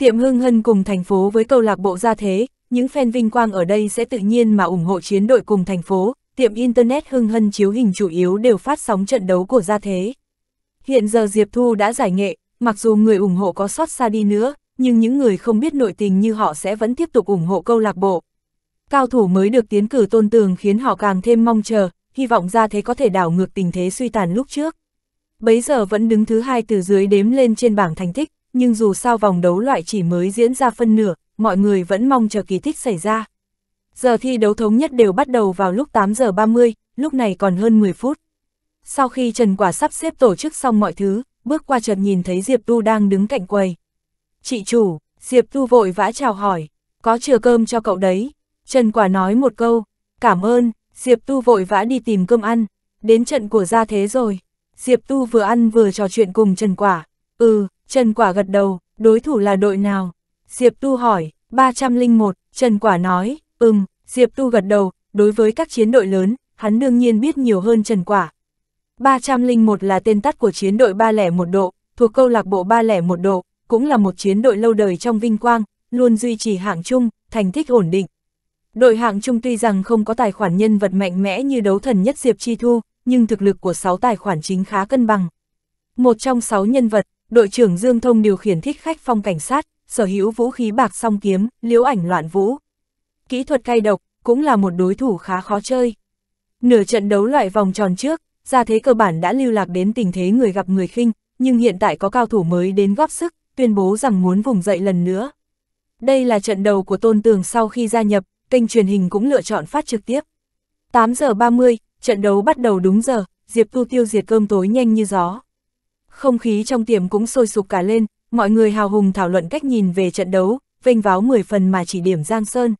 Tiệm Hưng Hân cùng thành phố với câu lạc bộ ra thế, những fan vinh quang ở đây sẽ tự nhiên mà ủng hộ chiến đội cùng thành phố, tiệm Internet Hưng Hân chiếu hình chủ yếu đều phát sóng trận đấu của gia thế. Hiện giờ Diệp Thu đã giải nghệ, mặc dù người ủng hộ có xót xa đi nữa, nhưng những người không biết nội tình như họ sẽ vẫn tiếp tục ủng hộ câu lạc bộ. Cao thủ mới được tiến cử tôn tường khiến họ càng thêm mong chờ, hy vọng ra thế có thể đảo ngược tình thế suy tàn lúc trước. Bấy giờ vẫn đứng thứ hai từ dưới đếm lên trên bảng thành tích, nhưng dù sao vòng đấu loại chỉ mới diễn ra phân nửa, mọi người vẫn mong chờ kỳ tích xảy ra. Giờ thi đấu thống nhất đều bắt đầu vào lúc 8 giờ 30, lúc này còn hơn 10 phút. Sau khi Trần Quả sắp xếp tổ chức xong mọi thứ, bước qua chợt nhìn thấy Diệp Tu đang đứng cạnh quầy. Chị chủ, Diệp Tu vội vã chào hỏi, có chừa cơm cho cậu đấy. Trần Quả nói một câu, cảm ơn, Diệp Tu vội vã đi tìm cơm ăn, đến trận của gia thế rồi. Diệp Tu vừa ăn vừa trò chuyện cùng Trần Quả, ừ, Trần Quả gật đầu, đối thủ là đội nào? Diệp Tu hỏi, 301, Trần Quả nói, ừm, Diệp Tu gật đầu, đối với các chiến đội lớn, hắn đương nhiên biết nhiều hơn Trần Quả. 301 là tên tắt của chiến đội 301 độ, thuộc câu lạc bộ 301 độ, cũng là một chiến đội lâu đời trong vinh quang, luôn duy trì hạng chung, thành tích ổn định. Đội hạng chung tuy rằng không có tài khoản nhân vật mạnh mẽ như đấu thần nhất Diệp Chi Thu, nhưng thực lực của 6 tài khoản chính khá cân bằng. Một trong 6 nhân vật, đội trưởng Dương Thông điều khiển thích khách phong cảnh sát, sở hữu vũ khí bạc song kiếm, liễu ảnh loạn vũ. Kỹ thuật cay độc, cũng là một đối thủ khá khó chơi. Nửa trận đấu loại vòng tròn trước, ra thế cơ bản đã lưu lạc đến tình thế người gặp người khinh, nhưng hiện tại có cao thủ mới đến góp sức, tuyên bố rằng muốn vùng dậy lần nữa. Đây là trận đầu của Tôn Tường sau khi gia nhập, kênh truyền hình cũng lựa chọn phát trực tiếp. 8 giờ 30, trận đấu bắt đầu đúng giờ, Diệp Tu tiêu diệt cơm tối nhanh như gió. Không khí trong tiệm cũng sôi sục cả lên, mọi người hào hùng thảo luận cách nhìn về trận đấu, vênh váo 10 phần mà chỉ điểm Giang Sơn.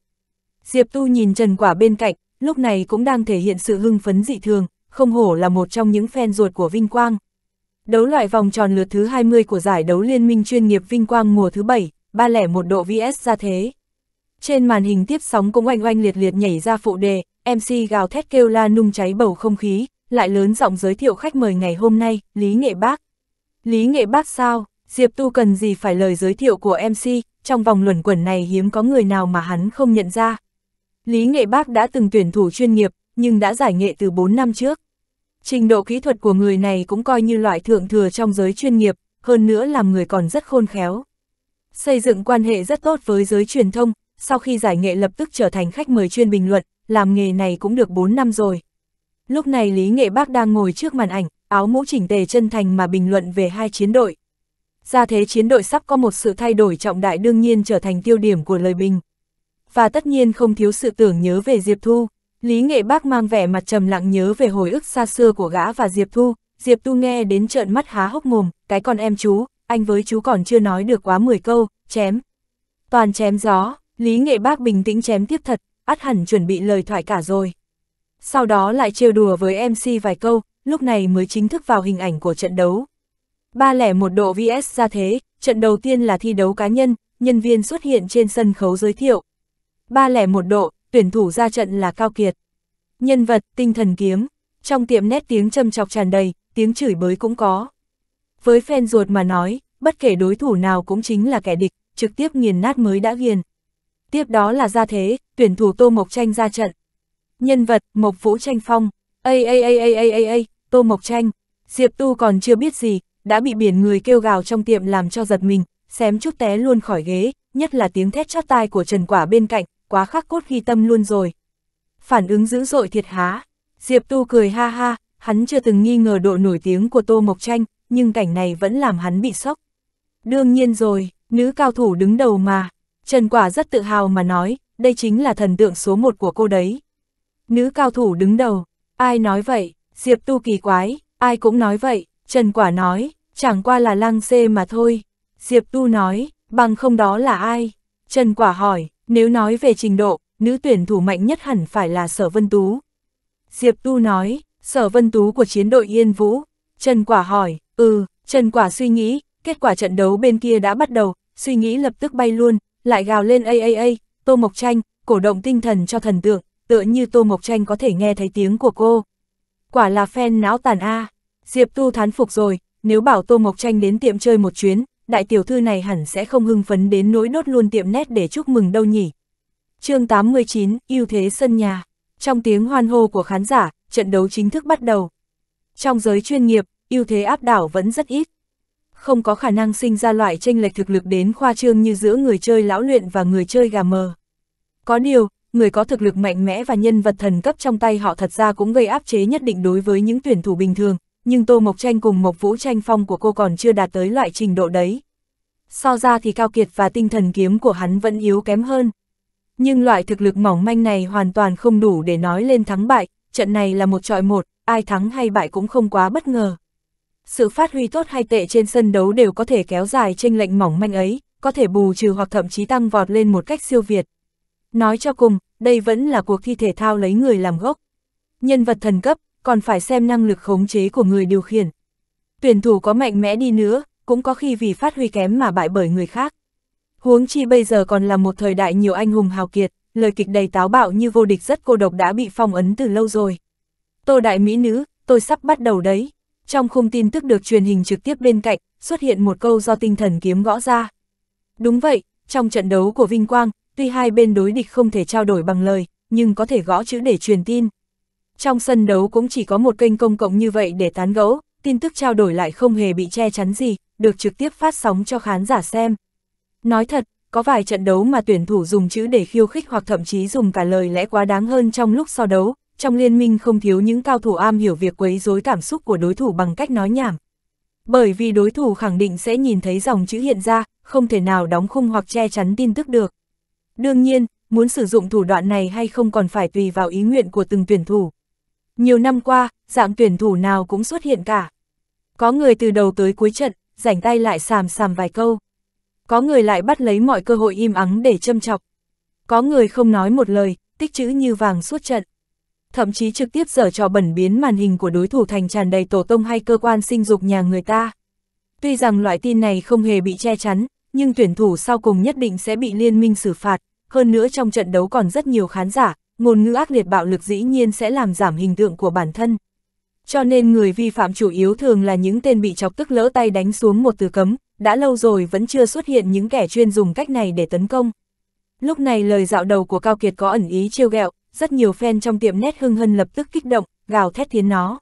Diệp Tu nhìn Trần Quả bên cạnh, lúc này cũng đang thể hiện sự hưng phấn dị thường, không hổ là một trong những fan ruột của Vinh Quang. Đấu loại vòng tròn lượt thứ 20 của giải đấu liên minh chuyên nghiệp Vinh Quang mùa thứ 7, 301 độ VS ra thế. Trên màn hình tiếp sóng cũng oanh oanh liệt liệt nhảy ra phụ đề, MC gào thét kêu la nung cháy bầu không khí, lại lớn giọng giới thiệu khách mời ngày hôm nay, Lý Nghệ Bác. Lý nghệ bác sao, Diệp Tu cần gì phải lời giới thiệu của MC, trong vòng luẩn quẩn này hiếm có người nào mà hắn không nhận ra. Lý nghệ bác đã từng tuyển thủ chuyên nghiệp, nhưng đã giải nghệ từ 4 năm trước. Trình độ kỹ thuật của người này cũng coi như loại thượng thừa trong giới chuyên nghiệp, hơn nữa làm người còn rất khôn khéo. Xây dựng quan hệ rất tốt với giới truyền thông, sau khi giải nghệ lập tức trở thành khách mời chuyên bình luận, làm nghề này cũng được 4 năm rồi. Lúc này Lý Nghệ Bác đang ngồi trước màn ảnh, áo mũ chỉnh tề chân thành mà bình luận về hai chiến đội. Ra thế chiến đội sắp có một sự thay đổi trọng đại đương nhiên trở thành tiêu điểm của lời bình. Và tất nhiên không thiếu sự tưởng nhớ về Diệp Thu, Lý Nghệ Bác mang vẻ mặt trầm lặng nhớ về hồi ức xa xưa của gã và Diệp Thu, Diệp Thu nghe đến trợn mắt há hốc mồm, cái con em chú, anh với chú còn chưa nói được quá 10 câu, chém. Toàn chém gió, Lý Nghệ Bác bình tĩnh chém tiếp thật, át hẳn chuẩn bị lời thoại cả rồi. Sau đó lại trêu đùa với MC vài câu, lúc này mới chính thức vào hình ảnh của trận đấu. 301 độ VS ra thế, trận đầu tiên là thi đấu cá nhân, nhân viên xuất hiện trên sân khấu giới thiệu. 301 độ, tuyển thủ ra trận là Cao Kiệt. Nhân vật, tinh thần kiếm. Trong tiệm nét tiếng châm chọc tràn đầy, tiếng chửi bới cũng có. Với fan ruột mà nói, bất kể đối thủ nào cũng chính là kẻ địch, trực tiếp nghiền nát mới đã ghiền. Tiếp đó là ra thế, tuyển thủ Tô Mộc Tranh ra trận. Nhân vật, Mộc Vũ Tranh Phong. A a a a a a a, Tô Mộc Tranh, Diệp Tu còn chưa biết gì, đã bị biển người kêu gào trong tiệm làm cho giật mình, xém chút té luôn khỏi ghế, nhất là tiếng thét chót tai của Trần Quả bên cạnh, quá khắc cốt ghi tâm luôn rồi. Phản ứng dữ dội thiệt há, Diệp Tu cười ha ha, hắn chưa từng nghi ngờ độ nổi tiếng của Tô Mộc Tranh, nhưng cảnh này vẫn làm hắn bị sốc. Đương nhiên rồi, nữ cao thủ đứng đầu mà, Trần Quả rất tự hào mà nói, đây chính là thần tượng số một của cô đấy. Nữ cao thủ đứng đầu, ai nói vậy, Diệp Tu kỳ quái, ai cũng nói vậy, Trần Quả nói, chẳng qua là lăng xê mà thôi. Diệp Tu nói, bằng không đó là ai? Trần Quả hỏi, nếu nói về trình độ, nữ tuyển thủ mạnh nhất hẳn phải là Sở Vân Tú. Diệp Tu nói, Sở Vân Tú của chiến đội Yên Vũ. Trần Quả hỏi, ừ, Trần Quả suy nghĩ, kết quả trận đấu bên kia đã bắt đầu, suy nghĩ lập tức bay luôn, lại gào lên AAA, Tô Mộc Tranh, cổ động tinh thần cho thần tượng, tựa như Tô Mộc Tranh có thể nghe thấy tiếng của cô quả là phen não tàn a. À. Diệp Tu thán phục rồi, nếu bảo Tô Mộc Tranh đến tiệm chơi một chuyến, đại tiểu thư này hẳn sẽ không hưng phấn đến nỗi nốt luôn tiệm nét để chúc mừng đâu nhỉ. chương 89, ưu thế sân nhà. Trong tiếng hoan hô của khán giả, trận đấu chính thức bắt đầu. Trong giới chuyên nghiệp, ưu thế áp đảo vẫn rất ít. Không có khả năng sinh ra loại tranh lệch thực lực đến khoa trương như giữa người chơi lão luyện và người chơi gà mờ. Có điều, người có thực lực mạnh mẽ và nhân vật thần cấp trong tay họ thật ra cũng gây áp chế nhất định đối với những tuyển thủ bình thường, nhưng Tô Mộc Tranh cùng Mộc Vũ Tranh Phong của cô còn chưa đạt tới loại trình độ đấy. So ra thì cao kiệt và tinh thần kiếm của hắn vẫn yếu kém hơn. Nhưng loại thực lực mỏng manh này hoàn toàn không đủ để nói lên thắng bại, trận này là một trọi một, ai thắng hay bại cũng không quá bất ngờ. Sự phát huy tốt hay tệ trên sân đấu đều có thể kéo dài tranh lệnh mỏng manh ấy, có thể bù trừ hoặc thậm chí tăng vọt lên một cách siêu việt. Nói cho cùng, đây vẫn là cuộc thi thể thao lấy người làm gốc. Nhân vật thần cấp, còn phải xem năng lực khống chế của người điều khiển. Tuyển thủ có mạnh mẽ đi nữa, cũng có khi vì phát huy kém mà bại bởi người khác. Huống chi bây giờ còn là một thời đại nhiều anh hùng hào kiệt, lời kịch đầy táo bạo như vô địch rất cô độc đã bị phong ấn từ lâu rồi. Tô đại mỹ nữ, tôi sắp bắt đầu đấy. Trong khung tin tức được truyền hình trực tiếp bên cạnh, xuất hiện một câu do tinh thần kiếm gõ ra. Đúng vậy, trong trận đấu của Vinh Quang, tuy hai bên đối địch không thể trao đổi bằng lời, nhưng có thể gõ chữ để truyền tin. Trong sân đấu cũng chỉ có một kênh công cộng như vậy để tán gẫu, tin tức trao đổi lại không hề bị che chắn gì, được trực tiếp phát sóng cho khán giả xem. Nói thật, có vài trận đấu mà tuyển thủ dùng chữ để khiêu khích hoặc thậm chí dùng cả lời lẽ quá đáng hơn trong lúc so đấu, trong liên minh không thiếu những cao thủ am hiểu việc quấy rối cảm xúc của đối thủ bằng cách nói nhảm. Bởi vì đối thủ khẳng định sẽ nhìn thấy dòng chữ hiện ra, không thể nào đóng khung hoặc che chắn tin tức được. Đương nhiên, muốn sử dụng thủ đoạn này hay không còn phải tùy vào ý nguyện của từng tuyển thủ. Nhiều năm qua, dạng tuyển thủ nào cũng xuất hiện cả. Có người từ đầu tới cuối trận, rảnh tay lại sàm sàm vài câu. Có người lại bắt lấy mọi cơ hội im ắng để châm chọc. Có người không nói một lời, tích chữ như vàng suốt trận. Thậm chí trực tiếp dở trò bẩn biến màn hình của đối thủ thành tràn đầy tổ tông hay cơ quan sinh dục nhà người ta. Tuy rằng loại tin này không hề bị che chắn, nhưng tuyển thủ sau cùng nhất định sẽ bị liên minh xử phạt hơn nữa trong trận đấu còn rất nhiều khán giả, ngôn ngữ ác liệt bạo lực dĩ nhiên sẽ làm giảm hình tượng của bản thân. Cho nên người vi phạm chủ yếu thường là những tên bị chọc tức lỡ tay đánh xuống một từ cấm, đã lâu rồi vẫn chưa xuất hiện những kẻ chuyên dùng cách này để tấn công. Lúc này lời dạo đầu của Cao Kiệt có ẩn ý trêu ghẹo, rất nhiều fan trong tiệm nét hưng hân lập tức kích động, gào thét thiến nó.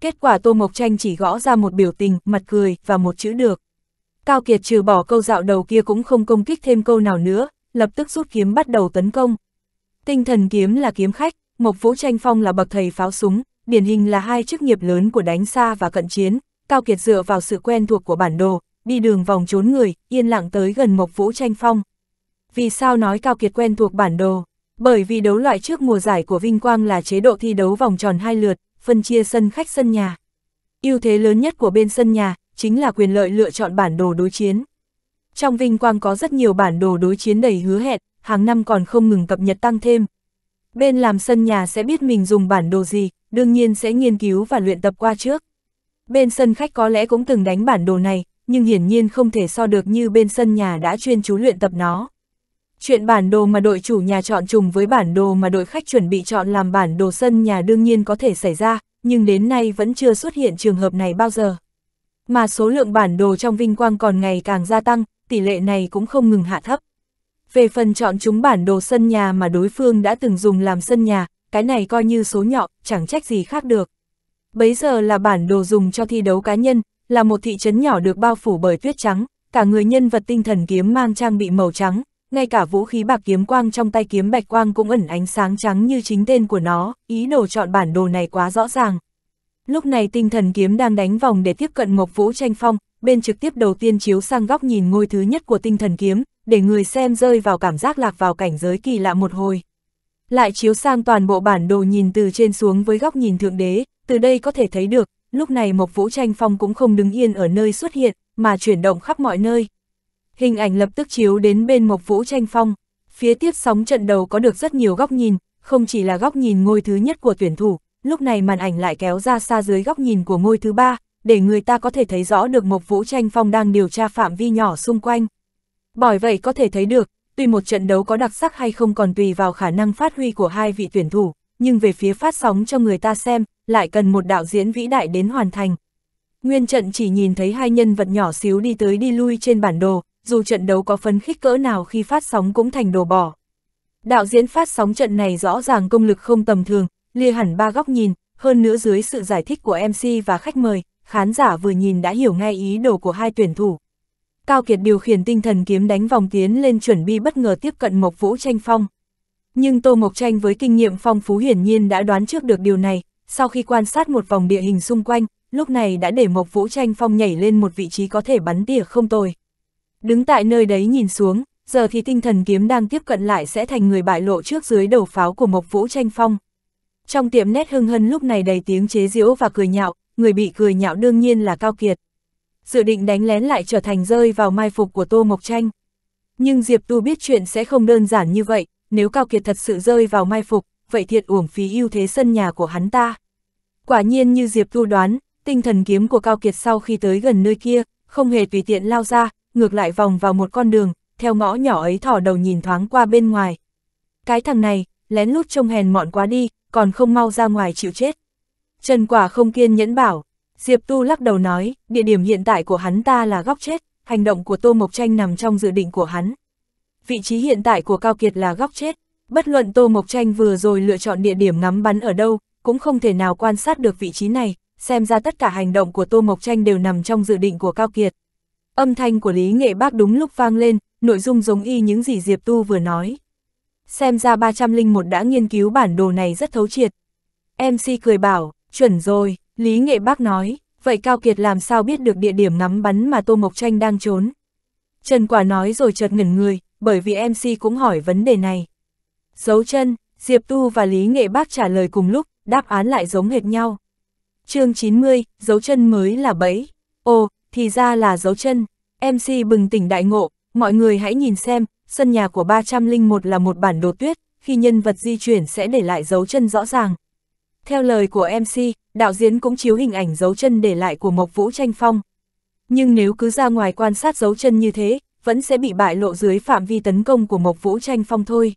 Kết quả Tô Mộc Tranh chỉ gõ ra một biểu tình, mặt cười, và một chữ được. Cao Kiệt trừ bỏ câu dạo đầu kia cũng không công kích thêm câu nào nữa, lập tức rút kiếm bắt đầu tấn công. Tinh thần kiếm là kiếm khách, Mộc Vũ Tranh Phong là bậc thầy pháo súng, điển hình là hai chức nghiệp lớn của đánh xa và cận chiến, Cao Kiệt dựa vào sự quen thuộc của bản đồ, đi đường vòng trốn người, yên lặng tới gần Mộc Vũ Tranh Phong. Vì sao nói Cao Kiệt quen thuộc bản đồ? Bởi vì đấu loại trước mùa giải của Vinh Quang là chế độ thi đấu vòng tròn hai lượt, phân chia sân khách sân nhà. Ưu thế lớn nhất của bên sân nhà chính là quyền lợi lựa chọn bản đồ đối chiến. Trong vinh quang có rất nhiều bản đồ đối chiến đầy hứa hẹn, hàng năm còn không ngừng cập nhật tăng thêm. Bên làm sân nhà sẽ biết mình dùng bản đồ gì, đương nhiên sẽ nghiên cứu và luyện tập qua trước. Bên sân khách có lẽ cũng từng đánh bản đồ này, nhưng hiển nhiên không thể so được như bên sân nhà đã chuyên chú luyện tập nó. Chuyện bản đồ mà đội chủ nhà chọn trùng với bản đồ mà đội khách chuẩn bị chọn làm bản đồ sân nhà đương nhiên có thể xảy ra, nhưng đến nay vẫn chưa xuất hiện trường hợp này bao giờ. Mà số lượng bản đồ trong Vinh Quang còn ngày càng gia tăng, tỷ lệ này cũng không ngừng hạ thấp. Về phần chọn chúng bản đồ sân nhà mà đối phương đã từng dùng làm sân nhà, cái này coi như số nhọ, chẳng trách gì khác được. Bấy giờ là bản đồ dùng cho thi đấu cá nhân, là một thị trấn nhỏ được bao phủ bởi tuyết trắng, cả người nhân vật tinh thần kiếm mang trang bị màu trắng, ngay cả vũ khí bạc kiếm quang trong tay kiếm bạch quang cũng ẩn ánh sáng trắng như chính tên của nó, ý đồ chọn bản đồ này quá rõ ràng. Lúc này tinh thần kiếm đang đánh vòng để tiếp cận Mộc Vũ tranh phong, bên trực tiếp đầu tiên chiếu sang góc nhìn ngôi thứ nhất của tinh thần kiếm, để người xem rơi vào cảm giác lạc vào cảnh giới kỳ lạ một hồi. Lại chiếu sang toàn bộ bản đồ nhìn từ trên xuống với góc nhìn thượng đế, từ đây có thể thấy được, lúc này Mộc Vũ Tranh Phong cũng không đứng yên ở nơi xuất hiện, mà chuyển động khắp mọi nơi. Hình ảnh lập tức chiếu đến bên Mộc Vũ Tranh Phong, phía tiếp sóng trận đầu có được rất nhiều góc nhìn, không chỉ là góc nhìn ngôi thứ nhất của tuyển thủ, lúc này màn ảnh lại kéo ra xa dưới góc nhìn của ngôi thứ ba, để người ta có thể thấy rõ được Mộc Vũ Tranh Phong đang điều tra phạm vi nhỏ xung quanh. Bởi vậy có thể thấy được, tuy một trận đấu có đặc sắc hay không còn tùy vào khả năng phát huy của hai vị tuyển thủ, nhưng về phía phát sóng cho người ta xem, lại cần một đạo diễn vĩ đại đến hoàn thành. Nguyên trận chỉ nhìn thấy hai nhân vật nhỏ xíu đi tới đi lui trên bản đồ, dù trận đấu có phấn khích cỡ nào khi phát sóng cũng thành đồ bỏ. Đạo diễn phát sóng trận này rõ ràng công lực không tầm thường, lia hẳn ba góc nhìn, hơn nữa dưới sự giải thích của MC và khách mời, khán giả vừa nhìn đã hiểu ngay ý đồ của hai tuyển thủ. Cao Kiệt điều khiển tinh thần kiếm đánh vòng tiến lên chuẩn bị bất ngờ tiếp cận Mộc Vũ tranh phong. Nhưng Tô Mộc Tranh với kinh nghiệm phong phú hiển nhiên đã đoán trước được điều này, sau khi quan sát một vòng địa hình xung quanh, lúc này đã để Mộc Vũ tranh phong nhảy lên một vị trí có thể bắn tỉa không tồi. Đứng tại nơi đấy nhìn xuống, giờ thì tinh thần kiếm đang tiếp cận lại sẽ thành người bại lộ trước dưới đầu pháo của Mộc Vũ tranh phong. Trong tiệm nét hưng hân lúc này đầy tiếng chế giễu và cười nhạo, người bị cười nhạo đương nhiên là Cao Kiệt. Dự định đánh lén lại trở thành rơi vào mai phục của Tô Mộc Tranh. Nhưng Diệp Tu biết chuyện sẽ không đơn giản như vậy, nếu Cao Kiệt thật sự rơi vào mai phục, vậy thiệt uổng phí ưu thế sân nhà của hắn ta. Quả nhiên như Diệp Tu đoán, tinh thần kiếm của Cao Kiệt sau khi tới gần nơi kia, không hề tùy tiện lao ra, ngược lại vòng vào một con đường, theo ngõ nhỏ ấy thỏ đầu nhìn thoáng qua bên ngoài. Cái thằng này, lén lút trông hèn mọn quá đi, còn không mau ra ngoài chịu chết. Trần Quả không kiên nhẫn bảo, Diệp Tu lắc đầu nói, địa điểm hiện tại của hắn ta là góc chết, hành động của Tô Mộc Tranh nằm trong dự định của hắn. Vị trí hiện tại của Cao Kiệt là góc chết, bất luận Tô Mộc Tranh vừa rồi lựa chọn địa điểm ngắm bắn ở đâu, cũng không thể nào quan sát được vị trí này, xem ra tất cả hành động của Tô Mộc Tranh đều nằm trong dự định của Cao Kiệt. Âm thanh của Lý Nghệ Bác đúng lúc vang lên, nội dung giống y những gì Diệp Tu vừa nói. Xem ra 301 đã nghiên cứu bản đồ này rất thấu triệt. MC cười bảo, Chuẩn rồi, Lý Nghệ Bác nói, vậy Cao Kiệt làm sao biết được địa điểm ngắm bắn mà Tô Mộc Tranh đang trốn? Trần Quả nói rồi chợt ngẩn người, bởi vì MC cũng hỏi vấn đề này. Dấu chân, Diệp Tu và Lý Nghệ Bác trả lời cùng lúc, đáp án lại giống hệt nhau. chương 90, dấu chân mới là bẫy. Ồ, thì ra là dấu chân. MC bừng tỉnh đại ngộ, mọi người hãy nhìn xem, sân nhà của 301 là một bản đồ tuyết, khi nhân vật di chuyển sẽ để lại dấu chân rõ ràng, theo lời của MC, đạo diễn cũng chiếu hình ảnh dấu chân để lại của Mộc Vũ tranh phong. Nhưng nếu cứ ra ngoài quan sát dấu chân như thế, vẫn sẽ bị bại lộ dưới phạm vi tấn công của Mộc Vũ tranh phong thôi.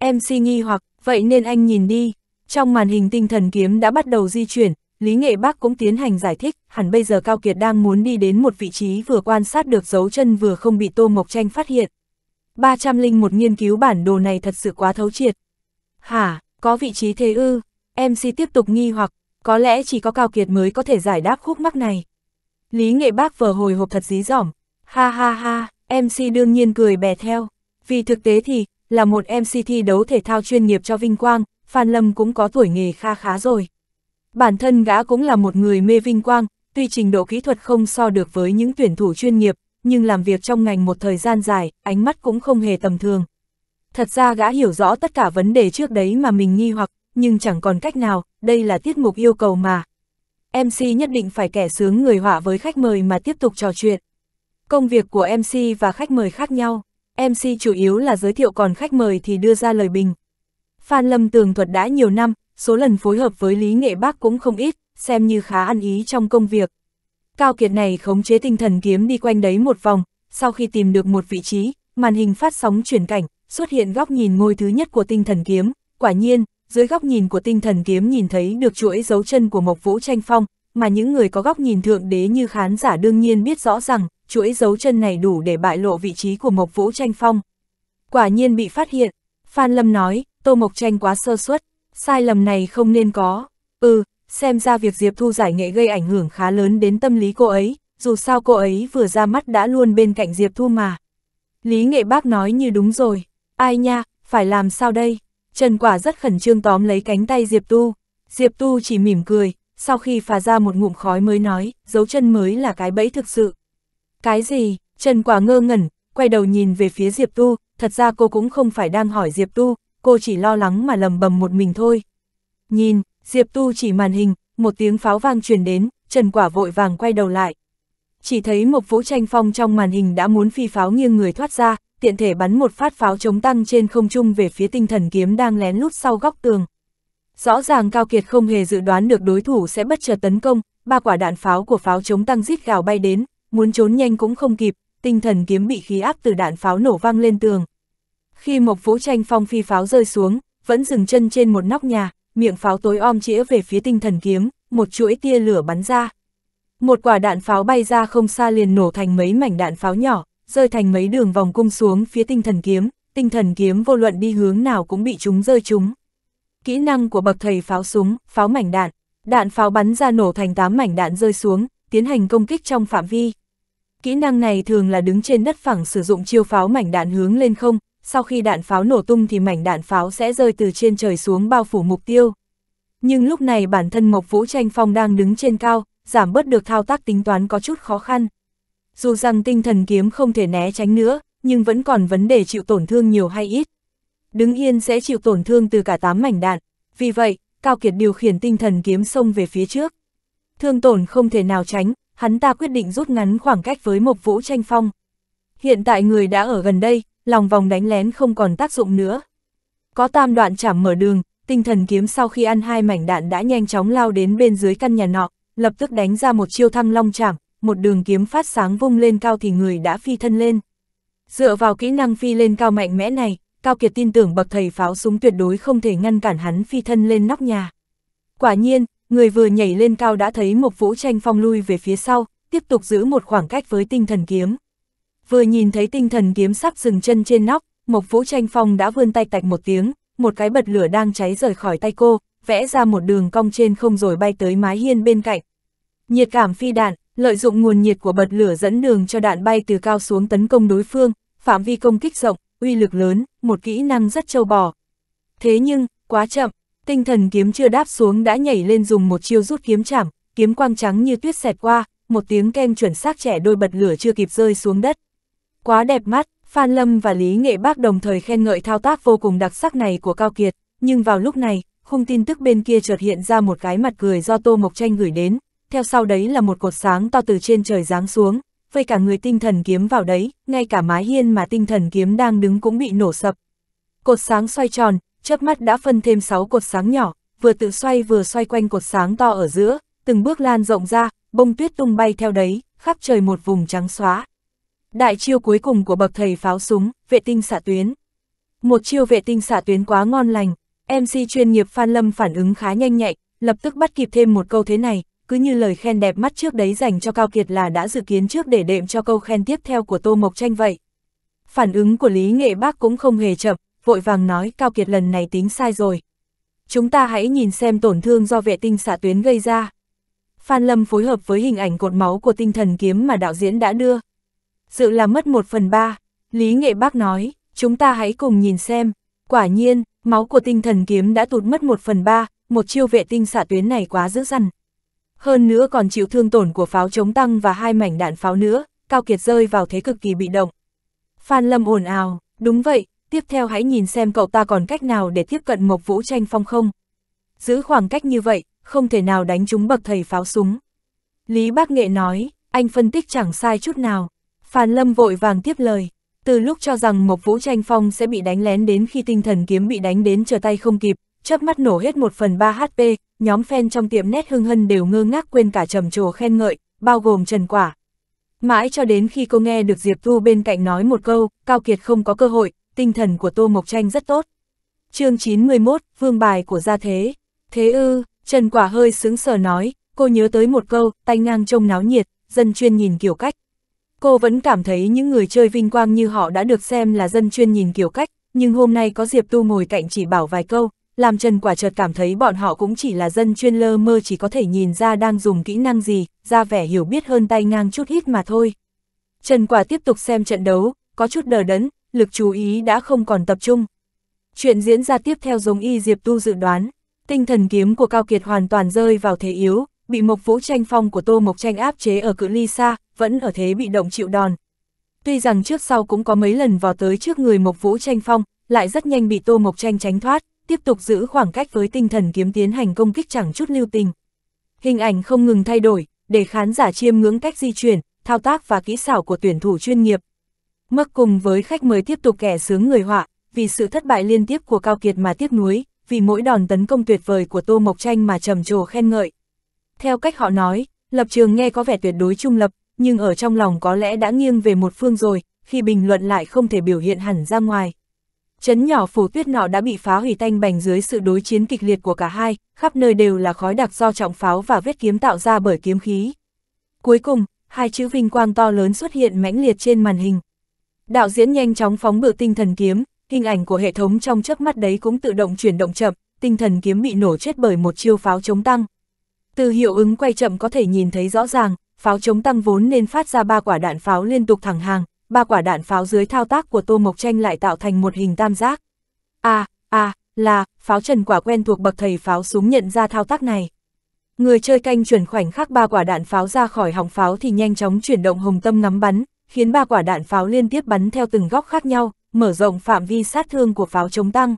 MC nghi hoặc, vậy nên anh nhìn đi. Trong màn hình tinh thần kiếm đã bắt đầu di chuyển, Lý Nghệ Bác cũng tiến hành giải thích, hẳn bây giờ Cao Kiệt đang muốn đi đến một vị trí vừa quan sát được dấu chân vừa không bị Tô Mộc Tranh phát hiện. 301 nghiên cứu bản đồ này thật sự quá thấu triệt. Hả, có vị trí thế ư? MC tiếp tục nghi hoặc, có lẽ chỉ có Cao Kiệt mới có thể giải đáp khúc mắc này. Lý nghệ bác vờ hồi hộp thật dí dỏm, ha ha ha, MC đương nhiên cười bè theo, vì thực tế thì, là một MC thi đấu thể thao chuyên nghiệp cho Vinh Quang, Phan Lâm cũng có tuổi nghề kha khá rồi. Bản thân gã cũng là một người mê Vinh Quang, tuy trình độ kỹ thuật không so được với những tuyển thủ chuyên nghiệp, nhưng làm việc trong ngành một thời gian dài, ánh mắt cũng không hề tầm thường. Thật ra gã hiểu rõ tất cả vấn đề trước đấy mà mình nghi hoặc, nhưng chẳng còn cách nào, đây là tiết mục yêu cầu mà. MC nhất định phải kẻ sướng người họa với khách mời mà tiếp tục trò chuyện. Công việc của MC và khách mời khác nhau, MC chủ yếu là giới thiệu còn khách mời thì đưa ra lời bình. Phan Lâm tường thuật đã nhiều năm, số lần phối hợp với Lý Nghệ Bác cũng không ít, xem như khá ăn ý trong công việc. Cao Kiệt này khống chế tinh thần kiếm đi quanh đấy một vòng, sau khi tìm được một vị trí, màn hình phát sóng chuyển cảnh, xuất hiện góc nhìn ngôi thứ nhất của tinh thần kiếm, quả nhiên, dưới góc nhìn của tinh thần kiếm nhìn thấy được chuỗi dấu chân của Mộc Vũ tranh phong, mà những người có góc nhìn thượng đế như khán giả đương nhiên biết rõ rằng, chuỗi dấu chân này đủ để bại lộ vị trí của Mộc Vũ tranh phong. Quả nhiên bị phát hiện, Phan Lâm nói, Tô Mộc tranh quá sơ suất, sai lầm này không nên có, ừ, xem ra việc Diệp Thu giải nghệ gây ảnh hưởng khá lớn đến tâm lý cô ấy, dù sao cô ấy vừa ra mắt đã luôn bên cạnh Diệp Thu mà. Lý Nghệ Bác nói như đúng rồi, ai nha, phải làm sao đây? Trần Quả rất khẩn trương tóm lấy cánh tay Diệp Tu. Diệp Tu chỉ mỉm cười, sau khi phà ra một ngụm khói mới nói, dấu chân mới là cái bẫy thực sự. Cái gì? Trần Quả ngơ ngẩn, quay đầu nhìn về phía Diệp Tu, thật ra cô cũng không phải đang hỏi Diệp Tu, cô chỉ lo lắng mà lầm bầm một mình thôi. Nhìn, Diệp Tu chỉ màn hình, một tiếng pháo vang truyền đến, Trần Quả vội vàng quay đầu lại. Chỉ thấy một vũ tranh phong trong màn hình đã muốn phi pháo nghiêng người thoát ra, tiện thể bắn một phát pháo chống tăng trên không trung về phía tinh thần kiếm đang lén lút sau góc tường. Rõ ràng Cao Kiệt không hề dự đoán được đối thủ sẽ bất chợt tấn công, ba quả đạn pháo của pháo chống tăng rít gào bay đến, muốn trốn nhanh cũng không kịp, tinh thần kiếm bị khí áp từ đạn pháo nổ vang lên tường. Khi Mộc Vũ Tranh phong phi pháo rơi xuống, vẫn dừng chân trên một nóc nhà, miệng pháo tối om chĩa về phía tinh thần kiếm, một chuỗi tia lửa bắn ra. Một quả đạn pháo bay ra không xa liền nổ thành mấy mảnh đạn pháo nhỏ, rơi thành mấy đường vòng cung xuống phía tinh thần kiếm, tinh thần kiếm vô luận đi hướng nào cũng bị chúng rơi chúng. Kỹ năng của bậc thầy pháo súng, pháo mảnh đạn, đạn pháo bắn ra nổ thành 8 mảnh đạn rơi xuống, tiến hành công kích trong phạm vi. Kỹ năng này thường là đứng trên đất phẳng sử dụng chiêu pháo mảnh đạn hướng lên không, sau khi đạn pháo nổ tung thì mảnh đạn pháo sẽ rơi từ trên trời xuống bao phủ mục tiêu. Nhưng lúc này bản thân Mộc Vũ Tranh Phong đang đứng trên cao, giảm bớt được thao tác tính toán có chút khó khăn dù rằng tinh thần kiếm không thể né tránh nữa, nhưng vẫn còn vấn đề chịu tổn thương nhiều hay ít. Đứng yên sẽ chịu tổn thương từ cả 8 mảnh đạn, vì vậy, Cao Kiệt điều khiển tinh thần kiếm xông về phía trước. Thương tổn không thể nào tránh, hắn ta quyết định rút ngắn khoảng cách với Mộc Vũ tranh phong. Hiện tại người đã ở gần đây, lòng vòng đánh lén không còn tác dụng nữa. Có tam đoạn chảm mở đường, tinh thần kiếm sau khi ăn hai mảnh đạn đã nhanh chóng lao đến bên dưới căn nhà nọ, lập tức đánh ra một chiêu thăng long chảm, một đường kiếm phát sáng vung lên cao thì người đã phi thân lên. Dựa vào kỹ năng phi lên cao mạnh mẽ này, Cao Kiệt tin tưởng bậc thầy pháo súng tuyệt đối không thể ngăn cản hắn phi thân lên nóc nhà. Quả nhiên, người vừa nhảy lên cao đã thấy một vũ tranh phong lui về phía sau, tiếp tục giữ một khoảng cách với tinh thần kiếm. Vừa nhìn thấy tinh thần kiếm sắp dừng chân trên nóc, Mộc Vũ Tranh Phong đã vươn tay tạch một tiếng, một cái bật lửa đang cháy rời khỏi tay cô, vẽ ra một đường cong trên không rồi bay tới mái hiên bên cạnh. Nhiệt cảm phi đạn, lợi dụng nguồn nhiệt của bật lửa dẫn đường cho đạn bay từ cao xuống tấn công đối phương, phạm vi công kích rộng, uy lực lớn, một kỹ năng rất trâu bò. Thế nhưng, quá chậm, tinh thần kiếm chưa đáp xuống đã nhảy lên dùng một chiêu rút kiếm chảm, kiếm quang trắng như tuyết xẹt qua, một tiếng keng chuẩn xác trẻ đôi bật lửa chưa kịp rơi xuống đất. Quá đẹp mắt, Phan Lâm và Lý Nghệ Bác đồng thời khen ngợi thao tác vô cùng đặc sắc này của Cao Kiệt, nhưng vào lúc này, khung tin tức bên kia chợt hiện ra một cái mặt cười do Tô Mộc Tranh gửi đến, theo sau đấy là một cột sáng to từ trên trời giáng xuống, vây cả người tinh thần kiếm vào đấy, ngay cả mái hiên mà tinh thần kiếm đang đứng cũng bị nổ sập. Cột sáng xoay tròn, chớp mắt đã phân thêm 6 cột sáng nhỏ, vừa tự xoay vừa xoay quanh cột sáng to ở giữa, từng bước lan rộng ra, bông tuyết tung bay theo đấy, khắp trời một vùng trắng xóa. Đại chiêu cuối cùng của bậc thầy pháo súng, vệ tinh xạ tuyến. Một chiêu vệ tinh xạ tuyến quá ngon lành, MC chuyên nghiệp Phan Lâm phản ứng khá nhanh nhạy, lập tức bắt kịp thêm một câu thế này, cứ như lời khen đẹp mắt trước đấy dành cho Cao Kiệt là đã dự kiến trước để đệm cho câu khen tiếp theo của Tô Mộc Tranh vậy. Phản ứng của Lý Nghệ Bác cũng không hề chậm, vội vàng nói Cao Kiệt lần này tính sai rồi. Chúng ta hãy nhìn xem tổn thương do vệ tinh xạ tuyến gây ra. Phan Lâm phối hợp với hình ảnh cột máu của tinh thần kiếm mà đạo diễn đã đưa. sự là mất một phần ba, Lý Nghệ Bác nói, chúng ta hãy cùng nhìn xem. Quả nhiên, máu của tinh thần kiếm đã tụt mất một phần ba, một chiêu vệ tinh xạ tuyến này quá dữ dằn hơn nữa còn chịu thương tổn của pháo chống tăng và hai mảnh đạn pháo nữa, Cao Kiệt rơi vào thế cực kỳ bị động. Phan Lâm ồn ào, đúng vậy, tiếp theo hãy nhìn xem cậu ta còn cách nào để tiếp cận Mộc Vũ Tranh Phong không. Giữ khoảng cách như vậy, không thể nào đánh trúng bậc thầy pháo súng. Lý Bác Nghệ nói, anh phân tích chẳng sai chút nào. Phan Lâm vội vàng tiếp lời, từ lúc cho rằng Mộc Vũ Tranh Phong sẽ bị đánh lén đến khi tinh thần kiếm bị đánh đến trở tay không kịp, chớp mắt nổ hết một phần 3 HP, nhóm fan trong tiệm nét hưng hân đều ngơ ngác quên cả trầm trồ khen ngợi, bao gồm Trần Quả. Mãi cho đến khi cô nghe được Diệp Thu bên cạnh nói một câu, Cao Kiệt không có cơ hội, tinh thần của Tô Mộc Tranh rất tốt. chương 91, Vương Bài của Gia Thế. Thế ư, Trần Quả hơi sướng sờ nói, cô nhớ tới một câu, tay ngang trông náo nhiệt, dân chuyên nhìn kiểu cách. Cô vẫn cảm thấy những người chơi vinh quang như họ đã được xem là dân chuyên nhìn kiểu cách, nhưng hôm nay có Diệp Tu ngồi cạnh chỉ bảo vài câu, làm Trần Quả chợt cảm thấy bọn họ cũng chỉ là dân chuyên lơ mơ chỉ có thể nhìn ra đang dùng kỹ năng gì, ra vẻ hiểu biết hơn tay ngang chút ít mà thôi. Trần Quả tiếp tục xem trận đấu, có chút đờ đẫn, lực chú ý đã không còn tập trung. Chuyện diễn ra tiếp theo giống y Diệp Tu dự đoán, tinh thần kiếm của Cao Kiệt hoàn toàn rơi vào thế yếu, bị Mộc Vũ tranh phong của Tô Mộc Tranh áp chế ở cự ly xa, vẫn ở thế bị động chịu đòn. Tuy rằng trước sau cũng có mấy lần vào tới trước người Mộc Vũ tranh phong, lại rất nhanh bị Tô Mộc Tranh tránh thoát, tiếp tục giữ khoảng cách với tinh thần kiếm tiến hành công kích chẳng chút lưu tình. Hình ảnh không ngừng thay đổi, để khán giả chiêm ngưỡng cách di chuyển, thao tác và kỹ xảo của tuyển thủ chuyên nghiệp. Mắc cùng với khách mời tiếp tục kẻ sướng người họa, vì sự thất bại liên tiếp của Cao Kiệt mà tiếc nuối, vì mỗi đòn tấn công tuyệt vời của Tô Mộc Tranh mà trầm trồ khen ngợi. Theo cách họ nói, lập trường nghe có vẻ tuyệt đối trung lập, nhưng ở trong lòng có lẽ đã nghiêng về một phương rồi, khi bình luận lại không thể biểu hiện hẳn ra ngoài. Chấn nhỏ phủ tuyết nọ đã bị phá hủy tanh bành dưới sự đối chiến kịch liệt của cả hai, khắp nơi đều là khói đặc do trọng pháo và vết kiếm tạo ra bởi kiếm khí. Cuối cùng, hai chữ vinh quang to lớn xuất hiện mãnh liệt trên màn hình. Đạo diễn nhanh chóng phóng bự tinh thần kiếm, hình ảnh của hệ thống trong chớp mắt đấy cũng tự động chuyển động chậm, tinh thần kiếm bị nổ chết bởi một chiêu pháo chống tăng. Từ hiệu ứng quay chậm có thể nhìn thấy rõ ràng, pháo chống tăng vốn nên phát ra ba quả đạn pháo liên tục thẳng hàng, ba quả đạn pháo dưới thao tác của Tô Mộc Tranh lại tạo thành một hình tam giác. A, à, a, à, là, pháo trần quả quen thuộc bậc thầy pháo súng nhận ra thao tác này. Người chơi canh chuẩn khoảnh khắc ba quả đạn pháo ra khỏi hỏng pháo thì nhanh chóng chuyển động hồng tâm ngắm bắn, khiến ba quả đạn pháo liên tiếp bắn theo từng góc khác nhau, mở rộng phạm vi sát thương của pháo chống tăng.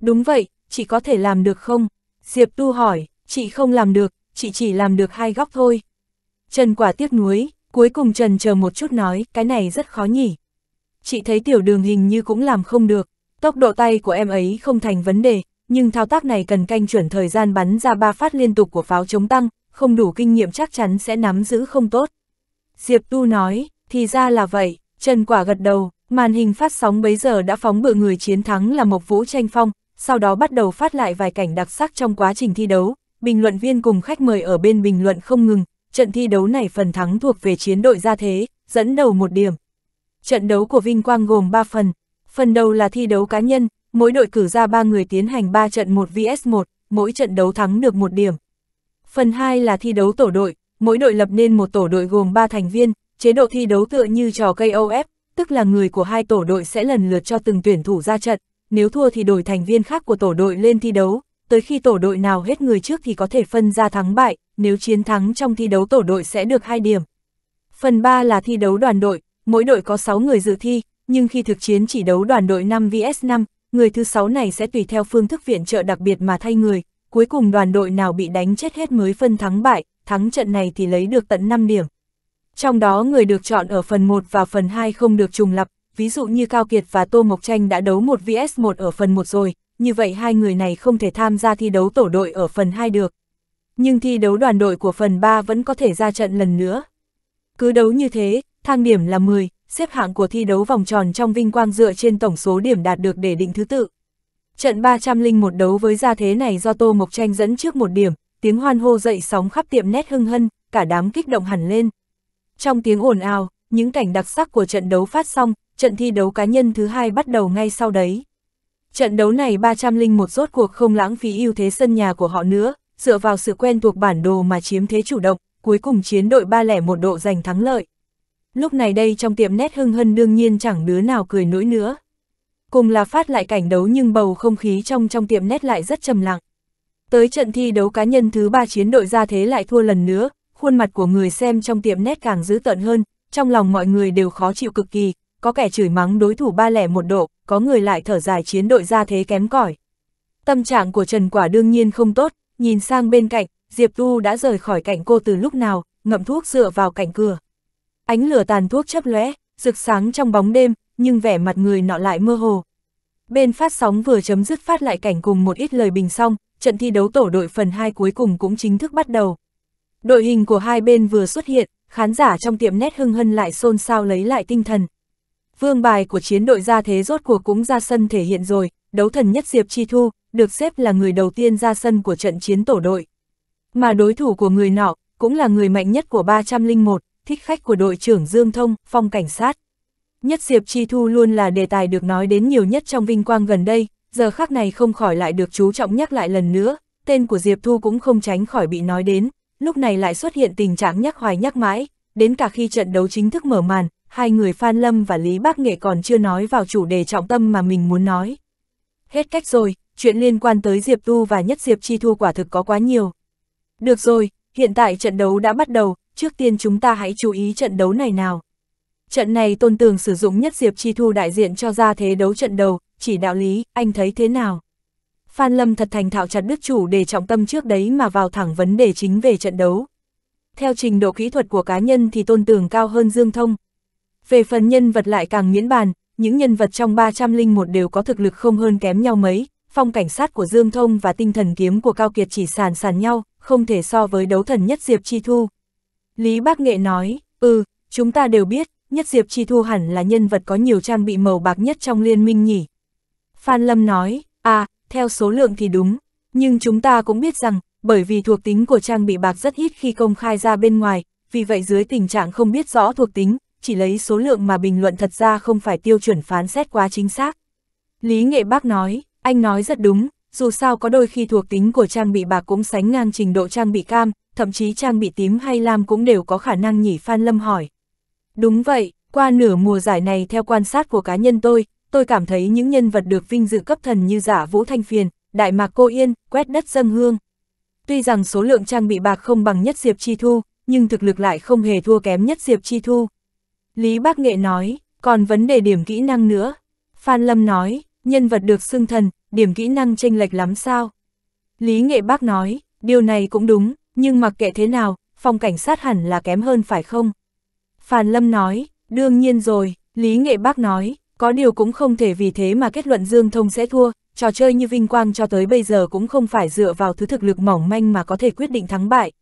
Đúng vậy, chị có thể làm được không? Diệp Tu hỏi, chị không làm được, chị chỉ làm được hai góc thôi. Trần quả tiếc nuối, Cuối cùng trần chờ một chút nói, cái này rất khó nhỉ. Chị thấy tiểu đường hình như cũng làm không được, tốc độ tay của em ấy không thành vấn đề, nhưng thao tác này cần canh chuẩn thời gian bắn ra ba phát liên tục của pháo chống tăng, không đủ kinh nghiệm chắc chắn sẽ nắm giữ không tốt. Diệp Tu nói, thì ra là vậy, Trần Quả gật đầu, màn hình phát sóng bấy giờ đã phóng bự người chiến thắng là Mộc Vũ Tranh Phong, sau đó bắt đầu phát lại vài cảnh đặc sắc trong quá trình thi đấu, bình luận viên cùng khách mời ở bên bình luận không ngừng, trận thi đấu này phần thắng thuộc về chiến đội gia thế, dẫn đầu một điểm. Trận đấu của Vinh Quang gồm 3 phần. Phần đầu là thi đấu cá nhân, mỗi đội cử ra 3 người tiến hành 3 trận 1 vs 1, mỗi trận đấu thắng được một điểm. Phần 2 là thi đấu tổ đội, mỗi đội lập nên một tổ đội gồm 3 thành viên, chế độ thi đấu tựa như trò cây OF, tức là người của hai tổ đội sẽ lần lượt cho từng tuyển thủ ra trận, nếu thua thì đổi thành viên khác của tổ đội lên thi đấu, tới khi tổ đội nào hết người trước thì có thể phân ra thắng bại, nếu chiến thắng trong thi đấu tổ đội sẽ được 2 điểm. Phần 3 là thi đấu đoàn đội, mỗi đội có 6 người dự thi, nhưng khi thực chiến chỉ đấu đoàn đội 5 vs 5, người thứ 6 này sẽ tùy theo phương thức viện trợ đặc biệt mà thay người, cuối cùng đoàn đội nào bị đánh chết hết mới phân thắng bại, thắng trận này thì lấy được tận 5 điểm. Trong đó người được chọn ở phần 1 và phần 2 không được trùng lập, ví dụ như Cao Kiệt và Tô Mộc Tranh đã đấu 1 vs 1 ở phần 1 rồi, như vậy hai người này không thể tham gia thi đấu tổ đội ở phần 2 được. Nhưng thi đấu đoàn đội của phần 3 vẫn có thể ra trận lần nữa. Cứ đấu như thế, thang điểm là 10, xếp hạng của thi đấu vòng tròn trong vinh quang dựa trên tổng số điểm đạt được để định thứ tự. Trận 301 đấu với gia thế này do Tô Mộc Tranh dẫn trước một điểm, tiếng hoan hô dậy sóng khắp tiệm nét hưng hân, cả đám kích động hẳn lên. Trong tiếng ồn ào, những cảnh đặc sắc của trận đấu phát xong, trận thi đấu cá nhân thứ hai bắt đầu ngay sau đấy. Trận đấu này 301 rốt cuộc không lãng phí ưu thế sân nhà của họ nữa, dựa vào sự quen thuộc bản đồ mà chiếm thế chủ động, cuối cùng chiến đội 301 độ giành thắng lợi. Lúc này đây trong tiệm nét hưng hân đương nhiên chẳng đứa nào cười nỗi nữa. Cùng là phát lại cảnh đấu nhưng bầu không khí trong trong tiệm nét lại rất trầm lặng. Tới trận thi đấu cá nhân thứ ba chiến đội ra thế lại thua lần nữa, khuôn mặt của người xem trong tiệm nét càng dữ tợn hơn, trong lòng mọi người đều khó chịu cực kỳ, có kẻ chửi mắng đối thủ 301 độ, có người lại thở dài chiến đội ra thế kém cỏi. Tâm trạng của Trần Quả đương nhiên không tốt, nhìn sang bên cạnh, Diệp Tu đã rời khỏi cạnh cô từ lúc nào, ngậm thuốc dựa vào cạnh cửa. Ánh lửa tàn thuốc chấp lóe, rực sáng trong bóng đêm, nhưng vẻ mặt người nọ lại mơ hồ. Bên phát sóng vừa chấm dứt phát lại cảnh cùng một ít lời bình xong, trận thi đấu tổ đội phần 2 cuối cùng cũng chính thức bắt đầu. Đội hình của hai bên vừa xuất hiện, khán giả trong tiệm nét hưng hân lại xôn xao lấy lại tinh thần. Vương bài của chiến đội ra thế rốt cuộc cũng ra sân thể hiện rồi, đấu thần nhất Diệp Chi Thu, được xếp là người đầu tiên ra sân của trận chiến tổ đội. Mà đối thủ của người nọ, cũng là người mạnh nhất của 301, thích khách của đội trưởng Dương Thông, phong cảnh sát. Nhất Diệp Chi Thu luôn là đề tài được nói đến nhiều nhất trong vinh quang gần đây, giờ khắc này không khỏi lại được chú trọng nhắc lại lần nữa, tên của Diệp Thu cũng không tránh khỏi bị nói đến, lúc này lại xuất hiện tình trạng nhắc hoài nhắc mãi, đến cả khi trận đấu chính thức mở màn, hai người Phan Lâm và Lý Bác Nghệ còn chưa nói vào chủ đề trọng tâm mà mình muốn nói. Hết cách rồi, chuyện liên quan tới Diệp Tu và Nhất Diệp Chi Thu quả thực có quá nhiều. Được rồi, hiện tại trận đấu đã bắt đầu, trước tiên chúng ta hãy chú ý trận đấu này nào. Trận này Tôn Tường sử dụng Nhất Diệp Chi Thu đại diện cho ra thế đấu trận đầu, chỉ đạo lý, anh thấy thế nào? Phan Lâm thật thành thạo chặt đứt chủ đề trọng tâm trước đấy mà vào thẳng vấn đề chính về trận đấu. Theo trình độ kỹ thuật của cá nhân thì Tôn Tường cao hơn Dương Thông, về phần nhân vật lại càng miễn bàn, những nhân vật trong 301 đều có thực lực không hơn kém nhau mấy, phong cảnh sát của Dương Thông và tinh thần kiếm của Cao Kiệt chỉ sàn sàn nhau, không thể so với đấu thần nhất Diệp Chi Thu. Lý Bác Nghệ nói, ừ, chúng ta đều biết, nhất Diệp Chi Thu hẳn là nhân vật có nhiều trang bị màu bạc nhất trong liên minh nhỉ. Phan Lâm nói, à, theo số lượng thì đúng, nhưng chúng ta cũng biết rằng, bởi vì thuộc tính của trang bị bạc rất ít khi công khai ra bên ngoài, vì vậy dưới tình trạng không biết rõ thuộc tính, chỉ lấy số lượng mà bình luận thật ra không phải tiêu chuẩn phán xét quá chính xác. Lý Nghệ Bác nói, anh nói rất đúng, dù sao có đôi khi thuộc tính của trang bị bạc cũng sánh ngang trình độ trang bị cam, thậm chí trang bị tím hay lam cũng đều có khả năng nhỉ Phan Lâm hỏi. Đúng vậy, qua nửa mùa giải này theo quan sát của cá nhân tôi, tôi cảm thấy những nhân vật được vinh dự cấp thần như giả dạ Vũ Thanh Phiền, Đại Mạc Cô Yên, Quét Đất Dân Hương. Tuy rằng số lượng trang bị bạc không bằng nhất Diệp Chi Thu, nhưng thực lực lại không hề thua kém nhất Diệp Chi Thu. Lý Bác Nghệ nói, còn vấn đề điểm kỹ năng nữa. Phan Lâm nói, nhân vật được xưng thần, điểm kỹ năng tranh lệch lắm sao. Lý Nghệ Bác nói, điều này cũng đúng, nhưng mặc kệ thế nào, phòng cảnh sát hẳn là kém hơn phải không? Phan Lâm nói, đương nhiên rồi, Lý Nghệ Bác nói, có điều cũng không thể vì thế mà kết luận Dương Thông sẽ thua, trò chơi như vinh quang cho tới bây giờ cũng không phải dựa vào thứ thực lực mỏng manh mà có thể quyết định thắng bại.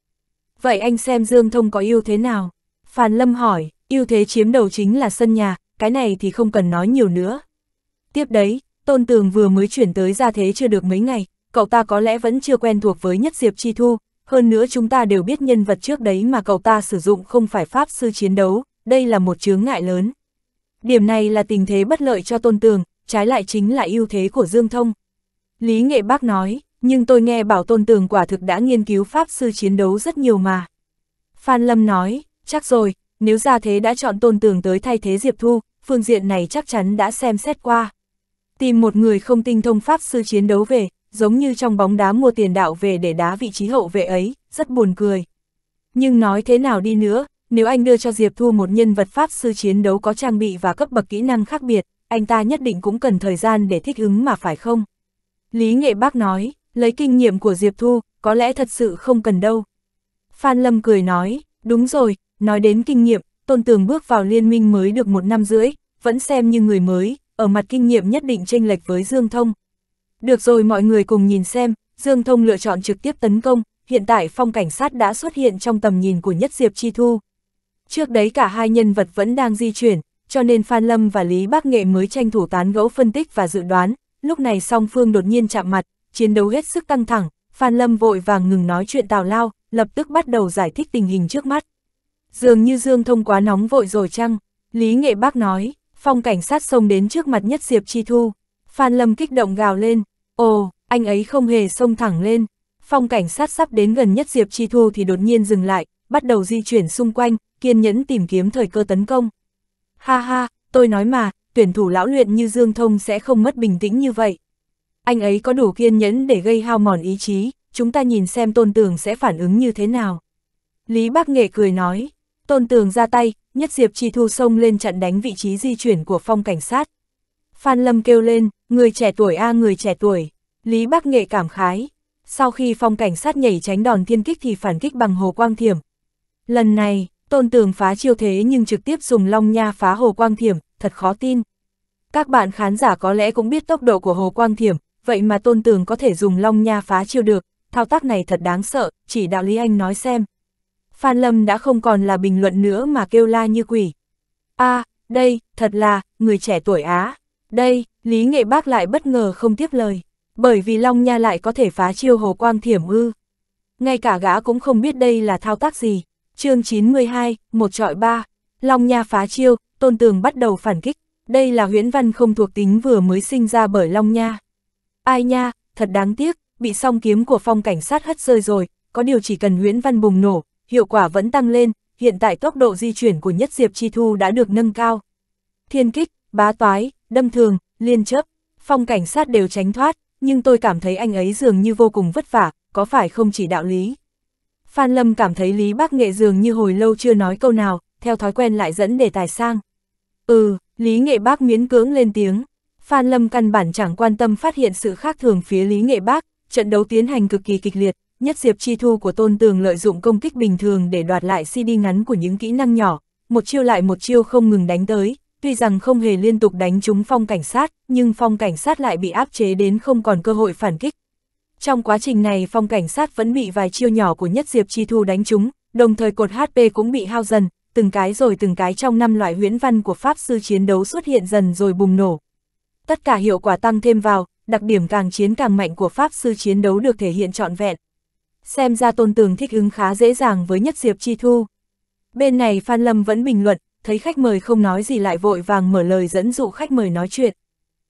Vậy anh xem Dương Thông có yêu thế nào? Phan Lâm hỏi, ưu thế chiếm đầu chính là sân nhà, cái này thì không cần nói nhiều nữa. Tiếp đấy, Tôn Tường vừa mới chuyển tới ra thế chưa được mấy ngày, cậu ta có lẽ vẫn chưa quen thuộc với nhất Diệp Chi Thu, hơn nữa chúng ta đều biết nhân vật trước đấy mà cậu ta sử dụng không phải pháp sư chiến đấu, đây là một chướng ngại lớn. Điểm này là tình thế bất lợi cho Tôn Tường, trái lại chính là ưu thế của Dương Thông. Lý Nghệ Bác nói, nhưng tôi nghe bảo Tôn Tường quả thực đã nghiên cứu pháp sư chiến đấu rất nhiều mà. Phan Lâm nói, chắc rồi, nếu ra thế đã chọn tôn tường tới thay thế Diệp Thu, phương diện này chắc chắn đã xem xét qua. Tìm một người không tinh thông pháp sư chiến đấu về, giống như trong bóng đá mua tiền đạo về để đá vị trí hậu vệ ấy, rất buồn cười. Nhưng nói thế nào đi nữa, nếu anh đưa cho Diệp Thu một nhân vật pháp sư chiến đấu có trang bị và cấp bậc kỹ năng khác biệt, anh ta nhất định cũng cần thời gian để thích ứng mà phải không? Lý Nghệ Bác nói, lấy kinh nghiệm của Diệp Thu, có lẽ thật sự không cần đâu. Phan Lâm cười nói, đúng rồi, nói đến kinh nghiệm, Tôn Tường bước vào liên minh mới được một năm rưỡi, vẫn xem như người mới, ở mặt kinh nghiệm nhất định chênh lệch với Dương Thông. Được rồi mọi người cùng nhìn xem, Dương Thông lựa chọn trực tiếp tấn công, hiện tại phong cảnh sát đã xuất hiện trong tầm nhìn của Nhất Diệp Chi Thu. Trước đấy cả hai nhân vật vẫn đang di chuyển, cho nên Phan Lâm và Lý Bác Nghệ mới tranh thủ tán gẫu phân tích và dự đoán, lúc này song phương đột nhiên chạm mặt, chiến đấu hết sức căng thẳng, Phan Lâm vội vàng ngừng nói chuyện tào lao, lập tức bắt đầu giải thích tình hình trước mắt. Dường như Dương Thông quá nóng vội rồi chăng? Lý Nghệ Bác nói, phong cảnh sát xông đến trước mặt nhất Diệp Chi Thu. Phan Lâm kích động gào lên, ồ, anh ấy không hề xông thẳng lên. Phong cảnh sát sắp đến gần nhất Diệp Chi Thu thì đột nhiên dừng lại, bắt đầu di chuyển xung quanh, kiên nhẫn tìm kiếm thời cơ tấn công. Ha ha, tôi nói mà, tuyển thủ lão luyện như Dương Thông sẽ không mất bình tĩnh như vậy. Anh ấy có đủ kiên nhẫn để gây hao mòn ý chí, chúng ta nhìn xem tôn tường sẽ phản ứng như thế nào. Lý Bác Nghệ cười nói, Tôn Tường ra tay, nhất Diệp Chi Thu xông lên chặn đánh vị trí di chuyển của phong cảnh sát. Phan Lâm kêu lên, người trẻ tuổi a à, người trẻ tuổi, Lý Bác Nghệ cảm khái. Sau khi phong cảnh sát nhảy tránh đòn thiên kích thì phản kích bằng hồ quang thiểm. Lần này, Tôn Tường phá chiêu thế nhưng trực tiếp dùng long nha phá hồ quang thiểm, thật khó tin. Các bạn khán giả có lẽ cũng biết tốc độ của hồ quang thiểm, vậy mà Tôn Tường có thể dùng long nha phá chiêu được, thao tác này thật đáng sợ, chỉ đạo Lý Anh nói xem. Phan Lâm đã không còn là bình luận nữa mà kêu la như quỷ. a à, đây, thật là, người trẻ tuổi Á. Đây, Lý Nghệ Bác lại bất ngờ không tiếp lời, bởi vì Long Nha lại có thể phá chiêu hồ quang thiểm ư. Ngay cả gã cũng không biết đây là thao tác gì. chương 92, một trọi ba, Long Nha phá chiêu, tôn tường bắt đầu phản kích. Đây là huyễn văn không thuộc tính vừa mới sinh ra bởi Long Nha. Ai nha, thật đáng tiếc, bị song kiếm của phong cảnh sát hất rơi rồi, có điều chỉ cần huyễn văn bùng nổ, hiệu quả vẫn tăng lên, hiện tại tốc độ di chuyển của nhất diệp chi thu đã được nâng cao. Thiên kích, bá toái, đâm thường, liên chấp, phong cảnh sát đều tránh thoát, nhưng tôi cảm thấy anh ấy dường như vô cùng vất vả, có phải không chỉ đạo lý. Phan Lâm cảm thấy Lý Bác Nghệ dường như hồi lâu chưa nói câu nào, theo thói quen lại dẫn đề tài sang. Ừ, Lý Nghệ Bác miễn cưỡng lên tiếng. Phan Lâm căn bản chẳng quan tâm phát hiện sự khác thường phía Lý Nghệ Bác, trận đấu tiến hành cực kỳ kịch liệt, nhất diệp chi thu của tôn tường lợi dụng công kích bình thường để đoạt lại CD ngắn của những kỹ năng nhỏ, một chiêu lại một chiêu không ngừng đánh tới, tuy rằng không hề liên tục đánh trúng phong cảnh sát, nhưng phong cảnh sát lại bị áp chế đến không còn cơ hội phản kích. Trong quá trình này phong cảnh sát vẫn bị vài chiêu nhỏ của nhất diệp chi thu đánh trúng, đồng thời cột HP cũng bị hao dần, từng cái rồi từng cái trong năm loại huyễn văn của Pháp sư chiến đấu xuất hiện dần rồi bùng nổ. Tất cả hiệu quả tăng thêm vào, đặc điểm càng chiến càng mạnh của Pháp sư chiến đấu được thể hiện trọn vẹn, xem ra tôn tường thích ứng khá dễ dàng với nhất diệp chi thu. Bên này Phan Lâm vẫn bình luận, thấy khách mời không nói gì lại vội vàng mở lời dẫn dụ khách mời nói chuyện.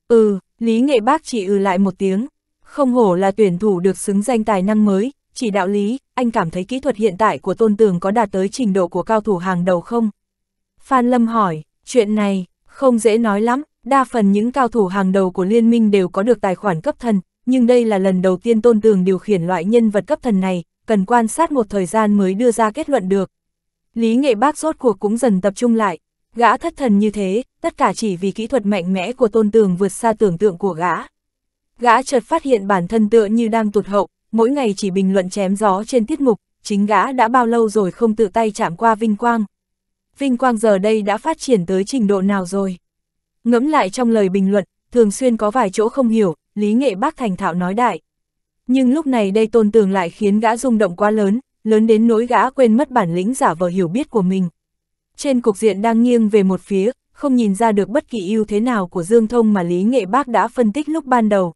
Ừ, Lý Nghệ Bác chỉ ừ lại một tiếng, không hổ là tuyển thủ được xứng danh tài năng mới, chỉ đạo lý, anh cảm thấy kỹ thuật hiện tại của tôn tường có đạt tới trình độ của cao thủ hàng đầu không? Phan Lâm hỏi, chuyện này, không dễ nói lắm, đa phần những cao thủ hàng đầu của liên minh đều có được tài khoản cấp thần, nhưng đây là lần đầu tiên tôn tường điều khiển loại nhân vật cấp thần này, cần quan sát một thời gian mới đưa ra kết luận được. Lý nghệ bác rốt cuộc cũng dần tập trung lại, gã thất thần như thế, tất cả chỉ vì kỹ thuật mạnh mẽ của tôn tường vượt xa tưởng tượng của gã. Gã chợt phát hiện bản thân tựa như đang tụt hậu, mỗi ngày chỉ bình luận chém gió trên tiết mục, chính gã đã bao lâu rồi không tự tay chạm qua vinh quang. Vinh quang giờ đây đã phát triển tới trình độ nào rồi? Ngẫm lại trong lời bình luận, thường xuyên có vài chỗ không hiểu, Lý Nghệ bác thành thạo nói đại. Nhưng lúc này đây tôn tường lại khiến gã rung động quá lớn, lớn đến nỗi gã quên mất bản lĩnh giả vờ hiểu biết của mình. Trên cục diện đang nghiêng về một phía, không nhìn ra được bất kỳ ưu thế nào của Dương Thông mà Lý Nghệ Bác đã phân tích lúc ban đầu.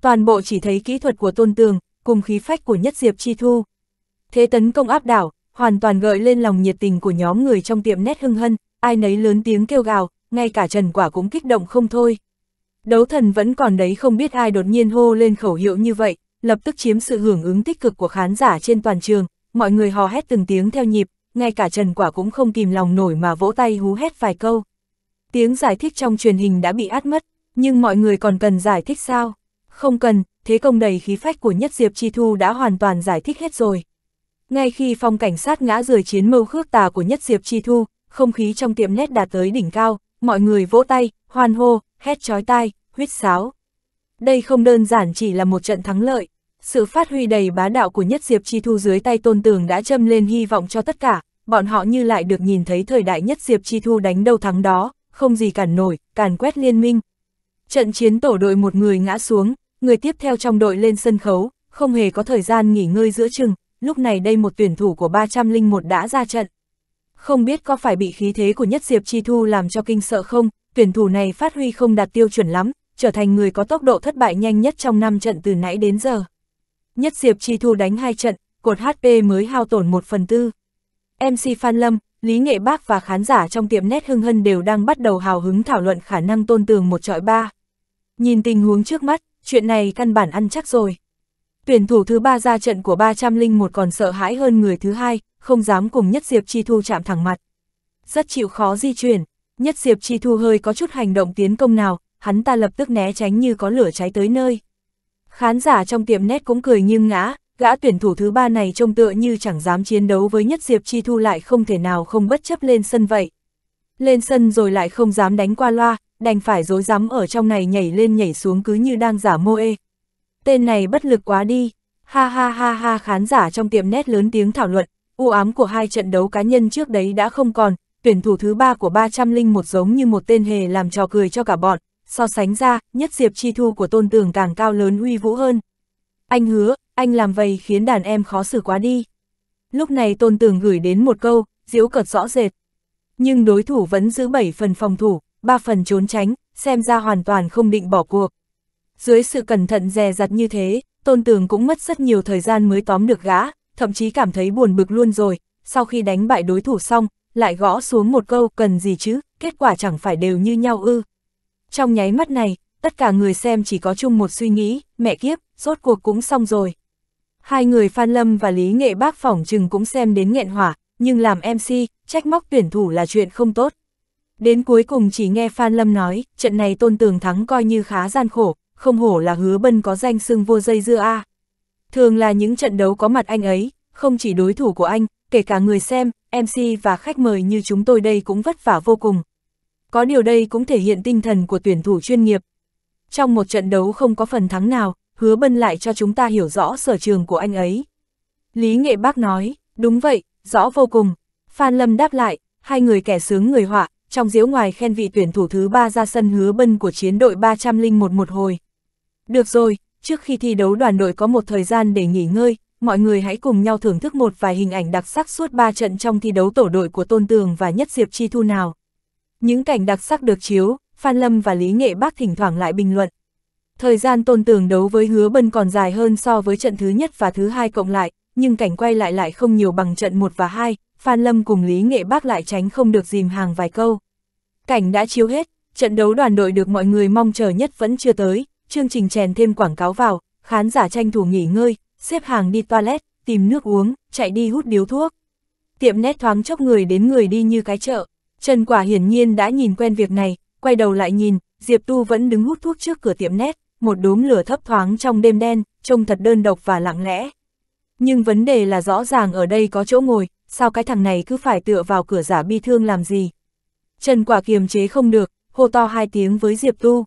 Toàn bộ chỉ thấy kỹ thuật của Tôn Tường, cùng khí phách của Nhất Diệp Chi Thu. Thế tấn công áp đảo, hoàn toàn gợi lên lòng nhiệt tình của nhóm người trong tiệm nét hưng hân, ai nấy lớn tiếng kêu gào, ngay cả Trần Quả cũng kích động không thôi. Đấu thần vẫn còn đấy không biết ai đột nhiên hô lên khẩu hiệu như vậy, lập tức chiếm sự hưởng ứng tích cực của khán giả trên toàn trường, mọi người hò hét từng tiếng theo nhịp, ngay cả Trần Quả cũng không kìm lòng nổi mà vỗ tay hú hét vài câu. Tiếng giải thích trong truyền hình đã bị át mất, nhưng mọi người còn cần giải thích sao? Không cần, thế công đầy khí phách của Nhất Diệp Chi Thu đã hoàn toàn giải thích hết rồi. Ngay khi phong cảnh sát ngã rời chiến mâu khước tà của Nhất Diệp Chi Thu, không khí trong tiệm nét đạt tới đỉnh cao, mọi người vỗ tay, hoan hô, hét chói tai, huyết sáo. Đây không đơn giản chỉ là một trận thắng lợi, sự phát huy đầy bá đạo của nhất diệp chi thu dưới tay tôn tường đã châm lên hy vọng cho tất cả, bọn họ như lại được nhìn thấy thời đại nhất diệp chi thu đánh đâu thắng đó, không gì cản nổi, càn quét liên minh. Trận chiến tổ đội một người ngã xuống, người tiếp theo trong đội lên sân khấu, không hề có thời gian nghỉ ngơi giữa chừng, lúc này đây một tuyển thủ của 301 đã ra trận. Không biết có phải bị khí thế của Nhất Diệp Chi Thu làm cho kinh sợ không, tuyển thủ này phát huy không đạt tiêu chuẩn lắm, trở thành người có tốc độ thất bại nhanh nhất trong 5 trận từ nãy đến giờ. Nhất Diệp Chi Thu đánh 2 trận, cột HP mới hao tổn 1 phần tư. MC Phan Lâm, Lý Nghệ Bác và khán giả trong tiệm nét hưng hân đều đang bắt đầu hào hứng thảo luận khả năng tôn tường một trọi ba. Nhìn tình huống trước mắt, chuyện này căn bản ăn chắc rồi. Tuyển thủ thứ ba ra trận của 301 còn sợ hãi hơn người thứ hai, không dám cùng Nhất Diệp Chi Thu chạm thẳng mặt. Rất chịu khó di chuyển, Nhất Diệp Chi Thu hơi có chút hành động tiến công nào, hắn ta lập tức né tránh như có lửa cháy tới nơi. Khán giả trong tiệm nét cũng cười nghiêng ngã, gã tuyển thủ thứ ba này trông tựa như chẳng dám chiến đấu với Nhất Diệp Chi Thu lại không thể nào không bất chấp lên sân vậy. Lên sân rồi lại không dám đánh qua loa, đành phải dối rắm ở trong này nhảy lên nhảy xuống cứ như đang giả mô ê. Tên này bất lực quá đi, ha ha ha ha khán giả trong tiệm nét lớn tiếng thảo luận, u ám của hai trận đấu cá nhân trước đấy đã không còn, tuyển thủ thứ ba của 301 giống như một tên hề làm trò cười cho cả bọn, so sánh ra, nhất diệp chi thu của tôn tường càng cao lớn uy vũ hơn. Anh hứa, anh làm vậy khiến đàn em khó xử quá đi. Lúc này tôn tường gửi đến một câu, diễu cợt rõ rệt. Nhưng đối thủ vẫn giữ 7 phần phòng thủ, 3 phần trốn tránh, xem ra hoàn toàn không định bỏ cuộc. Dưới sự cẩn thận dè dặt như thế, tôn tường cũng mất rất nhiều thời gian mới tóm được gã, thậm chí cảm thấy buồn bực luôn rồi. Sau khi đánh bại đối thủ xong, lại gõ xuống một câu cần gì chứ, kết quả chẳng phải đều như nhau ư. Trong nháy mắt này, tất cả người xem chỉ có chung một suy nghĩ, mẹ kiếp, rốt cuộc cũng xong rồi. Hai người Phan Lâm và Lý Nghệ Bác phỏng chừng cũng xem đến nghẹn hỏa, nhưng làm MC, trách móc tuyển thủ là chuyện không tốt. Đến cuối cùng chỉ nghe Phan Lâm nói, trận này tôn tường thắng coi như khá gian khổ, không hổ là hứa bân có danh xưng vua dây dưa a. Thường là những trận đấu có mặt anh ấy, không chỉ đối thủ của anh, kể cả người xem, MC và khách mời như chúng tôi đây cũng vất vả vô cùng. Có điều đây cũng thể hiện tinh thần của tuyển thủ chuyên nghiệp. Trong một trận đấu không có phần thắng nào, hứa bân lại cho chúng ta hiểu rõ sở trường của anh ấy. Lý Nghệ Bác nói, đúng vậy, rõ vô cùng. Phan Lâm đáp lại, hai người kẻ sướng người họa, trong diễu ngoài khen vị tuyển thủ thứ ba ra sân hứa bân của chiến đội 301 một hồi. Được rồi, trước khi thi đấu đoàn đội có một thời gian để nghỉ ngơi, mọi người hãy cùng nhau thưởng thức một vài hình ảnh đặc sắc suốt ba trận trong thi đấu tổ đội của Tôn Tường và Nhất Diệp Chi Thu nào. Những cảnh đặc sắc được chiếu, Phan Lâm và Lý Nghệ Bác thỉnh thoảng lại bình luận. Thời gian Tôn Tường đấu với Hứa Bân còn dài hơn so với trận thứ nhất và thứ hai cộng lại, nhưng cảnh quay lại lại không nhiều bằng trận 1 và 2, Phan Lâm cùng Lý Nghệ Bác lại tránh không được dìm hàng vài câu. Cảnh đã chiếu hết, trận đấu đoàn đội được mọi người mong chờ nhất vẫn chưa tới, chương trình chèn thêm quảng cáo vào, khán giả tranh thủ nghỉ ngơi, xếp hàng đi toilet, tìm nước uống, chạy đi hút điếu thuốc. Tiệm nét thoáng chốc người đến người đi như cái chợ. Trần Quả hiển nhiên đã nhìn quen việc này, quay đầu lại nhìn, Diệp Tu vẫn đứng hút thuốc trước cửa tiệm nét, một đốm lửa thấp thoáng trong đêm đen, trông thật đơn độc và lặng lẽ. Nhưng vấn đề là rõ ràng ở đây có chỗ ngồi, sao cái thằng này cứ phải tựa vào cửa giả bi thương làm gì? Trần Quả kiềm chế không được, hô to hai tiếng với Diệp Tu.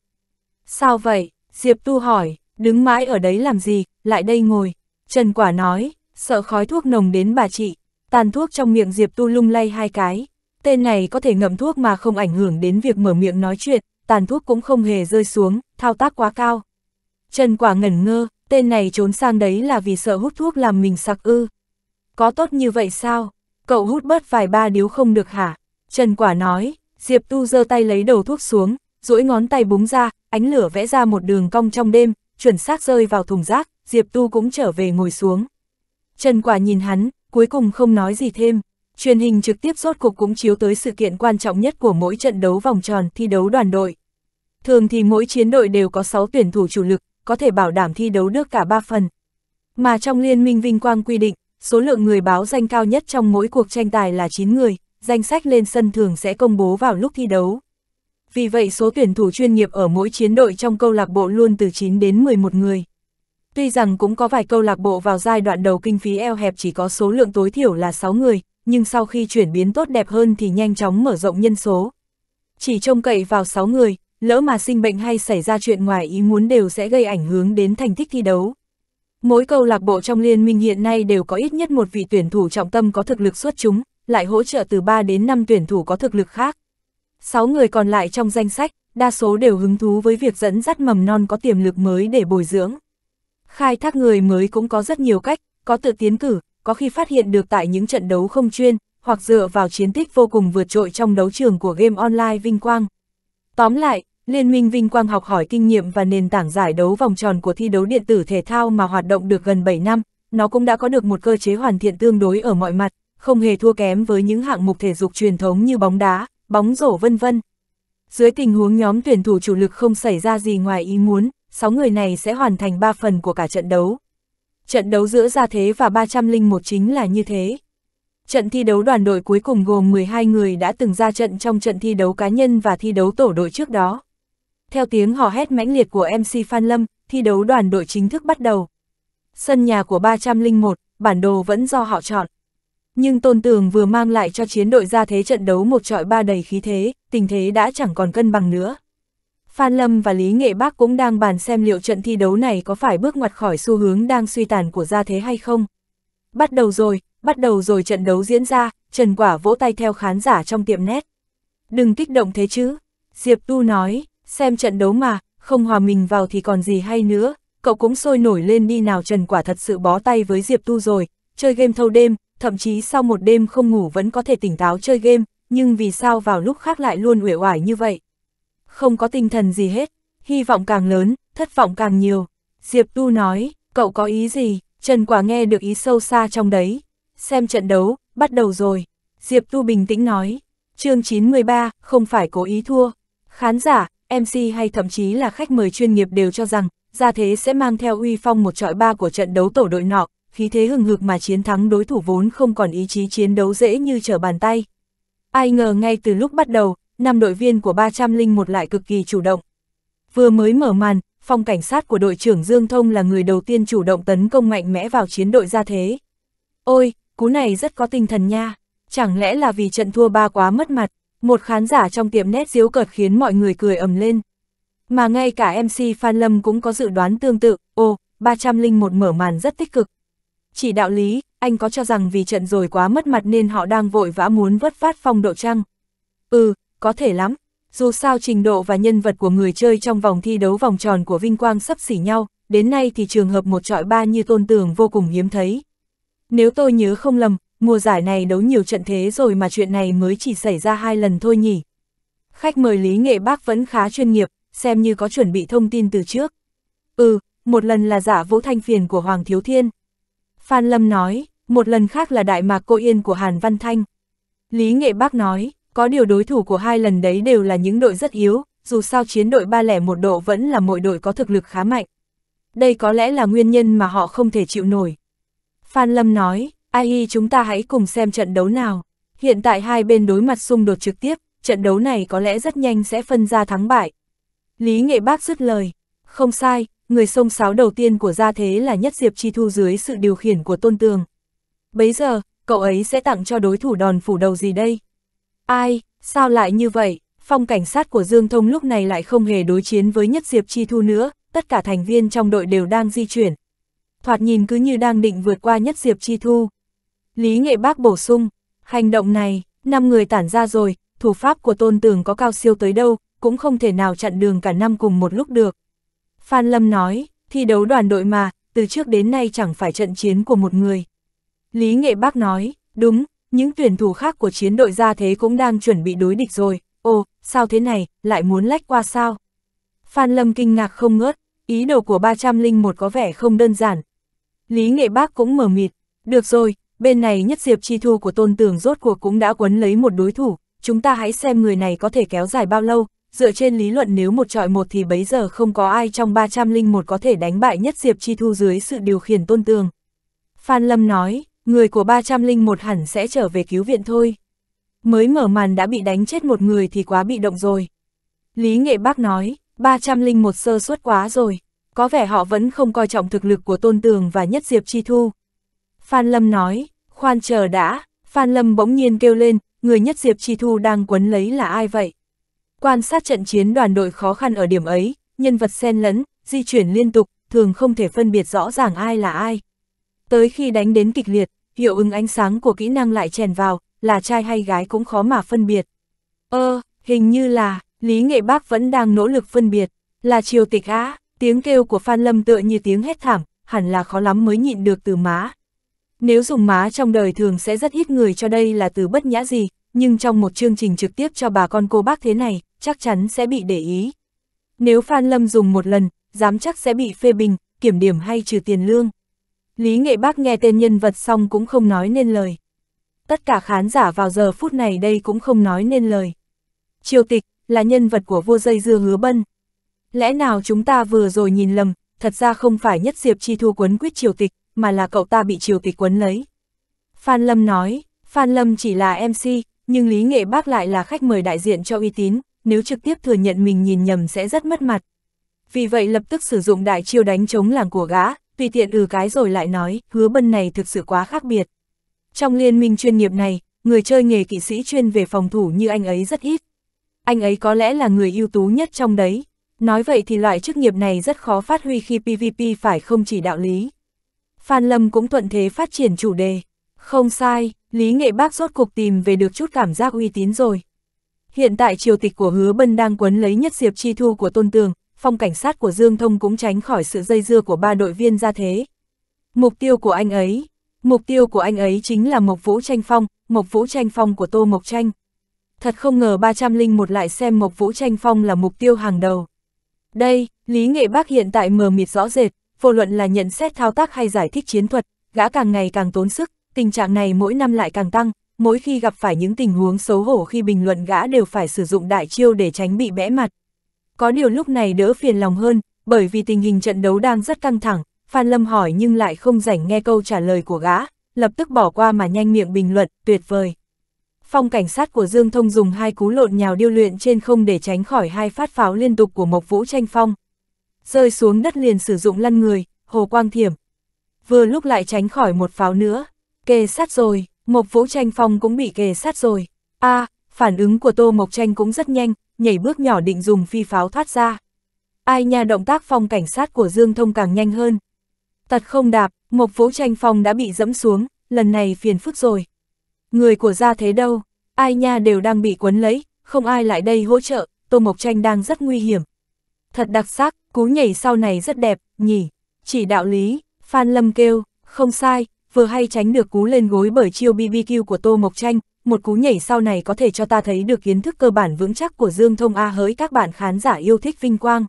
Sao vậy? Diệp Tu hỏi, đứng mãi ở đấy làm gì, lại đây ngồi. Trần Quả nói, sợ khói thuốc nồng đến bà chị, tàn thuốc trong miệng Diệp Tu lung lay hai cái. Tên này có thể ngậm thuốc mà không ảnh hưởng đến việc mở miệng nói chuyện, tàn thuốc cũng không hề rơi xuống, thao tác quá cao. Trần Quả ngẩn ngơ, tên này trốn sang đấy là vì sợ hút thuốc làm mình sặc ư. Có tốt như vậy sao? Cậu hút bớt vài ba điếu không được hả? Trần Quả nói, Diệp Tu giơ tay lấy đầu thuốc xuống, duỗi ngón tay búng ra, ánh lửa vẽ ra một đường cong trong đêm, chuẩn xác rơi vào thùng rác, Diệp Tu cũng trở về ngồi xuống. Trần Quả nhìn hắn, cuối cùng không nói gì thêm. Truyền hình trực tiếp rốt cuộc cũng chiếu tới sự kiện quan trọng nhất của mỗi trận đấu vòng tròn thi đấu đoàn đội. Thường thì mỗi chiến đội đều có 6 tuyển thủ chủ lực, có thể bảo đảm thi đấu được cả 3 phần. Mà trong Liên minh Vinh Quang quy định, số lượng người báo danh cao nhất trong mỗi cuộc tranh tài là 9 người, danh sách lên sân thường sẽ công bố vào lúc thi đấu. Vì vậy số tuyển thủ chuyên nghiệp ở mỗi chiến đội trong câu lạc bộ luôn từ 9 đến 11 người. Tuy rằng cũng có vài câu lạc bộ vào giai đoạn đầu kinh phí eo hẹp chỉ có số lượng tối thiểu là 6 người, nhưng sau khi chuyển biến tốt đẹp hơn thì nhanh chóng mở rộng nhân số. Chỉ trông cậy vào 6 người, lỡ mà sinh bệnh hay xảy ra chuyện ngoài ý muốn đều sẽ gây ảnh hưởng đến thành tích thi đấu. Mỗi câu lạc bộ trong liên minh hiện nay đều có ít nhất một vị tuyển thủ trọng tâm có thực lực xuất chúng, lại hỗ trợ từ 3 đến 5 tuyển thủ có thực lực khác. 6 người còn lại trong danh sách, đa số đều hứng thú với việc dẫn dắt mầm non có tiềm lực mới để bồi dưỡng. Khai thác người mới cũng có rất nhiều cách, có tự tiến cử, có khi phát hiện được tại những trận đấu không chuyên, hoặc dựa vào chiến tích vô cùng vượt trội trong đấu trường của game online Vinh Quang. Tóm lại, Liên minh Vinh Quang học hỏi kinh nghiệm và nền tảng giải đấu vòng tròn của thi đấu điện tử thể thao mà hoạt động được gần 7 năm, nó cũng đã có được một cơ chế hoàn thiện tương đối ở mọi mặt, không hề thua kém với những hạng mục thể dục truyền thống như bóng đá, bóng rổ vân vân. Dưới tình huống nhóm tuyển thủ chủ lực không xảy ra gì ngoài ý muốn, 6 người này sẽ hoàn thành 3 phần của cả trận đấu. Trận đấu giữa Gia Thế và 301 chính là như thế. Trận thi đấu đoàn đội cuối cùng gồm 12 người đã từng ra trận trong trận thi đấu cá nhân và thi đấu tổ đội trước đó. Theo tiếng hò hét mãnh liệt của MC Phan Lâm, thi đấu đoàn đội chính thức bắt đầu. Sân nhà của 301, bản đồ vẫn do họ chọn. Nhưng Tôn Tường vừa mang lại cho chiến đội ra thế trận đấu một trọi ba đầy khí thế, tình thế đã chẳng còn cân bằng nữa. Phan Lâm và Lý Nghệ Bác cũng đang bàn xem liệu trận thi đấu này có phải bước ngoặt khỏi xu hướng đang suy tàn của gia thế hay không. Bắt đầu rồi, bắt đầu rồi trận đấu diễn ra, Trần Quả vỗ tay theo khán giả trong tiệm nét. Đừng kích động thế chứ, Diệp Tu nói, xem trận đấu mà, không hòa mình vào thì còn gì hay nữa, cậu cũng sôi nổi lên đi nào Trần Quả thật sự bó tay với Diệp Tu rồi, chơi game thâu đêm, thậm chí sau một đêm không ngủ vẫn có thể tỉnh táo chơi game, nhưng vì sao vào lúc khác lại luôn uể oải như vậy không có tinh thần gì hết, hy vọng càng lớn, thất vọng càng nhiều. Diệp Tu nói, cậu có ý gì? Trần Quả nghe được ý sâu xa trong đấy. Xem trận đấu, bắt đầu rồi. Diệp Tu bình tĩnh nói, chương 93, không phải cố ý thua. Khán giả, MC hay thậm chí là khách mời chuyên nghiệp đều cho rằng, gia thế sẽ mang theo uy phong một trọi ba của trận đấu tổ đội nọ, khí thế hừng hực mà chiến thắng đối thủ vốn không còn ý chí chiến đấu dễ như trở bàn tay. Ai ngờ ngay từ lúc bắt đầu, năm đội viên của 301 lại cực kỳ chủ động. Vừa mới mở màn, phòng cảnh sát của đội trưởng Dương Thông là người đầu tiên chủ động tấn công mạnh mẽ vào chiến đội ra thế. Ôi, cú này rất có tinh thần nha, chẳng lẽ là vì trận thua ba quá mất mặt, một khán giả trong tiệm nét diếu cợt khiến mọi người cười ầm lên. Mà ngay cả MC Phan Lâm cũng có dự đoán tương tự, ồ, 301 mở màn rất tích cực. Chỉ đạo lý, anh có cho rằng vì trận rồi quá mất mặt nên họ đang vội vã muốn vớt phát phong độ trăng. Ừ, có thể lắm. Dù sao trình độ và nhân vật của người chơi trong vòng thi đấu vòng tròn của Vinh Quang sắp xỉ nhau, đến nay thì trường hợp một trọi ba như tôn tường vô cùng hiếm thấy. Nếu tôi nhớ không lầm, mùa giải này đấu nhiều trận thế rồi mà chuyện này mới chỉ xảy ra hai lần thôi nhỉ. Khách mời Lý Nghệ Bác vẫn khá chuyên nghiệp, xem như có chuẩn bị thông tin từ trước. Ừ, một lần là giả vũ thanh phiền của Hoàng Thiếu Thiên. Phan Lâm nói, một lần khác là đại mạc cô yên của Hàn Văn Thanh. Lý Nghệ Bác nói, có điều đối thủ của hai lần đấy đều là những đội rất yếu, dù sao chiến đội 301 độ vẫn là mỗi đội có thực lực khá mạnh. Đây có lẽ là nguyên nhân mà họ không thể chịu nổi. Phan Lâm nói, ai chúng ta hãy cùng xem trận đấu nào. Hiện tại hai bên đối mặt xung đột trực tiếp, trận đấu này có lẽ rất nhanh sẽ phân ra thắng bại. Lý Nghệ Bác dứt lời, không sai, người sông sáo đầu tiên của gia thế là Nhất Diệp Chi Thu dưới sự điều khiển của Tôn Tường. Bấy giờ, cậu ấy sẽ tặng cho đối thủ đòn phủ đầu gì đây? Ai, sao lại như vậy? Phong cảnh sát của Dương Thông lúc này lại không hề đối chiến với Nhất Diệp Chi Thu nữa, tất cả thành viên trong đội đều đang di chuyển. Thoạt nhìn cứ như đang định vượt qua Nhất Diệp Chi Thu. Lý Nghệ Bác bổ sung, hành động này, năm người tản ra rồi, thủ pháp của tôn tường có cao siêu tới đâu, cũng không thể nào chặn đường cả năm cùng một lúc được. Phan Lâm nói, thi đấu đoàn đội mà, từ trước đến nay chẳng phải trận chiến của một người. Lý Nghệ Bác nói, đúng, những tuyển thủ khác của chiến đội ra thế cũng đang chuẩn bị đối địch rồi, ồ, sao thế này, lại muốn lách qua sao? Phan Lâm kinh ngạc không ngớt, ý đồ của 301 có vẻ không đơn giản. Lý nghệ bác cũng mở mịt, được rồi, bên này nhất diệp chi thu của tôn tường rốt cuộc cũng đã quấn lấy một đối thủ, chúng ta hãy xem người này có thể kéo dài bao lâu, dựa trên lý luận nếu một trọi một thì bấy giờ không có ai trong 301 có thể đánh bại nhất diệp chi thu dưới sự điều khiển tôn tường. Phan Lâm nói, người của 301 hẳn sẽ trở về cứu viện thôi. Mới mở màn đã bị đánh chết một người thì quá bị động rồi. Lý Nghệ Bác nói, 301 sơ suất quá rồi, có vẻ họ vẫn không coi trọng thực lực của Tôn Tường và Nhất Diệp Chi Thu. Phan Lâm nói, khoan chờ đã, Phan Lâm bỗng nhiên kêu lên, người Nhất Diệp Chi Thu đang quấn lấy là ai vậy? Quan sát trận chiến đoàn đội khó khăn ở điểm ấy, nhân vật xen lẫn, di chuyển liên tục, thường không thể phân biệt rõ ràng ai là ai. Tới khi đánh đến kịch liệt, hiệu ứng ánh sáng của kỹ năng lại chèn vào, là trai hay gái cũng khó mà phân biệt. Ơ, ờ, hình như là, Lý Nghệ Bác vẫn đang nỗ lực phân biệt, là triều tịch á, tiếng kêu của Phan Lâm tựa như tiếng hét thảm, hẳn là khó lắm mới nhịn được từ má. Nếu dùng má trong đời thường sẽ rất ít người cho đây là từ bất nhã gì, nhưng trong một chương trình trực tiếp cho bà con cô bác thế này, chắc chắn sẽ bị để ý. Nếu Phan Lâm dùng một lần, dám chắc sẽ bị phê bình, kiểm điểm hay trừ tiền lương. Lý Nghệ Bác nghe tên nhân vật xong cũng không nói nên lời. Tất cả khán giả vào giờ phút này đây cũng không nói nên lời. Triều tịch là nhân vật của vua dây dưa hứa bân. Lẽ nào chúng ta vừa rồi nhìn lầm, thật ra không phải nhất diệp chi thu quấn quyết triều tịch, mà là cậu ta bị triều tịch quấn lấy. Phan Lâm nói, Phan Lâm chỉ là MC, nhưng Lý Nghệ Bác lại là khách mời đại diện cho uy tín, nếu trực tiếp thừa nhận mình nhìn nhầm sẽ rất mất mặt. Vì vậy lập tức sử dụng đại chiêu đánh chống làng của gã, tùy tiện ừ cái rồi lại nói, hứa bân này thực sự quá khác biệt. Trong liên minh chuyên nghiệp này, người chơi nghề kỵ sĩ chuyên về phòng thủ như anh ấy rất ít. Anh ấy có lẽ là người ưu tú nhất trong đấy. Nói vậy thì loại chức nghiệp này rất khó phát huy khi PvP phải không chỉ đạo lý. Phan Lâm cũng thuận thế phát triển chủ đề. Không sai, Lý Nghệ Bác rốt cuộc tìm về được chút cảm giác uy tín rồi. Hiện tại triều tịch của Hứa Bân đang quấn lấy nhất diệp chi thu của Tôn Tường, phong cảnh sát của Dương Thông cũng tránh khỏi sự dây dưa của ba đội viên ra thế. Mục tiêu của anh ấy, mục tiêu của anh ấy chính là Mộc Vũ Tranh Phong, Mộc Vũ Tranh Phong của Tô Mộc Tranh. Thật không ngờ 301 lại xem Mộc Vũ Tranh Phong là mục tiêu hàng đầu. Đây, Lý Nghệ Bác hiện tại mờ mịt rõ rệt, vô luận là nhận xét thao tác hay giải thích chiến thuật, gã càng ngày càng tốn sức, tình trạng này mỗi năm lại càng tăng, mỗi khi gặp phải những tình huống xấu hổ khi bình luận gã đều phải sử dụng đại chiêu để tránh bị bẽ mặt. Có điều lúc này đỡ phiền lòng hơn, bởi vì tình hình trận đấu đang rất căng thẳng, Phan Lâm hỏi nhưng lại không rảnh nghe câu trả lời của gã, lập tức bỏ qua mà nhanh miệng bình luận, tuyệt vời. Phong cảnh sát của Dương Thông dùng hai cú lộn nhào điêu luyện trên không để tránh khỏi hai phát pháo liên tục của Mộc Vũ tranh phong. Rơi xuống đất liền sử dụng lăn người, Hồ Quang Thiểm. Vừa lúc lại tránh khỏi một pháo nữa, kề sát rồi, Mộc Vũ tranh phong cũng bị kề sát rồi. a à, phản ứng của Tô Mộc Tranh cũng rất nhanh, nhảy bước nhỏ định dùng phi pháo thoát ra. Ai nha động tác phong cảnh sát của Dương Thông càng nhanh hơn. Tật không đạp, Mộc Vũ Tranh Phong đã bị dẫm xuống, lần này phiền phức rồi. Người của gia thế đâu, ai nha đều đang bị quấn lấy, không ai lại đây hỗ trợ, Tô Mộc Tranh đang rất nguy hiểm. Thật đặc sắc, cú nhảy sau này rất đẹp, nhỉ. Chỉ đạo lý, Phan Lâm kêu, không sai, vừa hay tránh được cú lên gối bởi chiêu BBQ của Tô Mộc Tranh, một cú nhảy sau này có thể cho ta thấy được kiến thức cơ bản vững chắc của Dương Thông A hỡi các bạn khán giả yêu thích vinh quang.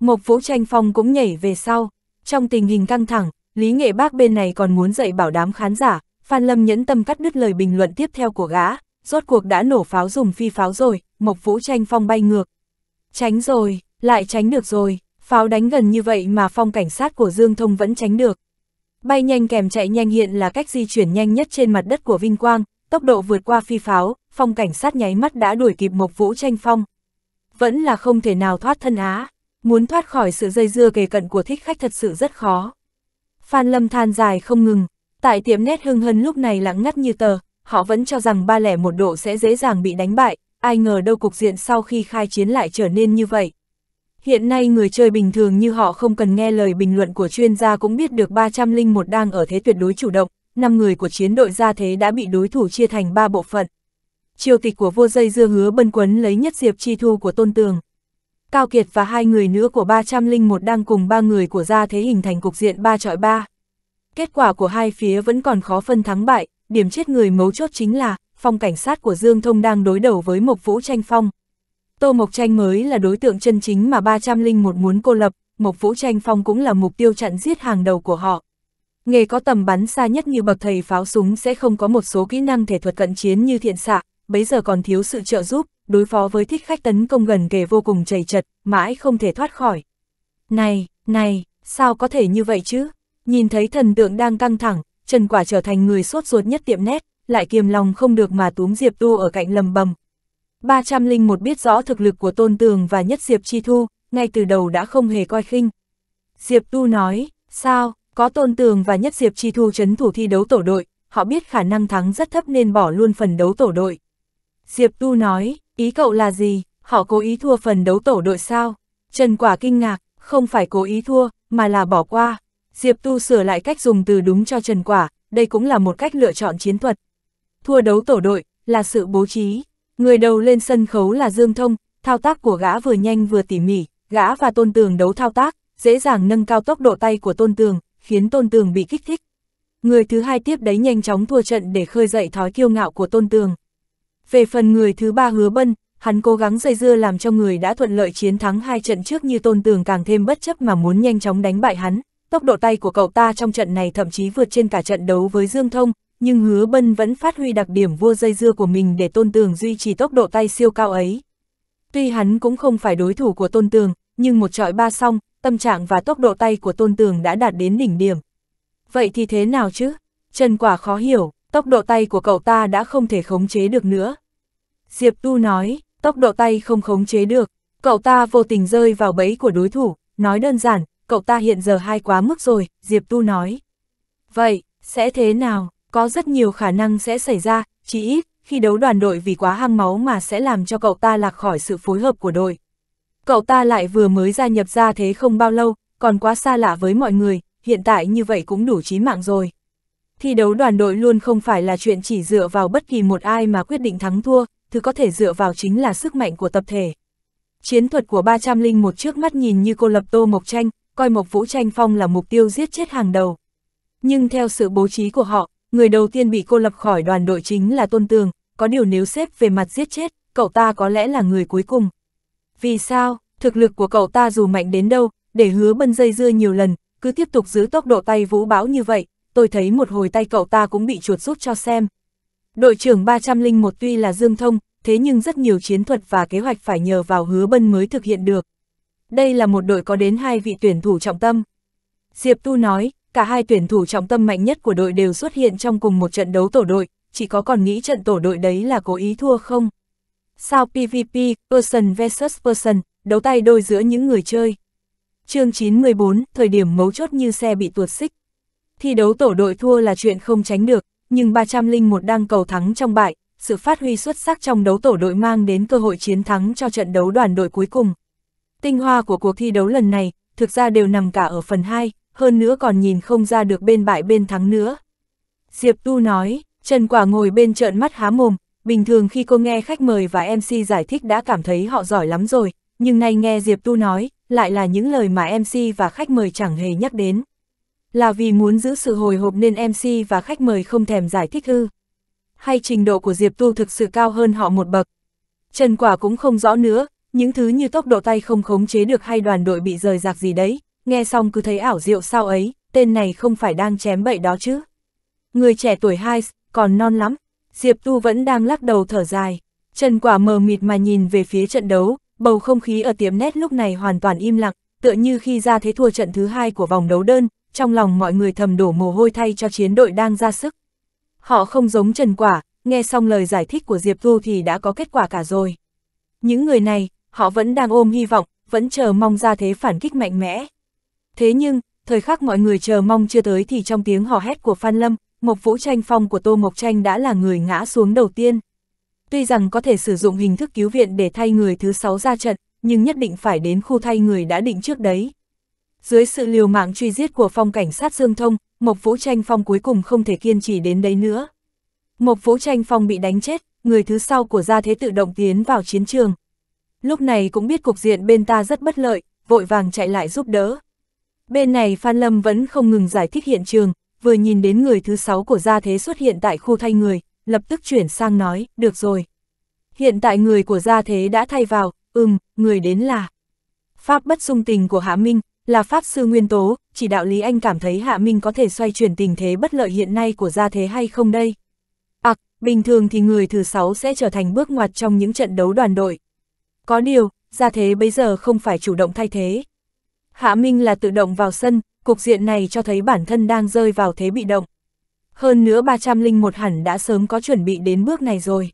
Mộc Vũ Tranh Phong cũng nhảy về sau. Trong tình hình căng thẳng, Lý Nghệ Bác bên này còn muốn dạy bảo đám khán giả, Phan Lâm nhẫn tâm cắt đứt lời bình luận tiếp theo của gã, rốt cuộc đã nổ pháo dùng phi pháo rồi, Mộc Vũ Tranh Phong bay ngược. Tránh rồi, lại tránh được rồi, pháo đánh gần như vậy mà phong cảnh sát của Dương Thông vẫn tránh được. Bay nhanh kèm chạy nhanh hiện là cách di chuyển nhanh nhất trên mặt đất của Vinh Quang, tốc độ vượt qua phi pháo, phong cảnh sát nháy mắt đã đuổi kịp Mộc Vũ tranh phong. Vẫn là không thể nào thoát thân á, muốn thoát khỏi sự dây dưa kề cận của thích khách thật sự rất khó. Phan Lâm than dài không ngừng, tại tiệm nét hưng hân lúc này lặng ngắt như tờ, họ vẫn cho rằng ba lẻ một độ sẽ dễ dàng bị đánh bại, ai ngờ đâu cục diện sau khi khai chiến lại trở nên như vậy. Hiện nay người chơi bình thường như họ không cần nghe lời bình luận của chuyên gia cũng biết được 301 đang ở thế tuyệt đối chủ động, năm người của chiến đội ra thế đã bị đối thủ chia thành ba bộ phận. Triều tịch của vô dây dưa hứa bân quấn lấy nhất diệp chi thu của tôn tường. Cao Kiệt và hai người nữa của 301 đang cùng ba người của gia thế hình thành cục diện 3 trọi 3. Kết quả của hai phía vẫn còn khó phân thắng bại, điểm chết người mấu chốt chính là, phong cảnh sát của Dương Thông đang đối đầu với Mộc Vũ Tranh Phong. Tô Mộc Tranh mới là đối tượng chân chính mà 301 muốn cô lập, Mộc Vũ Tranh Phong cũng là mục tiêu chặn giết hàng đầu của họ. Nghề có tầm bắn xa nhất như bậc thầy pháo súng sẽ không có một số kỹ năng thể thuật cận chiến như thiện xạ, bấy giờ còn thiếu sự trợ giúp, đối phó với thích khách tấn công gần kề vô cùng chảy chật, mãi không thể thoát khỏi. Này, này, sao có thể như vậy chứ? Nhìn thấy thần tượng đang căng thẳng, Trần Quả trở thành người sốt ruột nhất tiệm nét, lại kiềm lòng không được mà túm Diệp Tu ở cạnh lầm bầm. 301 biết rõ thực lực của Tôn Tường và nhất Diệp Chi Thu, ngay từ đầu đã không hề coi khinh. Diệp Tu nói, sao, có Tôn Tường và Nhất Diệp Chi Thu chấn thủ thi đấu tổ đội, họ biết khả năng thắng rất thấp nên bỏ luôn phần đấu tổ đội. Diệp Tu nói, ý cậu là gì, họ cố ý thua phần đấu tổ đội sao? Trần Quả kinh ngạc, không phải cố ý thua, mà là bỏ qua. Diệp Tu sửa lại cách dùng từ đúng cho Trần Quả, đây cũng là một cách lựa chọn chiến thuật. Thua đấu tổ đội, là sự bố trí. Người đầu lên sân khấu là Dương Thông, thao tác của gã vừa nhanh vừa tỉ mỉ, gã và Tôn Tường đấu thao tác, dễ dàng nâng cao tốc độ tay của Tôn Tường, khiến Tôn Tường bị kích thích. Người thứ hai tiếp đấy nhanh chóng thua trận để khơi dậy thói kiêu ngạo của Tôn Tường. Về phần người thứ ba hứa bân, hắn cố gắng dây dưa làm cho người đã thuận lợi chiến thắng hai trận trước như Tôn Tường càng thêm bất chấp mà muốn nhanh chóng đánh bại hắn. Tốc độ tay của cậu ta trong trận này thậm chí vượt trên cả trận đấu với Dương Thông, nhưng hứa bân vẫn phát huy đặc điểm vua dây dưa của mình để Tôn Tường duy trì tốc độ tay siêu cao ấy. Tuy hắn cũng không phải đối thủ của Tôn Tường, nhưng một trọi ba xong, tâm trạng và tốc độ tay của tôn tường đã đạt đến đỉnh điểm. Vậy thì thế nào chứ? Trần quả khó hiểu, tốc độ tay của cậu ta đã không thể khống chế được nữa. Diệp Tu nói, tốc độ tay không khống chế được, cậu ta vô tình rơi vào bẫy của đối thủ, nói đơn giản, cậu ta hiện giờ hai quá mức rồi, Diệp Tu nói. Vậy, sẽ thế nào? Có rất nhiều khả năng sẽ xảy ra, chỉ ít, khi đấu đoàn đội vì quá hăng máu mà sẽ làm cho cậu ta lạc khỏi sự phối hợp của đội. Cậu ta lại vừa mới gia nhập ra thế không bao lâu, còn quá xa lạ với mọi người, hiện tại như vậy cũng đủ chí mạng rồi. Thi đấu đoàn đội luôn không phải là chuyện chỉ dựa vào bất kỳ một ai mà quyết định thắng thua, thứ có thể dựa vào chính là sức mạnh của tập thể. Chiến thuật của 301 trước mắt nhìn như cô lập Tô Mộc Tranh, coi Mộc Vũ Tranh Phong là mục tiêu giết chết hàng đầu. Nhưng theo sự bố trí của họ, người đầu tiên bị cô lập khỏi đoàn đội chính là Tôn Tường, có điều nếu xếp về mặt giết chết, cậu ta có lẽ là người cuối cùng. Vì sao, thực lực của cậu ta dù mạnh đến đâu, để hứa bân dây dưa nhiều lần, cứ tiếp tục giữ tốc độ tay vũ báo như vậy, tôi thấy một hồi tay cậu ta cũng bị chuột rút cho xem. Đội trưởng 301 tuy là Dương Thông, thế nhưng rất nhiều chiến thuật và kế hoạch phải nhờ vào hứa bân mới thực hiện được. Đây là một đội có đến hai vị tuyển thủ trọng tâm. Diệp Tu nói, cả hai tuyển thủ trọng tâm mạnh nhất của đội đều xuất hiện trong cùng một trận đấu tổ đội, chỉ có còn nghĩ trận tổ đội đấy là cố ý thua không? Sao PvP, person vs person, đấu tay đôi giữa những người chơi. chương 914, thời điểm mấu chốt như xe bị tuột xích. Thi đấu tổ đội thua là chuyện không tránh được, nhưng 301 đang cầu thắng trong bại, sự phát huy xuất sắc trong đấu tổ đội mang đến cơ hội chiến thắng cho trận đấu đoàn đội cuối cùng. Tinh hoa của cuộc thi đấu lần này, thực ra đều nằm cả ở phần 2, hơn nữa còn nhìn không ra được bên bại bên thắng nữa. Diệp Tu nói, Trần Quả ngồi bên trợn mắt há mồm, bình thường khi cô nghe khách mời và MC giải thích đã cảm thấy họ giỏi lắm rồi, nhưng nay nghe Diệp Tu nói, lại là những lời mà MC và khách mời chẳng hề nhắc đến. Là vì muốn giữ sự hồi hộp nên MC và khách mời không thèm giải thích hư. Hay trình độ của Diệp Tu thực sự cao hơn họ một bậc. Trần Quả cũng không rõ nữa, những thứ như tốc độ tay không khống chế được hay đoàn đội bị rời rạc gì đấy, nghe xong cứ thấy ảo diệu sao ấy, tên này không phải đang chém bậy đó chứ. Người trẻ tuổi hai còn non lắm, Diệp Tu vẫn đang lắc đầu thở dài. Trần Quả mờ mịt mà nhìn về phía trận đấu, bầu không khí ở tiệm nét lúc này hoàn toàn im lặng, tựa như khi ra thế thua trận thứ hai của vòng đấu đơn, trong lòng mọi người thầm đổ mồ hôi thay cho chiến đội đang ra sức. Họ không giống Trần Quả, nghe xong lời giải thích của Diệp Tu thì đã có kết quả cả rồi. Những người này, họ vẫn đang ôm hy vọng, vẫn chờ mong ra thế phản kích mạnh mẽ. Thế nhưng, thời khắc mọi người chờ mong chưa tới thì trong tiếng hò hét của Phan Lâm, Mộc Vũ Tranh Phong của Tô Mộc Tranh đã là người ngã xuống đầu tiên. Tuy rằng có thể sử dụng hình thức cứu viện để thay người thứ sáu ra trận, nhưng nhất định phải đến khu thay người đã định trước đấy. Dưới sự liều mạng truy giết của phong cảnh sát Dương Thông, Mộc Vũ Tranh Phong cuối cùng không thể kiên trì đến đấy nữa. Mộc Vũ Tranh Phong bị đánh chết, người thứ sau của gia thế tự động tiến vào chiến trường. Lúc này cũng biết cục diện bên ta rất bất lợi, vội vàng chạy lại giúp đỡ. Bên này Phan Lâm vẫn không ngừng giải thích hiện trường, vừa nhìn đến người thứ sáu của gia thế xuất hiện tại khu thay người, lập tức chuyển sang nói, được rồi. Hiện tại người của gia thế đã thay vào, ừm, người đến là. Pháp bất dung tình của Hạ Minh, là Pháp sư nguyên tố, chỉ đạo Lý Anh cảm thấy Hạ Minh có thể xoay chuyển tình thế bất lợi hiện nay của gia thế hay không đây. À, bình thường thì người thứ sáu sẽ trở thành bước ngoặt trong những trận đấu đoàn đội. Có điều, gia thế bây giờ không phải chủ động thay thế. Hạ Minh là tự động vào sân, cục diện này cho thấy bản thân đang rơi vào thế bị động. Hơn nữa 301 hẳn đã sớm có chuẩn bị đến bước này rồi.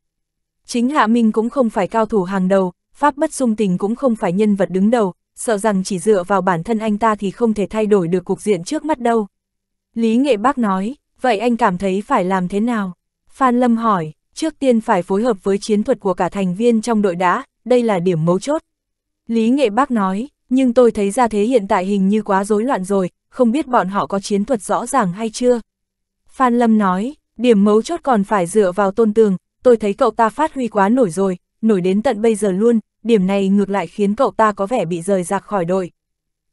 Chính Hạ Minh cũng không phải cao thủ hàng đầu, Pháp bất sung tình cũng không phải nhân vật đứng đầu, sợ rằng chỉ dựa vào bản thân anh ta thì không thể thay đổi được cục diện trước mắt đâu. Lý Nghệ Bác nói, vậy anh cảm thấy phải làm thế nào? Phan Lâm hỏi, trước tiên phải phối hợp với chiến thuật của cả thành viên trong đội đã, đây là điểm mấu chốt. Lý Nghệ Bác nói, nhưng tôi thấy ra thế hiện tại hình như quá rối loạn rồi, không biết bọn họ có chiến thuật rõ ràng hay chưa. Phan Lâm nói, điểm mấu chốt còn phải dựa vào tôn tường, tôi thấy cậu ta phát huy quá nổi rồi, nổi đến tận bây giờ luôn, điểm này ngược lại khiến cậu ta có vẻ bị rời rạc khỏi đội.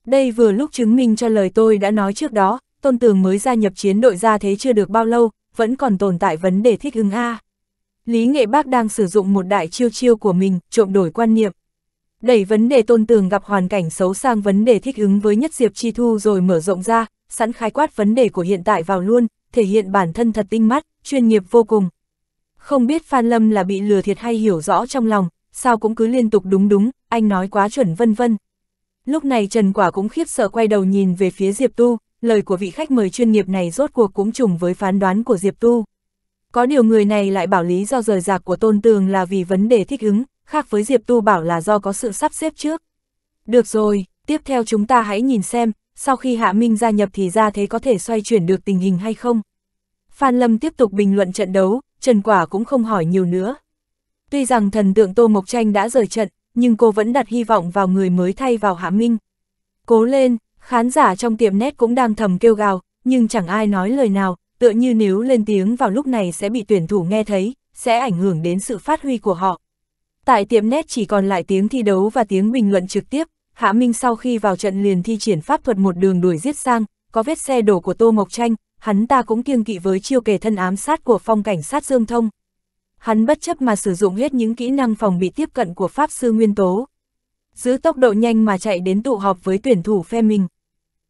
Đây vừa lúc chứng minh cho lời tôi đã nói trước đó, tôn tường mới gia nhập chiến đội ra thế chưa được bao lâu, vẫn còn tồn tại vấn đề thích ứng A. Lý Nghệ Bác đang sử dụng một đại chiêu chiêu của mình, trộm đổi quan niệm đẩy vấn đề tôn tường gặp hoàn cảnh xấu sang vấn đề thích ứng với nhất Diệp Chi Thu rồi mở rộng ra, sẵn khái quát vấn đề của hiện tại vào luôn, thể hiện bản thân thật tinh mắt, chuyên nghiệp vô cùng. Không biết Phan Lâm là bị lừa thiệt hay hiểu rõ trong lòng, sao cũng cứ liên tục đúng đúng, anh nói quá chuẩn vân vân. Lúc này Trần Quả cũng khiếp sợ quay đầu nhìn về phía Diệp Tu, lời của vị khách mời chuyên nghiệp này rốt cuộc cũng trùng với phán đoán của Diệp Tu. Có điều người này lại bảo lý do rời rạc của Tôn Tường là vì vấn đề thích ứng, khác với Diệp Tu bảo là do có sự sắp xếp trước. Được rồi, tiếp theo chúng ta hãy nhìn xem, sau khi Hạ Minh gia nhập thì ra thế có thể xoay chuyển được tình hình hay không. Phan Lâm tiếp tục bình luận trận đấu, Trần Quả cũng không hỏi nhiều nữa. Tuy rằng thần tượng Tô Mộc Tranh đã rời trận, nhưng cô vẫn đặt hy vọng vào người mới thay vào Hạ Minh. Cố lên, khán giả trong tiệm nét cũng đang thầm kêu gào, nhưng chẳng ai nói lời nào, tựa như nếu lên tiếng vào lúc này sẽ bị tuyển thủ nghe thấy, sẽ ảnh hưởng đến sự phát huy của họ. Tại tiệm nét chỉ còn lại tiếng thi đấu và tiếng bình luận trực tiếp, Hạ Minh sau khi vào trận liền thi triển pháp thuật một đường đuổi giết sang, có vết xe đổ của Tô Mộc Tranh, hắn ta cũng kiêng kỵ với chiêu kề thân ám sát của phong cảnh sát Dương Thông. Hắn bất chấp mà sử dụng hết những kỹ năng phòng bị tiếp cận của Pháp Sư Nguyên Tố. Giữ tốc độ nhanh mà chạy đến tụ họp với tuyển thủ phe mình.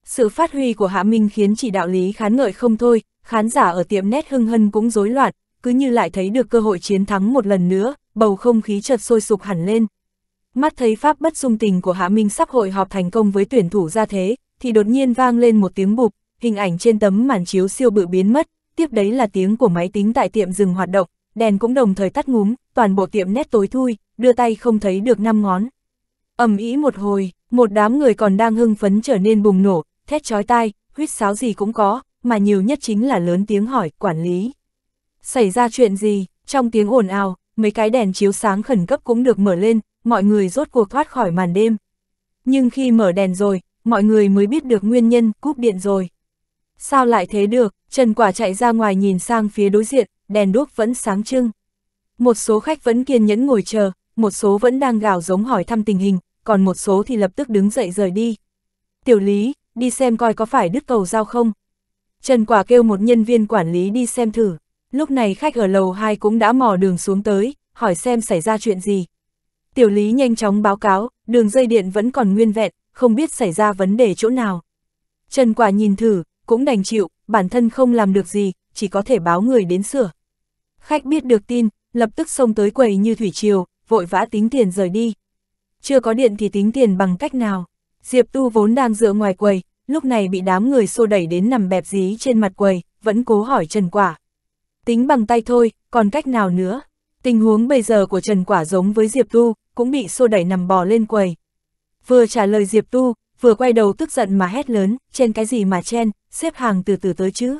Sự phát huy của Hạ Minh khiến chỉ đạo lý khán ngợi không thôi, khán giả ở tiệm nét hưng hân cũng rối loạn, cứ như lại thấy được cơ hội chiến thắng một lần nữa, bầu không khí chợt sôi sục hẳn lên. Mắt thấy pháp bất dung tình của Hạ Minh sắp hội họp thành công với tuyển thủ ra thế, thì đột nhiên vang lên một tiếng bụp, hình ảnh trên tấm màn chiếu siêu bự biến mất, tiếp đấy là tiếng của máy tính tại tiệm dừng hoạt động, đèn cũng đồng thời tắt ngúm, toàn bộ tiệm nét tối thui, đưa tay không thấy được năm ngón. ầm ý một hồi, một đám người còn đang hưng phấn trở nên bùng nổ, thét chói tai, huyết sáo gì cũng có, mà nhiều nhất chính là lớn tiếng hỏi, quản lý. Xảy ra chuyện gì, trong tiếng ồn ào, mấy cái đèn chiếu sáng khẩn cấp cũng được mở lên, mọi người rốt cuộc thoát khỏi màn đêm. Nhưng khi mở đèn rồi, mọi người mới biết được nguyên nhân cúp điện rồi. Sao lại thế được, Trần Quả chạy ra ngoài nhìn sang phía đối diện, đèn đuốc vẫn sáng trưng. Một số khách vẫn kiên nhẫn ngồi chờ, một số vẫn đang gào giống hỏi thăm tình hình, còn một số thì lập tức đứng dậy rời đi. Tiểu lý, đi xem coi có phải đứt cầu giao không. Trần Quả kêu một nhân viên quản lý đi xem thử. Lúc này khách ở lầu 2 cũng đã mò đường xuống tới, hỏi xem xảy ra chuyện gì. Tiểu lý nhanh chóng báo cáo, đường dây điện vẫn còn nguyên vẹn, không biết xảy ra vấn đề chỗ nào. Trần quả nhìn thử, cũng đành chịu, bản thân không làm được gì, chỉ có thể báo người đến sửa. Khách biết được tin, lập tức xông tới quầy như thủy triều, vội vã tính tiền rời đi. Chưa có điện thì tính tiền bằng cách nào. Diệp Tu vốn đang dựa ngoài quầy, lúc này bị đám người xô đẩy đến nằm bẹp dí trên mặt quầy, vẫn cố hỏi Trần Quả tính bằng tay thôi, còn cách nào nữa. Tình huống bây giờ của Trần Quả giống với Diệp Tu, cũng bị xô đẩy nằm bò lên quầy. Vừa trả lời Diệp Tu, vừa quay đầu tức giận mà hét lớn, trên cái gì mà chen, xếp hàng từ từ tới chứ.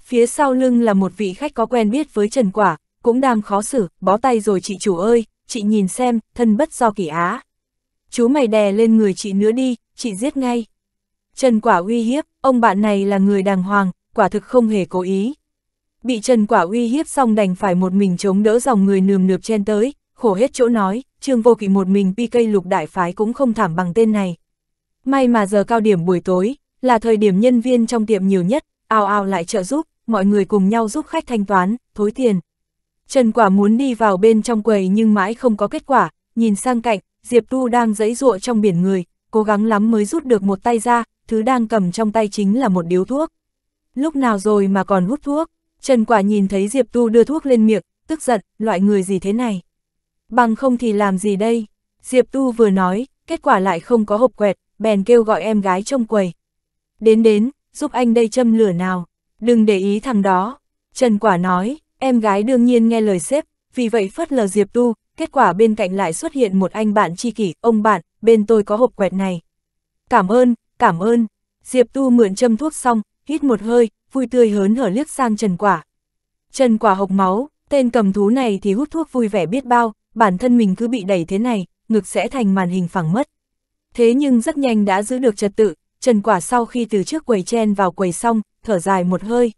Phía sau lưng là một vị khách có quen biết với Trần Quả, cũng đang khó xử, bó tay rồi chị chủ ơi, chị nhìn xem, thân bất do kỷ á. Chú mày đè lên người chị nữa đi, chị giết ngay. Trần Quả uy hiếp, ông bạn này là người đàng hoàng, quả thực không hề cố ý, bị Trần Quả uy hiếp xong đành phải một mình chống đỡ dòng người nườm nượp chen tới, khổ hết chỗ nói, Trương Vô Kỵ một mình PK lục đại phái cũng không thảm bằng tên này. May mà giờ cao điểm buổi tối, là thời điểm nhân viên trong tiệm nhiều nhất, ao ao lại trợ giúp, mọi người cùng nhau giúp khách thanh toán, thối tiền. Trần Quả muốn đi vào bên trong quầy nhưng mãi không có kết quả, nhìn sang cạnh, Diệp Tu đang giãy giụa trong biển người, cố gắng lắm mới rút được một tay ra, thứ đang cầm trong tay chính là một điếu thuốc. Lúc nào rồi mà còn hút thuốc, Trần Quả nhìn thấy Diệp Tu đưa thuốc lên miệng, tức giận, loại người gì thế này? Bằng không thì làm gì đây? Diệp Tu vừa nói, kết quả lại không có hộp quẹt, bèn kêu gọi em gái trong quầy. Đến đến, giúp anh đây châm lửa nào, đừng để ý thằng đó. Trần Quả nói, em gái đương nhiên nghe lời sếp, vì vậy phớt lờ Diệp Tu, kết quả bên cạnh lại xuất hiện một anh bạn tri kỷ, ông bạn, bên tôi có hộp quẹt này. Cảm ơn, cảm ơn. Diệp Tu mượn châm thuốc xong, hít một hơi, vui tươi hớn hở liếc sang Trần Quả. Trần Quả hộc máu, tên cầm thú này thì hút thuốc vui vẻ biết bao, bản thân mình cứ bị đẩy thế này, ngực sẽ thành màn hình phẳng mất. Thế nhưng rất nhanh đã giữ được trật tự, Trần Quả sau khi từ trước quầy chen vào quầy xong, thở dài một hơi.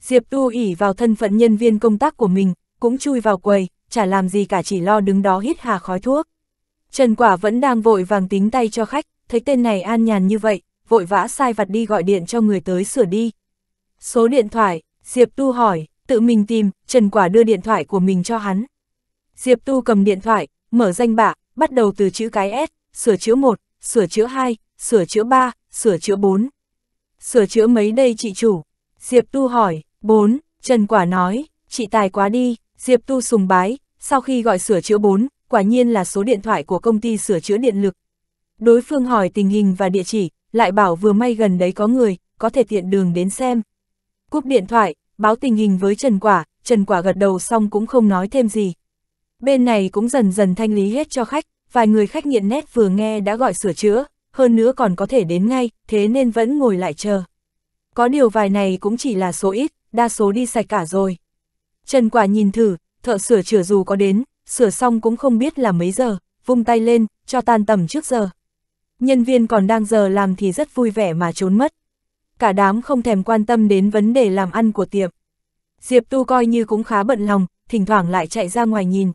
Diệp Tu ỉ vào thân phận nhân viên công tác của mình, cũng chui vào quầy, chả làm gì cả chỉ lo đứng đó hít hà khói thuốc. Trần Quả vẫn đang vội vàng tính tay cho khách, thấy tên này an nhàn như vậy, vội vã sai vặt đi gọi điện cho người tới sửa đi. Số điện thoại, Diệp Tu hỏi, tự mình tìm, Trần Quả đưa điện thoại của mình cho hắn. Diệp Tu cầm điện thoại, mở danh bạ, bắt đầu từ chữ cái S, sửa chữa 1, sửa chữa 2, sửa chữa 3, sửa chữa 4. Sửa chữa mấy đây chị chủ? Diệp Tu hỏi, 4, Trần Quả nói, chị tài quá đi, Diệp Tu sùng bái, sau khi gọi sửa chữa 4, quả nhiên là số điện thoại của công ty sửa chữa điện lực. Đối phương hỏi tình hình và địa chỉ, lại bảo vừa may gần đấy có người, có thể tiện đường đến xem cúp điện thoại, báo tình hình với Trần Quả, Trần Quả gật đầu xong cũng không nói thêm gì. Bên này cũng dần dần thanh lý hết cho khách, vài người khách nghiện nét vừa nghe đã gọi sửa chữa, hơn nữa còn có thể đến ngay, thế nên vẫn ngồi lại chờ. Có điều vài này cũng chỉ là số ít, đa số đi sạch cả rồi. Trần Quả nhìn thử, thợ sửa chữa dù có đến, sửa xong cũng không biết là mấy giờ, vung tay lên, cho tan tầm trước giờ. Nhân viên còn đang giờ làm thì rất vui vẻ mà trốn mất cả đám không thèm quan tâm đến vấn đề làm ăn của tiệm. Diệp Tu coi như cũng khá bận lòng, thỉnh thoảng lại chạy ra ngoài nhìn.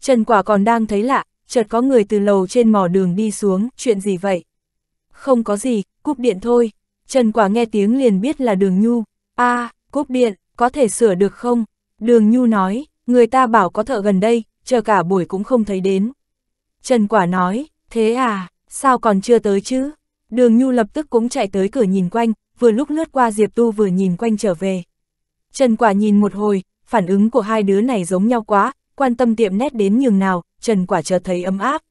Trần Quả còn đang thấy lạ, chợt có người từ lầu trên mò đường đi xuống, chuyện gì vậy? Không có gì, cúp điện thôi. Trần Quả nghe tiếng liền biết là đường Nhu. a à, cúp điện, có thể sửa được không? Đường Nhu nói, người ta bảo có thợ gần đây, chờ cả buổi cũng không thấy đến. Trần Quả nói, thế à, sao còn chưa tới chứ? Đường Nhu lập tức cũng chạy tới cửa nhìn quanh, vừa lúc lướt qua Diệp Tu vừa nhìn quanh trở về. Trần Quả nhìn một hồi, phản ứng của hai đứa này giống nhau quá, quan tâm tiệm nét đến nhường nào, Trần Quả chợt thấy ấm áp.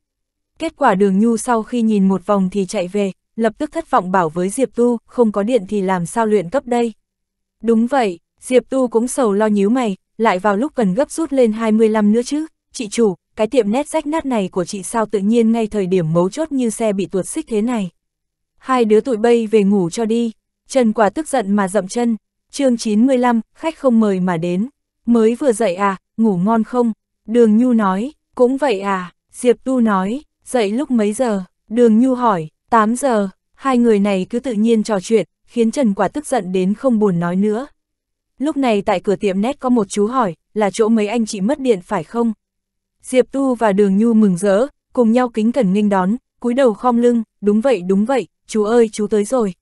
Kết quả đường nhu sau khi nhìn một vòng thì chạy về, lập tức thất vọng bảo với Diệp Tu, không có điện thì làm sao luyện cấp đây. Đúng vậy, Diệp Tu cũng sầu lo nhíu mày, lại vào lúc cần gấp rút lên 25 nữa chứ, chị chủ, cái tiệm nét rách nát này của chị sao tự nhiên ngay thời điểm mấu chốt như xe bị tuột xích thế này. Hai đứa tụi bay về ngủ cho đi. Trần quả tức giận mà dậm chân, chương 95, khách không mời mà đến. Mới vừa dậy à, ngủ ngon không? Đường Nhu nói, cũng vậy à, Diệp Tu nói, dậy lúc mấy giờ? Đường Nhu hỏi, 8 giờ, hai người này cứ tự nhiên trò chuyện, khiến Trần Quả tức giận đến không buồn nói nữa. Lúc này tại cửa tiệm nét có một chú hỏi, là chỗ mấy anh chị mất điện phải không? Diệp Tu và Đường Nhu mừng rỡ, cùng nhau kính cẩn nghênh đón, cúi đầu khom lưng, đúng vậy đúng vậy, chú ơi chú tới rồi.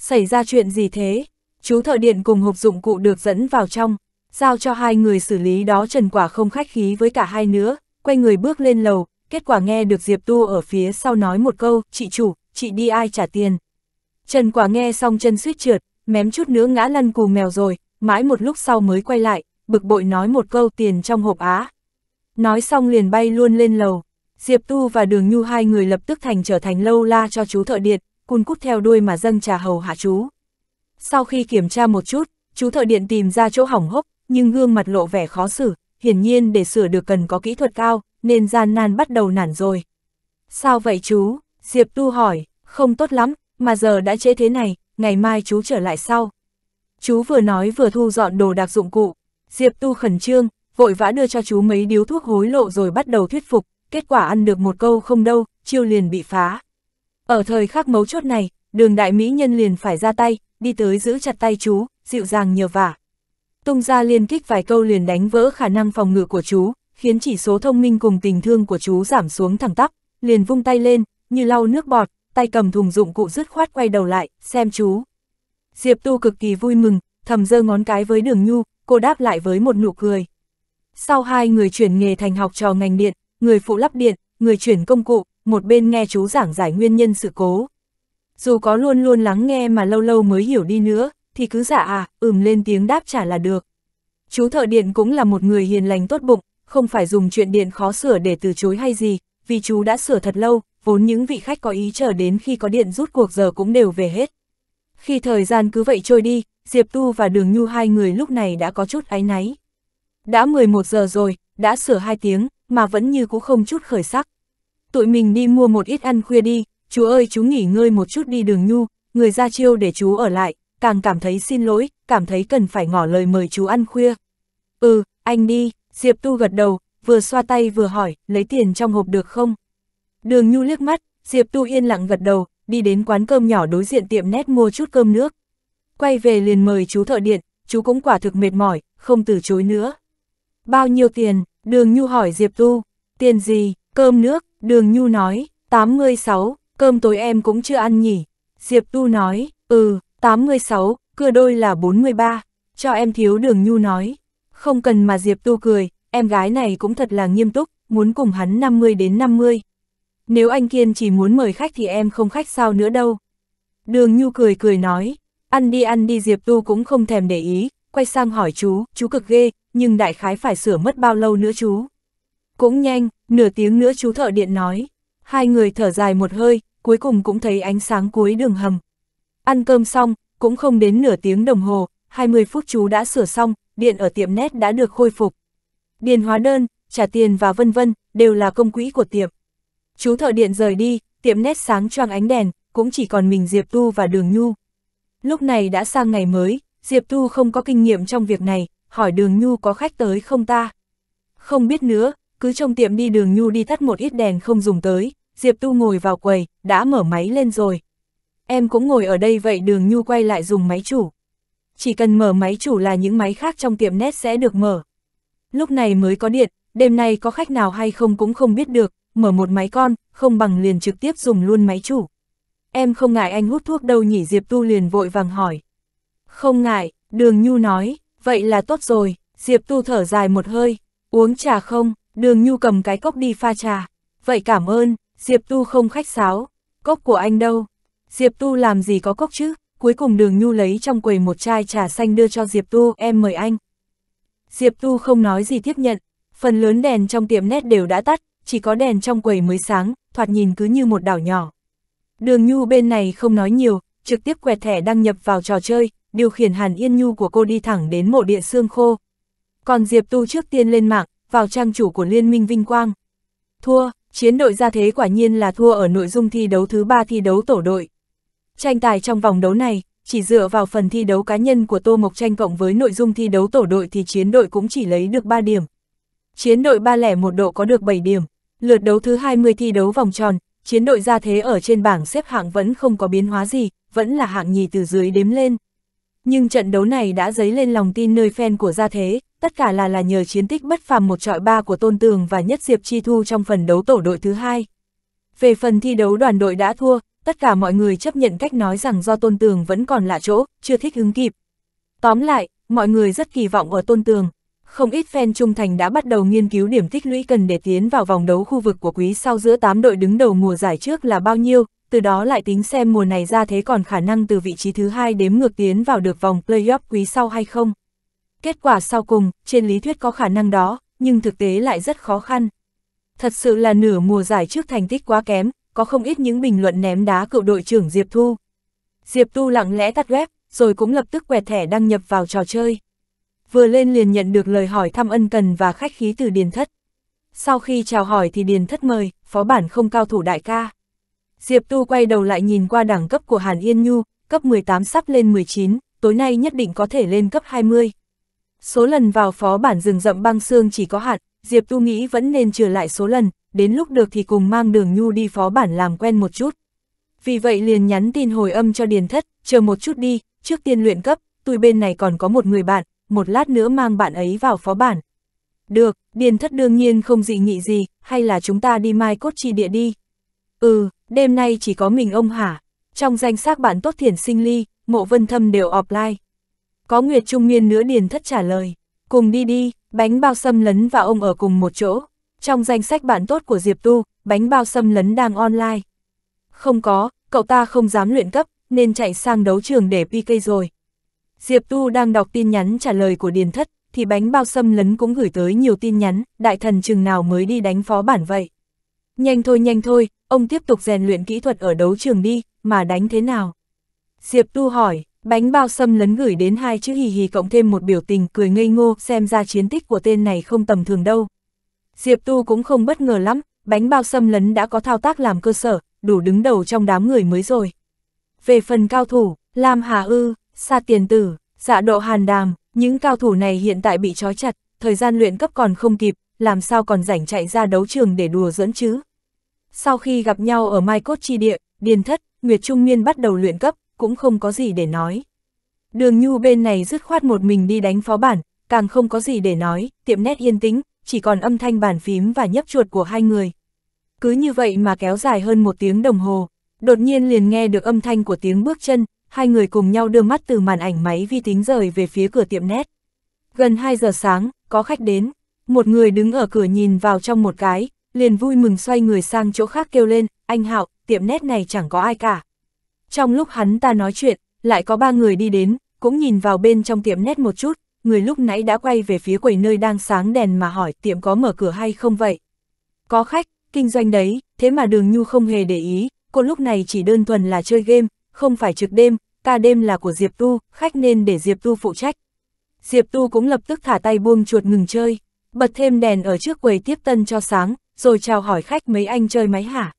Xảy ra chuyện gì thế? Chú thợ điện cùng hộp dụng cụ được dẫn vào trong, giao cho hai người xử lý đó Trần Quả không khách khí với cả hai nữa, quay người bước lên lầu, kết quả nghe được Diệp Tu ở phía sau nói một câu, chị chủ, chị đi ai trả tiền. Trần Quả nghe xong chân suýt trượt, mém chút nữa ngã lăn cù mèo rồi, mãi một lúc sau mới quay lại, bực bội nói một câu tiền trong hộp á. Nói xong liền bay luôn lên lầu, Diệp Tu và Đường Nhu hai người lập tức thành trở thành lâu la cho chú thợ điện, cun cút theo đuôi mà dâng trà hầu hạ chú. Sau khi kiểm tra một chút, chú thợ điện tìm ra chỗ hỏng hốc, nhưng gương mặt lộ vẻ khó xử, hiển nhiên để sửa được cần có kỹ thuật cao, nên gian nan bắt đầu nản rồi. Sao vậy chú? Diệp Tu hỏi, không tốt lắm, mà giờ đã trễ thế này, ngày mai chú trở lại sau. Chú vừa nói vừa thu dọn đồ đặc dụng cụ, Diệp Tu khẩn trương, vội vã đưa cho chú mấy điếu thuốc hối lộ rồi bắt đầu thuyết phục, kết quả ăn được một câu không đâu, chiêu liền bị phá. Ở thời khắc mấu chốt này, đường đại mỹ nhân liền phải ra tay, đi tới giữ chặt tay chú, dịu dàng nhờ vả. Tung ra liên kích vài câu liền đánh vỡ khả năng phòng ngự của chú, khiến chỉ số thông minh cùng tình thương của chú giảm xuống thẳng tắp, liền vung tay lên, như lau nước bọt, tay cầm thùng dụng cụ dứt khoát quay đầu lại, xem chú. Diệp Tu cực kỳ vui mừng, thầm giơ ngón cái với đường nhu, cô đáp lại với một nụ cười. Sau hai người chuyển nghề thành học trò ngành điện, người phụ lắp điện, người chuyển công cụ, một bên nghe chú giảng giải nguyên nhân sự cố. Dù có luôn luôn lắng nghe mà lâu lâu mới hiểu đi nữa, thì cứ dạ à, ừm lên tiếng đáp trả là được. Chú thợ điện cũng là một người hiền lành tốt bụng, không phải dùng chuyện điện khó sửa để từ chối hay gì, vì chú đã sửa thật lâu, vốn những vị khách có ý chờ đến khi có điện rút cuộc giờ cũng đều về hết. Khi thời gian cứ vậy trôi đi, Diệp Tu và Đường Nhu hai người lúc này đã có chút áy náy. Đã 11 giờ rồi, đã sửa hai tiếng, mà vẫn như cũ không chút khởi sắc tụi mình đi mua một ít ăn khuya đi, chú ơi chú nghỉ ngơi một chút đi đường nhu, người ra chiêu để chú ở lại, càng cảm thấy xin lỗi, cảm thấy cần phải ngỏ lời mời chú ăn khuya. Ừ, anh đi, Diệp Tu gật đầu, vừa xoa tay vừa hỏi, lấy tiền trong hộp được không? Đường Nhu liếc mắt, Diệp Tu yên lặng gật đầu, đi đến quán cơm nhỏ đối diện tiệm nét mua chút cơm nước. Quay về liền mời chú thợ điện, chú cũng quả thực mệt mỏi, không từ chối nữa. Bao nhiêu tiền? Đường Nhu hỏi Diệp Tu. Tiền gì? Cơm nước, Đường Nhu nói, 86, cơm tối em cũng chưa ăn nhỉ. Diệp Tu nói, ừ, 86, cưa đôi là 43, cho em thiếu đường Nhu nói. Không cần mà Diệp Tu cười, em gái này cũng thật là nghiêm túc, muốn cùng hắn 50 đến 50. Nếu anh Kiên chỉ muốn mời khách thì em không khách sao nữa đâu. Đường Nhu cười cười nói, ăn đi ăn đi Diệp Tu cũng không thèm để ý, quay sang hỏi chú, chú cực ghê, nhưng đại khái phải sửa mất bao lâu nữa chú. Cũng nhanh, Nửa tiếng nữa chú thợ điện nói, hai người thở dài một hơi, cuối cùng cũng thấy ánh sáng cuối đường hầm. Ăn cơm xong, cũng không đến nửa tiếng đồng hồ, 20 phút chú đã sửa xong, điện ở tiệm nét đã được khôi phục. Điền hóa đơn, trả tiền và vân vân, đều là công quỹ của tiệm. Chú thợ điện rời đi, tiệm nét sáng choang ánh đèn, cũng chỉ còn mình Diệp Tu và Đường Nhu. Lúc này đã sang ngày mới, Diệp Tu không có kinh nghiệm trong việc này, hỏi Đường Nhu có khách tới không ta. Không biết nữa, cứ trong tiệm đi đường nhu đi tắt một ít đèn không dùng tới, Diệp Tu ngồi vào quầy, đã mở máy lên rồi. Em cũng ngồi ở đây vậy đường nhu quay lại dùng máy chủ. Chỉ cần mở máy chủ là những máy khác trong tiệm nét sẽ được mở. Lúc này mới có điện, đêm nay có khách nào hay không cũng không biết được, mở một máy con, không bằng liền trực tiếp dùng luôn máy chủ. Em không ngại anh hút thuốc đâu nhỉ Diệp Tu liền vội vàng hỏi. Không ngại, đường nhu nói, vậy là tốt rồi, Diệp Tu thở dài một hơi, uống trà không, đường nhu cầm cái cốc đi pha trà. Vậy cảm ơn, Diệp Tu không khách sáo, cốc của anh đâu? Diệp Tu làm gì có cốc chứ? Cuối cùng đường nhu lấy trong quầy một chai trà xanh đưa cho Diệp Tu, em mời anh. Diệp Tu không nói gì tiếp nhận, phần lớn đèn trong tiệm nét đều đã tắt, chỉ có đèn trong quầy mới sáng, thoạt nhìn cứ như một đảo nhỏ. Đường Nhu bên này không nói nhiều, trực tiếp quẹt thẻ đăng nhập vào trò chơi, điều khiển Hàn Yên Nhu của cô đi thẳng đến mộ địa xương khô. Còn Diệp Tu trước tiên lên mạng, vào trang chủ của Liên minh Vinh Quang. Thua, chiến đội ra thế quả nhiên là thua ở nội dung thi đấu thứ 3 thi đấu tổ đội. Tranh tài trong vòng đấu này, chỉ dựa vào phần thi đấu cá nhân của Tô Mộc Tranh cộng với nội dung thi đấu tổ đội thì chiến đội cũng chỉ lấy được 3 điểm. Chiến đội 301 độ có được 7 điểm, lượt đấu thứ 20 thi đấu vòng tròn, chiến đội ra thế ở trên bảng xếp hạng vẫn không có biến hóa gì, vẫn là hạng nhì từ dưới đếm lên. Nhưng trận đấu này đã dấy lên lòng tin nơi fan của gia thế, tất cả là là nhờ chiến tích bất phàm một trọi ba của Tôn Tường và Nhất Diệp Chi Thu trong phần đấu tổ đội thứ hai. Về phần thi đấu đoàn đội đã thua, tất cả mọi người chấp nhận cách nói rằng do Tôn Tường vẫn còn lạ chỗ, chưa thích ứng kịp. Tóm lại, mọi người rất kỳ vọng ở Tôn Tường. Không ít fan trung thành đã bắt đầu nghiên cứu điểm tích lũy cần để tiến vào vòng đấu khu vực của quý sau giữa 8 đội đứng đầu mùa giải trước là bao nhiêu, từ đó lại tính xem mùa này ra thế còn khả năng từ vị trí thứ hai đếm ngược tiến vào được vòng playoff quý sau hay không. Kết quả sau cùng, trên lý thuyết có khả năng đó, nhưng thực tế lại rất khó khăn. Thật sự là nửa mùa giải trước thành tích quá kém, có không ít những bình luận ném đá cựu đội trưởng Diệp Thu. Diệp Tu lặng lẽ tắt web, rồi cũng lập tức quẹt thẻ đăng nhập vào trò chơi. Vừa lên liền nhận được lời hỏi thăm ân cần và khách khí từ Điền Thất. Sau khi chào hỏi thì Điền Thất mời, phó bản không cao thủ đại ca. Diệp Tu quay đầu lại nhìn qua đẳng cấp của Hàn Yên Nhu, cấp 18 sắp lên 19, tối nay nhất định có thể lên cấp 20, Số lần vào phó bản rừng rậm băng xương chỉ có hạn, Diệp Tu nghĩ vẫn nên trừ lại số lần, đến lúc được thì cùng mang đường nhu đi phó bản làm quen một chút. Vì vậy liền nhắn tin hồi âm cho Điền Thất, chờ một chút đi, trước tiên luyện cấp, tôi bên này còn có một người bạn, một lát nữa mang bạn ấy vào phó bản. Được, Điền Thất đương nhiên không dị nghị gì, hay là chúng ta đi mai cốt chi địa đi. Ừ, đêm nay chỉ có mình ông hả? Trong danh sách bạn tốt thiển sinh ly, mộ vân thâm đều offline. Có Nguyệt Trung Nguyên nữa điền thất trả lời, cùng đi đi, bánh bao xâm lấn và ông ở cùng một chỗ. Trong danh sách bạn tốt của Diệp Tu, bánh bao xâm lấn đang online. Không có, cậu ta không dám luyện cấp, nên chạy sang đấu trường để PK rồi. Diệp Tu đang đọc tin nhắn trả lời của Điền Thất, thì bánh bao xâm lấn cũng gửi tới nhiều tin nhắn, đại thần chừng nào mới đi đánh phó bản vậy. Nhanh thôi nhanh thôi, ông tiếp tục rèn luyện kỹ thuật ở đấu trường đi, mà đánh thế nào? Diệp Tu hỏi, Bánh bao xâm lấn gửi đến hai chữ hì hì cộng thêm một biểu tình cười ngây ngô, xem ra chiến tích của tên này không tầm thường đâu. Diệp Tu cũng không bất ngờ lắm, bánh bao xâm lấn đã có thao tác làm cơ sở, đủ đứng đầu trong đám người mới rồi. Về phần cao thủ, Lam Hà Ư, Sa Tiền Tử, Dạ Độ Hàn Đàm, những cao thủ này hiện tại bị trói chặt, thời gian luyện cấp còn không kịp, làm sao còn rảnh chạy ra đấu trường để đùa dẫn chứ. Sau khi gặp nhau ở Mai Cốt Chi Địa, Điền Thất, Nguyệt Trung Nguyên bắt đầu luyện cấp, cũng không có gì để nói. Đường Nhu bên này dứt khoát một mình đi đánh phó bản, càng không có gì để nói, tiệm nét yên tĩnh, chỉ còn âm thanh bàn phím và nhấp chuột của hai người. Cứ như vậy mà kéo dài hơn một tiếng đồng hồ, đột nhiên liền nghe được âm thanh của tiếng bước chân, hai người cùng nhau đưa mắt từ màn ảnh máy vi tính rời về phía cửa tiệm nét. Gần 2 giờ sáng, có khách đến, một người đứng ở cửa nhìn vào trong một cái, liền vui mừng xoay người sang chỗ khác kêu lên, anh Hạo, tiệm nét này chẳng có ai cả. Trong lúc hắn ta nói chuyện, lại có ba người đi đến, cũng nhìn vào bên trong tiệm nét một chút, người lúc nãy đã quay về phía quầy nơi đang sáng đèn mà hỏi tiệm có mở cửa hay không vậy. Có khách, kinh doanh đấy, thế mà đường Nhu không hề để ý, cô lúc này chỉ đơn thuần là chơi game, không phải trực đêm, ca đêm là của Diệp Tu, khách nên để Diệp Tu phụ trách. Diệp Tu cũng lập tức thả tay buông chuột ngừng chơi, bật thêm đèn ở trước quầy tiếp tân cho sáng, rồi chào hỏi khách mấy anh chơi máy hả.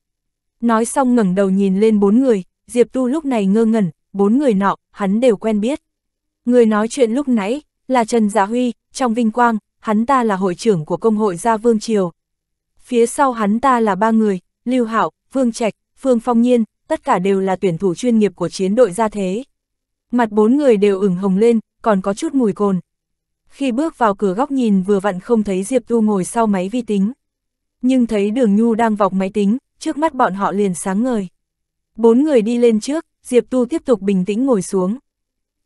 Nói xong ngẩng đầu nhìn lên bốn người, Diệp Tu lúc này ngơ ngẩn, bốn người nọ, hắn đều quen biết. Người nói chuyện lúc nãy, là Trần Dạ Huy, trong vinh quang, hắn ta là hội trưởng của công hội Gia Vương Triều. Phía sau hắn ta là ba người, Lưu Hạo, Vương Trạch, Phương Phong Nhiên, tất cả đều là tuyển thủ chuyên nghiệp của chiến đội gia thế. Mặt bốn người đều ửng hồng lên, còn có chút mùi cồn. Khi bước vào cửa góc nhìn vừa vặn không thấy Diệp Tu ngồi sau máy vi tính. Nhưng thấy đường Nhu đang vọc máy tính, trước mắt bọn họ liền sáng ngời. Bốn người đi lên trước, Diệp Tu tiếp tục bình tĩnh ngồi xuống.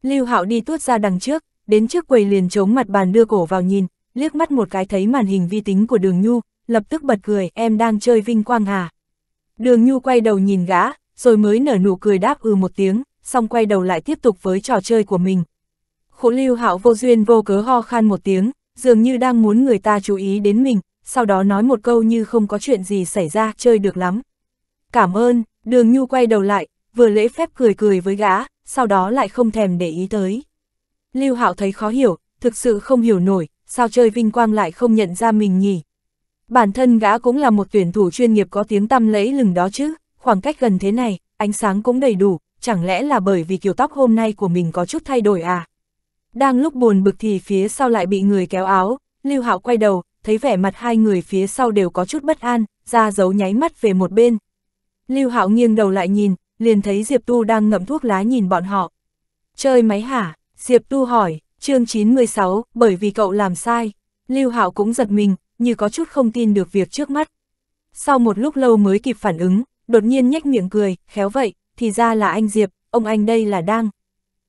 Lưu Hạo đi tuốt ra đằng trước, đến trước quầy liền chống mặt bàn đưa cổ vào nhìn, liếc mắt một cái thấy màn hình vi tính của Đường Nhu, lập tức bật cười, em đang chơi vinh quang hà. Đường Nhu quay đầu nhìn gã, rồi mới nở nụ cười đáp ừ một tiếng, xong quay đầu lại tiếp tục với trò chơi của mình. Khổ Lưu Hạo vô duyên vô cớ ho khan một tiếng, dường như đang muốn người ta chú ý đến mình, sau đó nói một câu như không có chuyện gì xảy ra, chơi được lắm. Cảm ơn, Đường Nhu quay đầu lại, vừa lễ phép cười cười với gã, sau đó lại không thèm để ý tới. Lưu Hạo thấy khó hiểu, thực sự không hiểu nổi, sao chơi vinh quang lại không nhận ra mình nhỉ. Bản thân gã cũng là một tuyển thủ chuyên nghiệp có tiếng tăm lẫy lừng đó chứ, khoảng cách gần thế này, ánh sáng cũng đầy đủ, chẳng lẽ là bởi vì kiểu tóc hôm nay của mình có chút thay đổi à? Đang lúc buồn bực thì phía sau lại bị người kéo áo, Lưu Hạo quay đầu, thấy vẻ mặt hai người phía sau đều có chút bất an, ra dấu nháy mắt về một bên, Lưu Hạo nghiêng đầu lại nhìn, liền thấy Diệp Tu đang ngậm thuốc lá nhìn bọn họ. Chơi máy hả? Diệp Tu hỏi, chương 916, bởi vì cậu làm sai. Lưu Hạo cũng giật mình, như có chút không tin được việc trước mắt. Sau một lúc lâu mới kịp phản ứng, đột nhiên nhếch miệng cười, khéo vậy, thì ra là anh Diệp, ông anh đây là đang.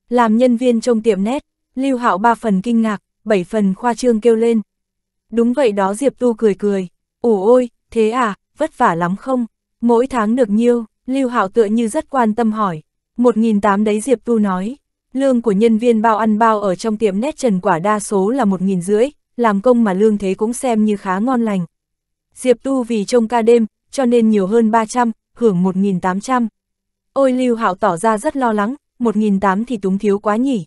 Làm nhân viên trong tiệm nét, Lưu Hạo ba phần kinh ngạc, bảy phần khoa trương kêu lên. Đúng vậy đó Diệp Tu cười cười, ủ ôi, thế à, vất vả lắm không? Mỗi tháng được nhiêu, Lưu Hạo tựa như rất quan tâm hỏi. Một nghìn tám đấy Diệp Tu nói. Lương của nhân viên bao ăn bao ở trong tiệm nét trần quả đa số là một nghìn 500 làm công mà lương thế cũng xem như khá ngon lành. Diệp Tu vì trông ca đêm, cho nên nhiều hơn 300, hưởng 1.800. Ôi Lưu Hạo tỏ ra rất lo lắng, 1.800 thì túng thiếu quá nhỉ.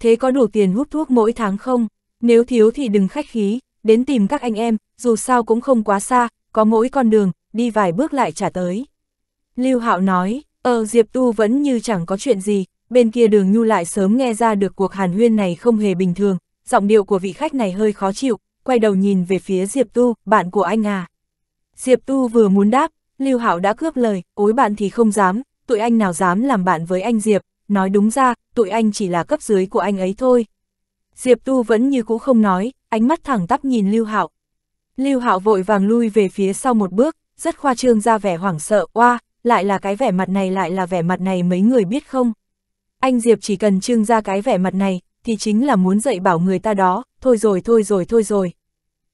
Thế có đủ tiền hút thuốc mỗi tháng không? Nếu thiếu thì đừng khách khí, đến tìm các anh em, dù sao cũng không quá xa, có mỗi con đường, đi vài bước lại trả tới. Lưu Hạo nói, ờ Diệp Tu vẫn như chẳng có chuyện gì, bên kia đường nhu lại sớm nghe ra được cuộc hàn huyên này không hề bình thường, giọng điệu của vị khách này hơi khó chịu, quay đầu nhìn về phía Diệp Tu, bạn của anh à. Diệp Tu vừa muốn đáp, Lưu Hạo đã cướp lời, ối bạn thì không dám, tụi anh nào dám làm bạn với anh Diệp, nói đúng ra, tụi anh chỉ là cấp dưới của anh ấy thôi. Diệp Tu vẫn như cũ không nói, ánh mắt thẳng tắp nhìn Lưu Hạo. Lưu Hạo vội vàng lui về phía sau một bước, rất khoa trương ra vẻ hoảng sợ, oa, wow, lại là cái vẻ mặt này lại là vẻ mặt này mấy người biết không? Anh Diệp chỉ cần trưng ra cái vẻ mặt này, thì chính là muốn dạy bảo người ta đó, thôi rồi thôi rồi thôi rồi.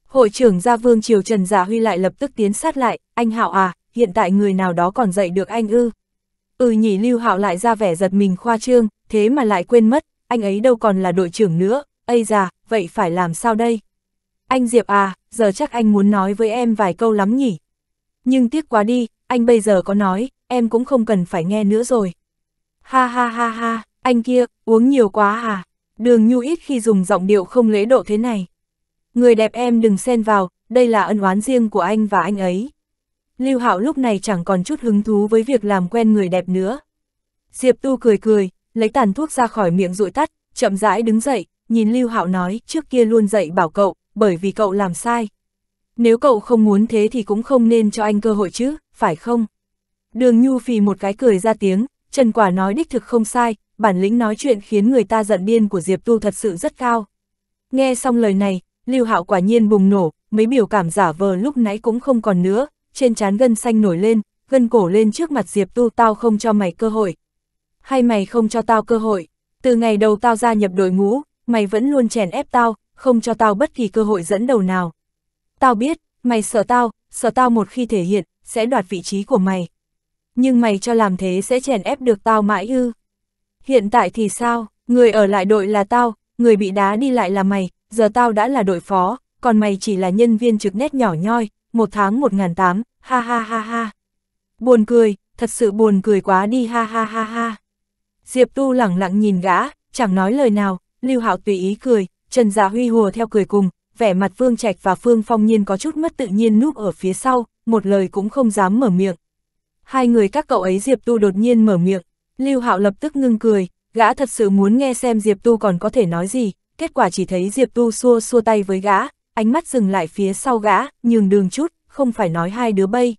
Hội trưởng gia vương triều Trần Giả dạ Huy lại lập tức tiến sát lại, anh Hạo à, hiện tại người nào đó còn dạy được anh ư? Ừ nhỉ Lưu Hạo lại ra vẻ giật mình khoa trương, thế mà lại quên mất, anh ấy đâu còn là đội trưởng nữa, ây già, vậy phải làm sao đây? Anh Diệp à, giờ chắc anh muốn nói với em vài câu lắm nhỉ? nhưng tiếc quá đi, anh bây giờ có nói, em cũng không cần phải nghe nữa rồi. Ha ha ha ha, anh kia, uống nhiều quá à, đường nhu ít khi dùng giọng điệu không lễ độ thế này. Người đẹp em đừng xen vào, đây là ân oán riêng của anh và anh ấy. Lưu Hạo lúc này chẳng còn chút hứng thú với việc làm quen người đẹp nữa. Diệp Tu cười cười, lấy tàn thuốc ra khỏi miệng rụi tắt, chậm rãi đứng dậy, nhìn Lưu Hạo nói, trước kia luôn dậy bảo cậu, bởi vì cậu làm sai, nếu cậu không muốn thế thì cũng không nên cho anh cơ hội chứ, phải không? Đường Nhu phì một cái cười ra tiếng, Trần Quả nói đích thực không sai, bản lĩnh nói chuyện khiến người ta giận điên của Diệp Tu thật sự rất cao. Nghe xong lời này, Lưu Hạo quả nhiên bùng nổ, mấy biểu cảm giả vờ lúc nãy cũng không còn nữa, trên trán gân xanh nổi lên, gân cổ lên trước mặt Diệp Tu tao không cho mày cơ hội. Hay mày không cho tao cơ hội, từ ngày đầu tao gia nhập đội ngũ, mày vẫn luôn chèn ép tao, không cho tao bất kỳ cơ hội dẫn đầu nào tao biết, mày sợ tao, sợ tao một khi thể hiện, sẽ đoạt vị trí của mày. Nhưng mày cho làm thế sẽ chèn ép được tao mãi ư. Hiện tại thì sao, người ở lại đội là tao, người bị đá đi lại là mày, giờ tao đã là đội phó, còn mày chỉ là nhân viên trực nét nhỏ nhoi, một tháng một ngàn tám, ha ha ha ha. Buồn cười, thật sự buồn cười quá đi ha ha ha ha. Diệp Tu lẳng lặng nhìn gã, chẳng nói lời nào, Lưu Hạo tùy ý cười, Trần Dạ Huy hùa theo cười cùng, vẻ mặt Vương Trạch và Phương Phong Nhiên có chút mất tự nhiên núp ở phía sau, một lời cũng không dám mở miệng. Hai người các cậu ấy Diệp Tu đột nhiên mở miệng, Lưu Hạo lập tức ngưng cười, gã thật sự muốn nghe xem Diệp Tu còn có thể nói gì, kết quả chỉ thấy Diệp Tu xua xua tay với gã, ánh mắt dừng lại phía sau gã, nhường đường chút, không phải nói hai đứa bay.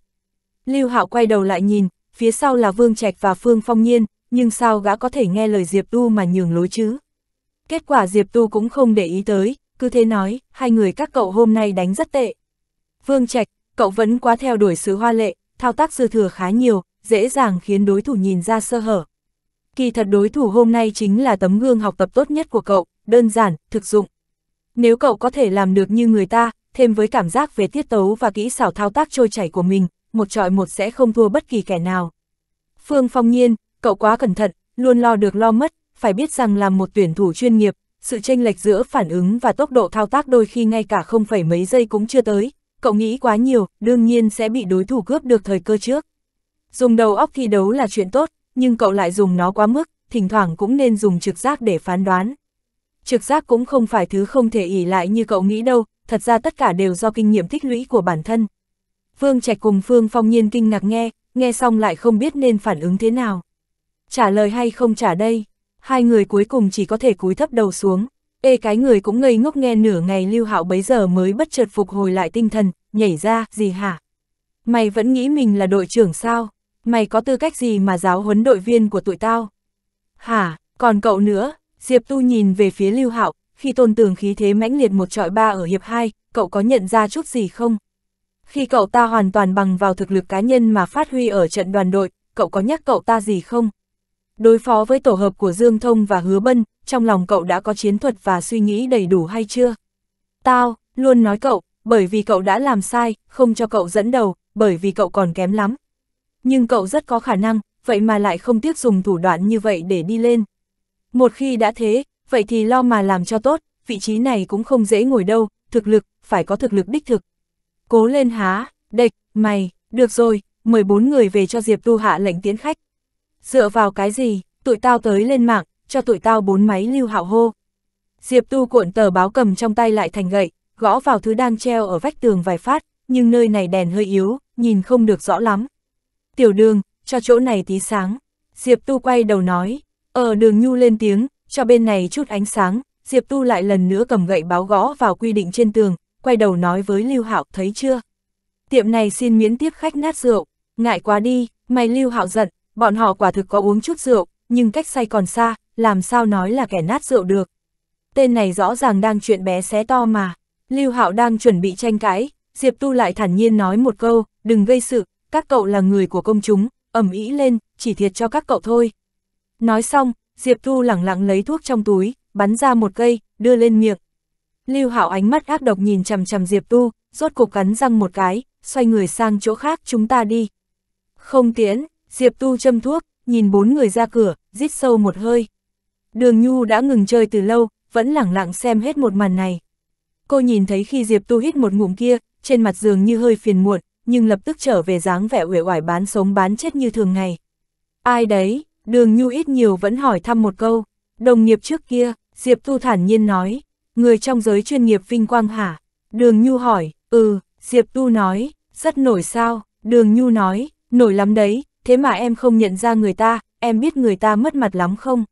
Lưu Hạo quay đầu lại nhìn, phía sau là Vương Trạch và Phương Phong Nhiên, nhưng sao gã có thể nghe lời Diệp Tu mà nhường lối chứ? Kết quả Diệp Tu cũng không để ý tới, cứ thế nói, hai người các cậu hôm nay đánh rất tệ. Vương Trạch, cậu vẫn quá theo đuổi sứ hoa lệ, thao tác dư thừa khá nhiều, dễ dàng khiến đối thủ nhìn ra sơ hở. Kỳ thật đối thủ hôm nay chính là tấm gương học tập tốt nhất của cậu, đơn giản, thực dụng. Nếu cậu có thể làm được như người ta, thêm với cảm giác về tiết tấu và kỹ xảo thao tác trôi chảy của mình, một trọi một sẽ không thua bất kỳ kẻ nào. Phương Phong Nhiên, cậu quá cẩn thận, luôn lo được lo mất, phải biết rằng làm một tuyển thủ chuyên nghiệp, sự chênh lệch giữa phản ứng và tốc độ thao tác đôi khi ngay cả không phải mấy giây cũng chưa tới, cậu nghĩ quá nhiều, đương nhiên sẽ bị đối thủ cướp được thời cơ trước. Dùng đầu óc thi đấu là chuyện tốt, nhưng cậu lại dùng nó quá mức, thỉnh thoảng cũng nên dùng trực giác để phán đoán. Trực giác cũng không phải thứ không thể ỉ lại như cậu nghĩ đâu, thật ra tất cả đều do kinh nghiệm tích lũy của bản thân. Phương Trạch cùng Phương Phong Nhiên kinh ngạc nghe, nghe xong lại không biết nên phản ứng thế nào. Trả lời hay không trả đây? hai người cuối cùng chỉ có thể cúi thấp đầu xuống. Ê cái người cũng ngây ngốc nghe nửa ngày Lưu Hạo bấy giờ mới bất chợt phục hồi lại tinh thần, nhảy ra, gì hả? Mày vẫn nghĩ mình là đội trưởng sao? Mày có tư cách gì mà giáo huấn đội viên của tụi tao? Hả, còn cậu nữa, Diệp Tu nhìn về phía Lưu Hạo, khi tôn tường khí thế mãnh liệt một trọi ba ở hiệp 2, cậu có nhận ra chút gì không? Khi cậu ta hoàn toàn bằng vào thực lực cá nhân mà phát huy ở trận đoàn đội, cậu có nhắc cậu ta gì không? Đối phó với tổ hợp của Dương Thông và Hứa Bân, trong lòng cậu đã có chiến thuật và suy nghĩ đầy đủ hay chưa? Tao, luôn nói cậu, bởi vì cậu đã làm sai, không cho cậu dẫn đầu, bởi vì cậu còn kém lắm. Nhưng cậu rất có khả năng, vậy mà lại không tiếc dùng thủ đoạn như vậy để đi lên. Một khi đã thế, vậy thì lo mà làm cho tốt, vị trí này cũng không dễ ngồi đâu, thực lực, phải có thực lực đích thực. Cố lên há, địch, mày, được rồi, 14 người về cho Diệp Tu Hạ lệnh tiến khách, Dựa vào cái gì, tụi tao tới lên mạng, cho tụi tao bốn máy lưu hạo hô. Diệp Tu cuộn tờ báo cầm trong tay lại thành gậy, gõ vào thứ đang treo ở vách tường vài phát, nhưng nơi này đèn hơi yếu, nhìn không được rõ lắm. Tiểu đường, cho chỗ này tí sáng. Diệp Tu quay đầu nói, ở ờ, đường nhu lên tiếng, cho bên này chút ánh sáng, Diệp Tu lại lần nữa cầm gậy báo gõ vào quy định trên tường, quay đầu nói với Lưu Hạo thấy chưa? Tiệm này xin miễn tiếp khách nát rượu, ngại quá đi, mày Lưu Hạo giận, bọn họ quả thực có uống chút rượu, nhưng cách say còn xa, làm sao nói là kẻ nát rượu được. Tên này rõ ràng đang chuyện bé xé to mà, Lưu Hạo đang chuẩn bị tranh cãi, Diệp Tu lại thản nhiên nói một câu, đừng gây sự, các cậu là người của công chúng, ẩm ý lên, chỉ thiệt cho các cậu thôi. Nói xong, Diệp Tu lẳng lặng lấy thuốc trong túi, bắn ra một cây, đưa lên miệng. Lưu Hạo ánh mắt ác độc nhìn chằm chằm Diệp Tu, rốt cục cắn răng một cái, xoay người sang chỗ khác chúng ta đi. Không tiến, Diệp Tu châm thuốc, nhìn bốn người ra cửa, rít sâu một hơi. Đường Nhu đã ngừng chơi từ lâu, vẫn lẳng lặng xem hết một màn này. Cô nhìn thấy khi Diệp Tu hít một ngụm kia, trên mặt giường như hơi phiền muộn, nhưng lập tức trở về dáng vẻ uể oải bán sống bán chết như thường ngày. Ai đấy, đường Nhu ít nhiều vẫn hỏi thăm một câu. Đồng nghiệp trước kia, Diệp Tu thản nhiên nói, người trong giới chuyên nghiệp vinh quang hả? Đường Nhu hỏi, ừ, Diệp Tu nói, rất nổi sao? Đường Nhu nói, nổi lắm đấy, thế mà em không nhận ra người ta, em biết người ta mất mặt lắm không?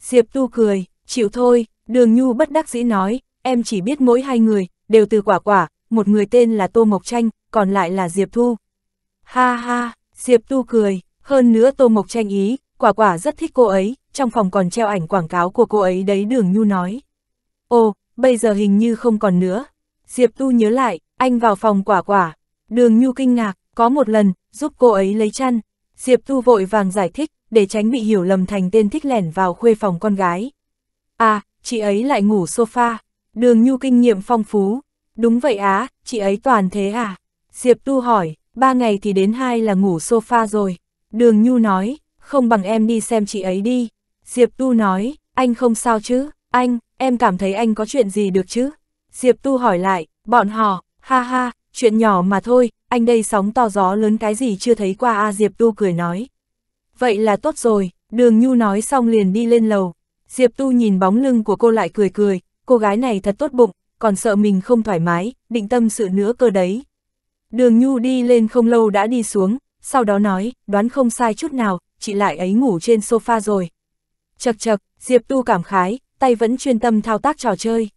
Diệp Tu cười, chịu thôi, Đường Nhu bất đắc dĩ nói, em chỉ biết mỗi hai người, đều từ quả quả, một người tên là Tô Mộc Tranh, còn lại là Diệp Thu. Ha ha, Diệp Tu cười, hơn nữa Tô Mộc Tranh ý, quả quả rất thích cô ấy, trong phòng còn treo ảnh quảng cáo của cô ấy đấy Đường Nhu nói. Ồ, bây giờ hình như không còn nữa. Diệp Tu nhớ lại, anh vào phòng quả quả. Đường Nhu kinh ngạc, có một lần, giúp cô ấy lấy chăn, Diệp Tu vội vàng giải thích, để tránh bị hiểu lầm thành tên thích lẻn vào khuê phòng con gái. À, chị ấy lại ngủ sofa, đường nhu kinh nghiệm phong phú. Đúng vậy á, chị ấy toàn thế à? Diệp Tu hỏi, ba ngày thì đến hai là ngủ sofa rồi. Đường nhu nói, không bằng em đi xem chị ấy đi. Diệp Tu nói, anh không sao chứ, anh, em cảm thấy anh có chuyện gì được chứ? Diệp Tu hỏi lại, bọn họ, ha ha, chuyện nhỏ mà thôi, anh đây sóng to gió lớn cái gì chưa thấy qua A à, Diệp Tu cười nói. Vậy là tốt rồi, đường Nhu nói xong liền đi lên lầu. Diệp Tu nhìn bóng lưng của cô lại cười cười, cô gái này thật tốt bụng, còn sợ mình không thoải mái, định tâm sự nữa cơ đấy. Đường Nhu đi lên không lâu đã đi xuống, sau đó nói, đoán không sai chút nào, chị lại ấy ngủ trên sofa rồi. Chật chật, Diệp Tu cảm khái, tay vẫn chuyên tâm thao tác trò chơi.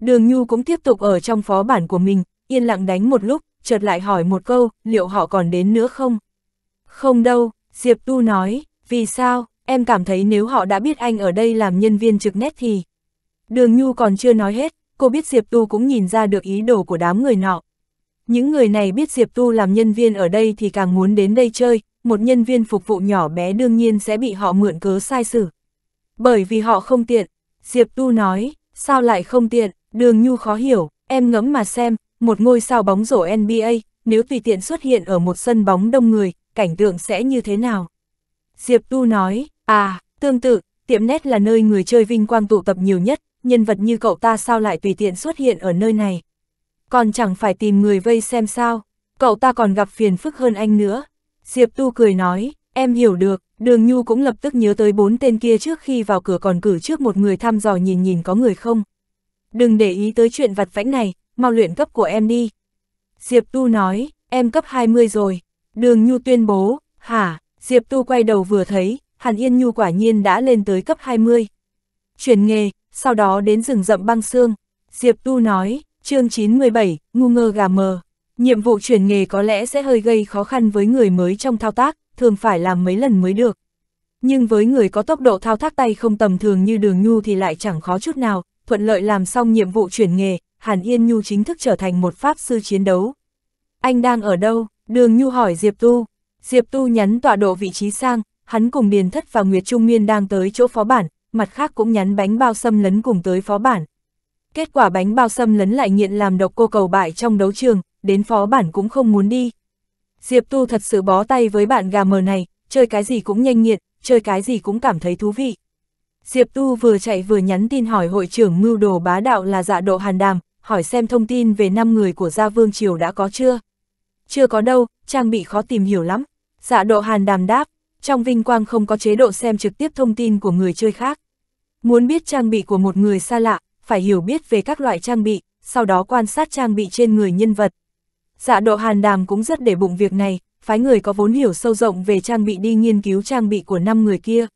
Đường Nhu cũng tiếp tục ở trong phó bản của mình, yên lặng đánh một lúc, chợt lại hỏi một câu, liệu họ còn đến nữa không? Không đâu, Diệp Tu nói, vì sao, em cảm thấy nếu họ đã biết anh ở đây làm nhân viên trực nét thì... Đường Nhu còn chưa nói hết, cô biết Diệp Tu cũng nhìn ra được ý đồ của đám người nọ. Những người này biết Diệp Tu làm nhân viên ở đây thì càng muốn đến đây chơi, một nhân viên phục vụ nhỏ bé đương nhiên sẽ bị họ mượn cớ sai xử. Bởi vì họ không tiện, Diệp Tu nói, sao lại không tiện, đường Nhu khó hiểu, em ngẫm mà xem, một ngôi sao bóng rổ NBA, nếu tùy tiện xuất hiện ở một sân bóng đông người, cảnh tượng sẽ như thế nào? Diệp Tu nói, à, tương tự, tiệm nét là nơi người chơi vinh quang tụ tập nhiều nhất, nhân vật như cậu ta sao lại tùy tiện xuất hiện ở nơi này? Còn chẳng phải tìm người vây xem sao, cậu ta còn gặp phiền phức hơn anh nữa. Diệp Tu cười nói, em hiểu được, đường Nhu cũng lập tức nhớ tới bốn tên kia trước khi vào cửa còn cử trước một người thăm dò nhìn nhìn có người không. Đừng để ý tới chuyện vặt vãnh này, mau luyện cấp của em đi. Diệp Tu nói, em cấp 20 rồi. Đường Nhu tuyên bố, hả, Diệp Tu quay đầu vừa thấy, Hàn Yên Nhu quả nhiên đã lên tới cấp 20. Chuyển nghề, sau đó đến rừng rậm băng xương. Diệp Tu nói, chương 97, ngu ngơ gà mờ. Nhiệm vụ chuyển nghề có lẽ sẽ hơi gây khó khăn với người mới trong thao tác, thường phải làm mấy lần mới được. Nhưng với người có tốc độ thao tác tay không tầm thường như đường nhu thì lại chẳng khó chút nào, thuận lợi làm xong nhiệm vụ chuyển nghề, Hàn Yên Nhu chính thức trở thành một pháp sư chiến đấu. Anh đang ở đâu? Đường Nhu hỏi Diệp Tu. Diệp Tu nhắn tọa độ vị trí sang, hắn cùng Điền Thất và Nguyệt Trung Nguyên đang tới chỗ phó bản, mặt khác cũng nhắn bánh bao xâm lấn cùng tới phó bản. Kết quả bánh bao xâm lấn lại nghiện làm độc cô cầu bại trong đấu trường, đến phó bản cũng không muốn đi. Diệp Tu thật sự bó tay với bạn gà mờ này, chơi cái gì cũng nhanh nghiện, chơi cái gì cũng cảm thấy thú vị. Diệp Tu vừa chạy vừa nhắn tin hỏi hội trưởng mưu đồ bá đạo là dạ độ hàn đàm, hỏi xem thông tin về 5 người của gia vương triều đã có chưa. Chưa có đâu, trang bị khó tìm hiểu lắm. Dạ độ hàn đàm đáp, trong vinh quang không có chế độ xem trực tiếp thông tin của người chơi khác. Muốn biết trang bị của một người xa lạ, phải hiểu biết về các loại trang bị, sau đó quan sát trang bị trên người nhân vật. Dạ độ hàn đàm cũng rất để bụng việc này, phái người có vốn hiểu sâu rộng về trang bị đi nghiên cứu trang bị của năm người kia.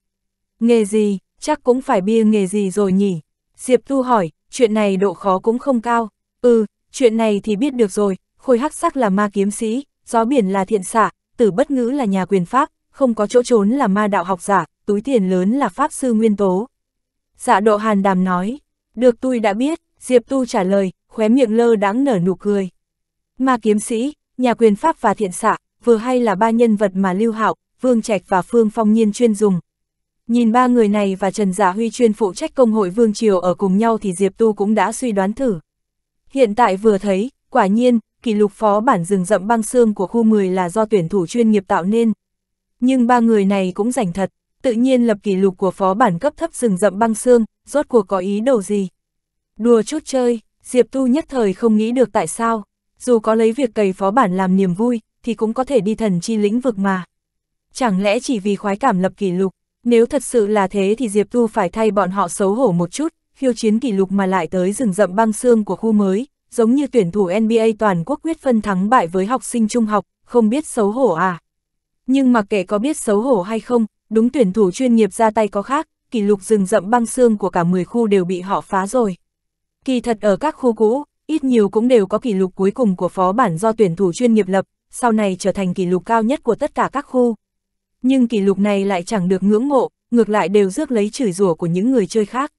Nghề gì, chắc cũng phải bia nghề gì rồi nhỉ? Diệp Thu hỏi, chuyện này độ khó cũng không cao, ừ, chuyện này thì biết được rồi, khôi hắc sắc là ma kiếm sĩ, gió biển là thiện xạ, tử bất ngữ là nhà quyền pháp, không có chỗ trốn là ma đạo học giả, túi tiền lớn là pháp sư nguyên tố. Dạ độ hàn đàm nói, được tôi đã biết, Diệp Tu trả lời, khóe miệng lơ đãng nở nụ cười. Ma kiếm sĩ, nhà quyền pháp và thiện xạ, vừa hay là ba nhân vật mà Lưu Hạo, Vương Trạch và Phương Phong Nhiên chuyên dùng, Nhìn ba người này và Trần Giả dạ Huy chuyên phụ trách công hội Vương Triều ở cùng nhau thì Diệp Tu cũng đã suy đoán thử. Hiện tại vừa thấy, quả nhiên, kỷ lục phó bản rừng rậm băng xương của khu 10 là do tuyển thủ chuyên nghiệp tạo nên. Nhưng ba người này cũng rảnh thật, tự nhiên lập kỷ lục của phó bản cấp thấp rừng rậm băng xương, rốt cuộc có ý đồ gì. Đùa chút chơi, Diệp Tu nhất thời không nghĩ được tại sao, dù có lấy việc cày phó bản làm niềm vui, thì cũng có thể đi thần chi lĩnh vực mà. Chẳng lẽ chỉ vì khoái cảm lập kỷ lục, nếu thật sự là thế thì Diệp Tu phải thay bọn họ xấu hổ một chút, khiêu chiến kỷ lục mà lại tới rừng rậm băng xương của khu mới, giống như tuyển thủ NBA toàn quốc quyết phân thắng bại với học sinh trung học, không biết xấu hổ à. Nhưng mặc kệ có biết xấu hổ hay không, đúng tuyển thủ chuyên nghiệp ra tay có khác, kỷ lục rừng rậm băng xương của cả 10 khu đều bị họ phá rồi. Kỳ thật ở các khu cũ, ít nhiều cũng đều có kỷ lục cuối cùng của phó bản do tuyển thủ chuyên nghiệp lập, sau này trở thành kỷ lục cao nhất của tất cả các khu. Nhưng kỷ lục này lại chẳng được ngưỡng mộ, ngược lại đều rước lấy chửi rủa của những người chơi khác.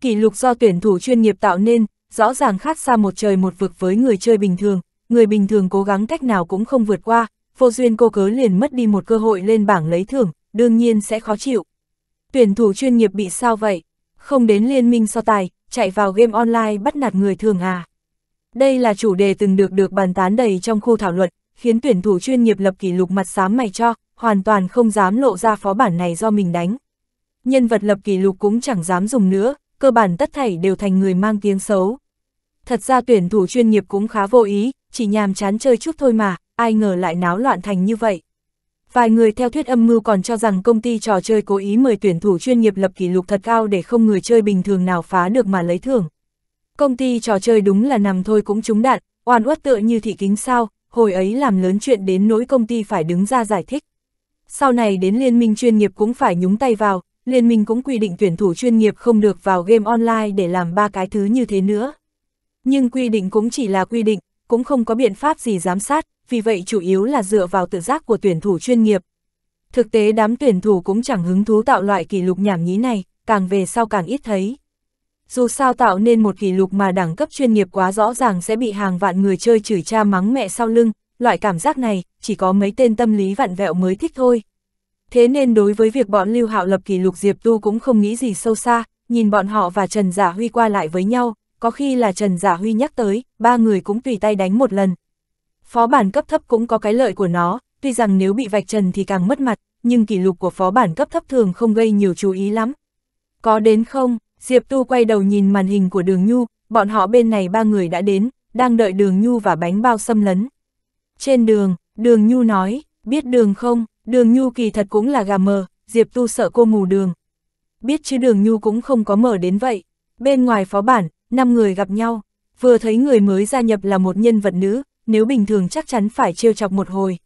Kỷ lục do tuyển thủ chuyên nghiệp tạo nên, rõ ràng khác xa một trời một vực với người chơi bình thường, người bình thường cố gắng cách nào cũng không vượt qua, vô duyên cô cớ liền mất đi một cơ hội lên bảng lấy thưởng, đương nhiên sẽ khó chịu. Tuyển thủ chuyên nghiệp bị sao vậy? Không đến liên minh so tài, chạy vào game online bắt nạt người thường à? Đây là chủ đề từng được được bàn tán đầy trong khu thảo luận, khiến tuyển thủ chuyên nghiệp lập kỷ lục mặt xám mày cho, hoàn toàn không dám lộ ra phó bản này do mình đánh. Nhân vật lập kỷ lục cũng chẳng dám dùng nữa, cơ bản tất thảy đều thành người mang tiếng xấu. Thật ra tuyển thủ chuyên nghiệp cũng khá vô ý, chỉ nhàm chán chơi chút thôi mà, ai ngờ lại náo loạn thành như vậy. Vài người theo thuyết âm mưu còn cho rằng công ty trò chơi cố ý mời tuyển thủ chuyên nghiệp lập kỷ lục thật cao để không người chơi bình thường nào phá được mà lấy thưởng. Công ty trò chơi đúng là nằm thôi cũng trúng đạn, oan uất tựa như thị kính sao, hồi ấy làm lớn chuyện đến nỗi công ty phải đứng ra giải thích. Sau này đến liên minh chuyên nghiệp cũng phải nhúng tay vào, liên minh cũng quy định tuyển thủ chuyên nghiệp không được vào game online để làm ba cái thứ như thế nữa. Nhưng quy định cũng chỉ là quy định, cũng không có biện pháp gì giám sát, vì vậy chủ yếu là dựa vào tự giác của tuyển thủ chuyên nghiệp. Thực tế đám tuyển thủ cũng chẳng hứng thú tạo loại kỷ lục nhảm nhí này, càng về sau càng ít thấy dù sao tạo nên một kỷ lục mà đẳng cấp chuyên nghiệp quá rõ ràng sẽ bị hàng vạn người chơi chửi cha mắng mẹ sau lưng, loại cảm giác này chỉ có mấy tên tâm lý vặn vẹo mới thích thôi. Thế nên đối với việc bọn Lưu Hạo lập kỷ lục Diệp Tu cũng không nghĩ gì sâu xa, nhìn bọn họ và Trần Giả Huy qua lại với nhau, có khi là Trần Giả Huy nhắc tới, ba người cũng tùy tay đánh một lần. Phó bản cấp thấp cũng có cái lợi của nó, tuy rằng nếu bị vạch trần thì càng mất mặt, nhưng kỷ lục của phó bản cấp thấp thường không gây nhiều chú ý lắm. Có đến không, Diệp Tu quay đầu nhìn màn hình của đường Nhu, bọn họ bên này ba người đã đến, đang đợi đường Nhu và bánh bao xâm lấn. Trên đường, đường Nhu nói, biết đường không, đường Nhu kỳ thật cũng là gà mờ, Diệp Tu sợ cô mù đường. Biết chứ đường Nhu cũng không có mở đến vậy. Bên ngoài phó bản, năm người gặp nhau, vừa thấy người mới gia nhập là một nhân vật nữ, nếu bình thường chắc chắn phải trêu chọc một hồi.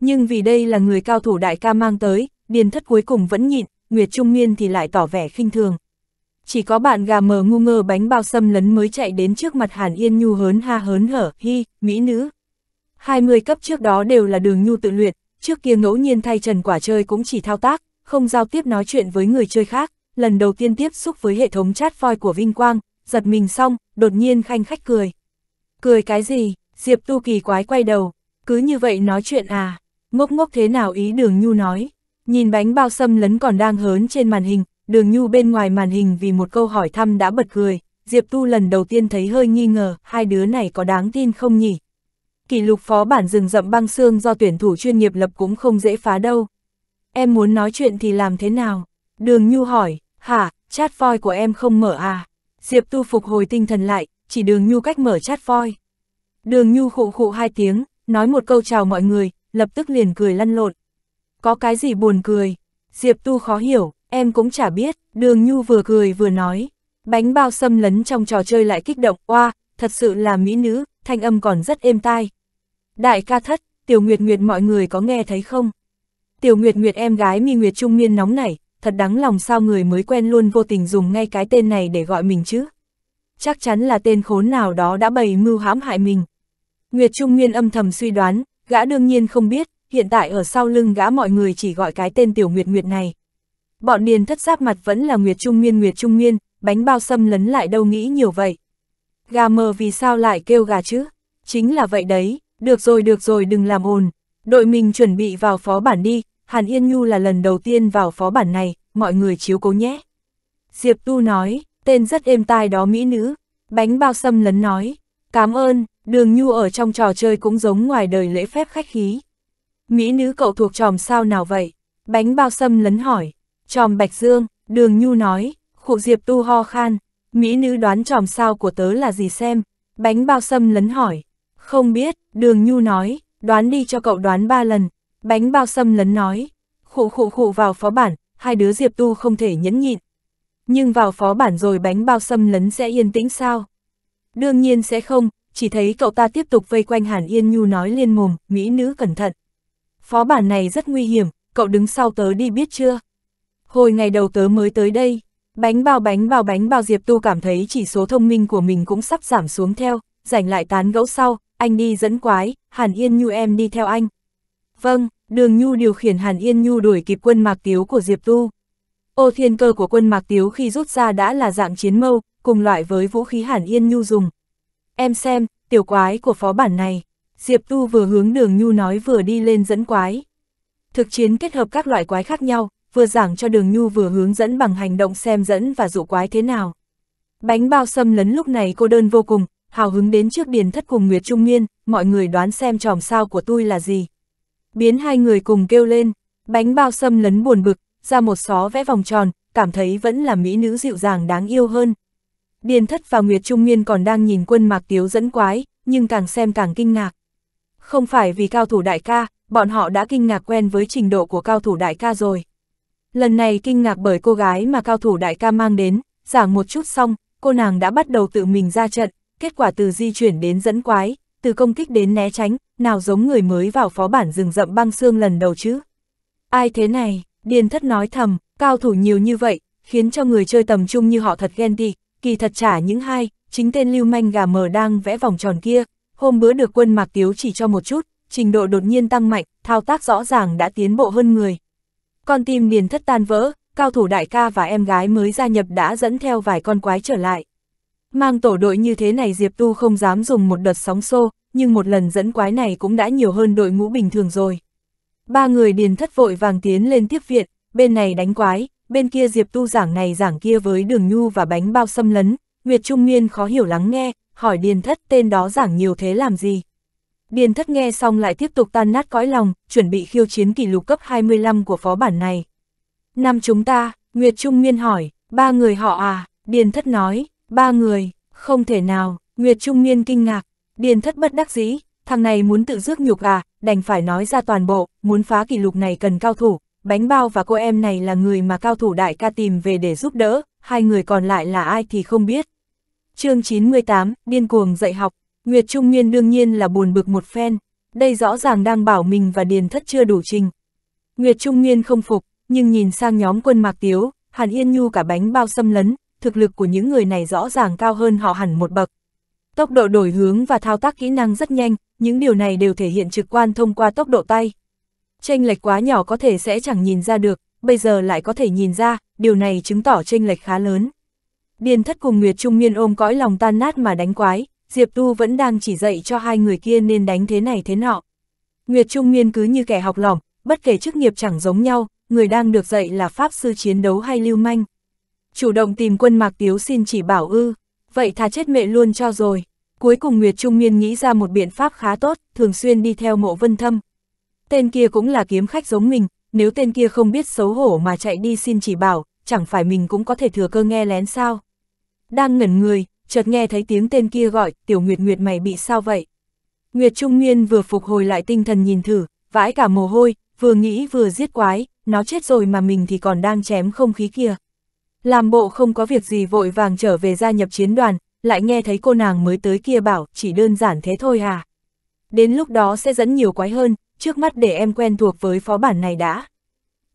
Nhưng vì đây là người cao thủ đại ca mang tới, điền thất cuối cùng vẫn nhịn, Nguyệt Trung Nguyên thì lại tỏ vẻ khinh thường chỉ có bạn gà mờ ngu ngơ bánh bao xâm lấn mới chạy đến trước mặt Hàn Yên Nhu hớn ha hớn hở, hi, mỹ nữ. 20 cấp trước đó đều là đường Nhu tự luyện, trước kia ngẫu nhiên thay trần quả chơi cũng chỉ thao tác, không giao tiếp nói chuyện với người chơi khác, lần đầu tiên tiếp xúc với hệ thống chat voi của Vinh Quang, giật mình xong, đột nhiên khanh khách cười. Cười cái gì, Diệp Tu kỳ quái quay đầu, cứ như vậy nói chuyện à, ngốc ngốc thế nào ý đường Nhu nói. Nhìn bánh bao xâm lấn còn đang hớn trên màn hình, đường nhu bên ngoài màn hình vì một câu hỏi thăm đã bật cười, Diệp Tu lần đầu tiên thấy hơi nghi ngờ, hai đứa này có đáng tin không nhỉ? Kỷ lục phó bản rừng rậm băng xương do tuyển thủ chuyên nghiệp lập cũng không dễ phá đâu. Em muốn nói chuyện thì làm thế nào? Đường Nhu hỏi, hả, chat voi của em không mở à? Diệp Tu phục hồi tinh thần lại, chỉ đường Nhu cách mở chat voi. Đường Nhu khụ khụ hai tiếng, nói một câu chào mọi người, lập tức liền cười lăn lộn. Có cái gì buồn cười? Diệp Tu khó hiểu, Em cũng chả biết, đường nhu vừa cười vừa nói. Bánh bao xâm lấn trong trò chơi lại kích động, oa, wow, thật sự là mỹ nữ, thanh âm còn rất êm tai. Đại ca thất, tiểu nguyệt nguyệt mọi người có nghe thấy không? Tiểu nguyệt nguyệt em gái mi nguyệt trung niên nóng nảy, thật đáng lòng sao người mới quen luôn vô tình dùng ngay cái tên này để gọi mình chứ. Chắc chắn là tên khốn nào đó đã bày mưu hãm hại mình. Nguyệt Trung Nguyên âm thầm suy đoán, gã đương nhiên không biết, hiện tại ở sau lưng gã mọi người chỉ gọi cái tên Tiểu Nguyệt Nguyệt này, Bọn niên thất giáp mặt vẫn là Nguyệt Trung Nguyên Nguyệt Trung Nguyên, bánh bao xâm lấn lại đâu nghĩ nhiều vậy. Gà mờ vì sao lại kêu gà chứ? Chính là vậy đấy, được rồi được rồi đừng làm ồn. Đội mình chuẩn bị vào phó bản đi, Hàn Yên Nhu là lần đầu tiên vào phó bản này, mọi người chiếu cố nhé. Diệp Tu nói, tên rất êm tai đó mỹ nữ. Bánh bao xâm lấn nói, cảm ơn, đường Nhu ở trong trò chơi cũng giống ngoài đời lễ phép khách khí. Mỹ nữ cậu thuộc tròm sao nào vậy? Bánh bao xâm lấn hỏi, Tròm Bạch Dương, Đường Nhu nói, khụ Diệp Tu ho khan, mỹ nữ đoán tròm sao của tớ là gì xem, bánh bao sâm lấn hỏi. Không biết, Đường Nhu nói, đoán đi cho cậu đoán ba lần, bánh bao sâm lấn nói, khụ khụ khụ vào phó bản, hai đứa Diệp Tu không thể nhẫn nhịn. Nhưng vào phó bản rồi bánh bao sâm lấn sẽ yên tĩnh sao? Đương nhiên sẽ không, chỉ thấy cậu ta tiếp tục vây quanh Hàn Yên Nhu nói liên mồm, mỹ nữ cẩn thận. Phó bản này rất nguy hiểm, cậu đứng sau tớ đi biết chưa? Hồi ngày đầu tớ mới tới đây, bánh bao bánh bao bánh bao Diệp Tu cảm thấy chỉ số thông minh của mình cũng sắp giảm xuống theo, giành lại tán gẫu sau, anh đi dẫn quái, Hàn Yên Nhu em đi theo anh. Vâng, đường Nhu điều khiển Hàn Yên Nhu đuổi kịp quân mạc tiếu của Diệp Tu. Ô thiên cơ của quân mạc tiếu khi rút ra đã là dạng chiến mâu, cùng loại với vũ khí Hàn Yên Nhu dùng. Em xem, tiểu quái của phó bản này, Diệp Tu vừa hướng đường Nhu nói vừa đi lên dẫn quái. Thực chiến kết hợp các loại quái khác nhau, vừa giảng cho đường nhu vừa hướng dẫn bằng hành động xem dẫn và dụ quái thế nào. Bánh bao xâm lấn lúc này cô đơn vô cùng, hào hứng đến trước điền thất cùng Nguyệt Trung nguyên mọi người đoán xem tròm sao của tôi là gì. Biến hai người cùng kêu lên, bánh bao xâm lấn buồn bực, ra một xó vẽ vòng tròn, cảm thấy vẫn là mỹ nữ dịu dàng đáng yêu hơn. Điền thất và Nguyệt Trung nguyên còn đang nhìn quân mạc tiếu dẫn quái, nhưng càng xem càng kinh ngạc. Không phải vì cao thủ đại ca, bọn họ đã kinh ngạc quen với trình độ của cao thủ đại ca rồi. Lần này kinh ngạc bởi cô gái mà cao thủ đại ca mang đến, giảng một chút xong, cô nàng đã bắt đầu tự mình ra trận, kết quả từ di chuyển đến dẫn quái, từ công kích đến né tránh, nào giống người mới vào phó bản rừng rậm băng xương lần đầu chứ. Ai thế này, điền thất nói thầm, cao thủ nhiều như vậy, khiến cho người chơi tầm trung như họ thật ghen tị, kỳ thật trả những hai, chính tên lưu manh gà mờ đang vẽ vòng tròn kia, hôm bữa được quân mạc tiếu chỉ cho một chút, trình độ đột nhiên tăng mạnh, thao tác rõ ràng đã tiến bộ hơn người, con tim điền thất tan vỡ, cao thủ đại ca và em gái mới gia nhập đã dẫn theo vài con quái trở lại. Mang tổ đội như thế này Diệp Tu không dám dùng một đợt sóng xô, nhưng một lần dẫn quái này cũng đã nhiều hơn đội ngũ bình thường rồi. Ba người điền thất vội vàng tiến lên tiếp viện, bên này đánh quái, bên kia Diệp Tu giảng này giảng kia với đường nhu và bánh bao xâm lấn, Nguyệt Trung Nguyên khó hiểu lắng nghe, hỏi điền thất tên đó giảng nhiều thế làm gì. Điền thất nghe xong lại tiếp tục tan nát cõi lòng, chuẩn bị khiêu chiến kỷ lục cấp 25 của phó bản này. Năm chúng ta, Nguyệt Trung Miên hỏi, ba người họ à, Điền thất nói, ba người, không thể nào, Nguyệt Trung Miên kinh ngạc, Điền thất bất đắc dĩ, thằng này muốn tự rước nhục à, đành phải nói ra toàn bộ, muốn phá kỷ lục này cần cao thủ, bánh bao và cô em này là người mà cao thủ đại ca tìm về để giúp đỡ, hai người còn lại là ai thì không biết. chương 98, Điên cuồng dạy học, Nguyệt Trung Nguyên đương nhiên là buồn bực một phen, đây rõ ràng đang bảo mình và Điền Thất chưa đủ trình. Nguyệt Trung Nguyên không phục, nhưng nhìn sang nhóm quân Mạc Tiếu, Hàn Yên Nhu cả bánh bao xâm lấn, thực lực của những người này rõ ràng cao hơn họ hẳn một bậc. Tốc độ đổi hướng và thao tác kỹ năng rất nhanh, những điều này đều thể hiện trực quan thông qua tốc độ tay. Chênh lệch quá nhỏ có thể sẽ chẳng nhìn ra được, bây giờ lại có thể nhìn ra, điều này chứng tỏ chênh lệch khá lớn. Điền thất cùng Nguyệt Trung Nguyên ôm cõi lòng tan nát mà đánh quái, Diệp Tu vẫn đang chỉ dạy cho hai người kia nên đánh thế này thế nọ. Nguyệt Trung Nguyên cứ như kẻ học lỏng, bất kể chức nghiệp chẳng giống nhau, người đang được dạy là pháp sư chiến đấu hay lưu manh. Chủ động tìm quân Mạc Tiếu xin chỉ bảo ư, vậy thà chết mẹ luôn cho rồi. Cuối cùng Nguyệt Trung Nguyên nghĩ ra một biện pháp khá tốt, thường xuyên đi theo mộ vân thâm. Tên kia cũng là kiếm khách giống mình, nếu tên kia không biết xấu hổ mà chạy đi xin chỉ bảo, chẳng phải mình cũng có thể thừa cơ nghe lén sao. Đang ngẩn người, chợt nghe thấy tiếng tên kia gọi, tiểu Nguyệt Nguyệt mày bị sao vậy? Nguyệt Trung Nguyên vừa phục hồi lại tinh thần nhìn thử, vãi cả mồ hôi, vừa nghĩ vừa giết quái, nó chết rồi mà mình thì còn đang chém không khí kia. Làm bộ không có việc gì vội vàng trở về gia nhập chiến đoàn, lại nghe thấy cô nàng mới tới kia bảo chỉ đơn giản thế thôi à. Đến lúc đó sẽ dẫn nhiều quái hơn, trước mắt để em quen thuộc với phó bản này đã.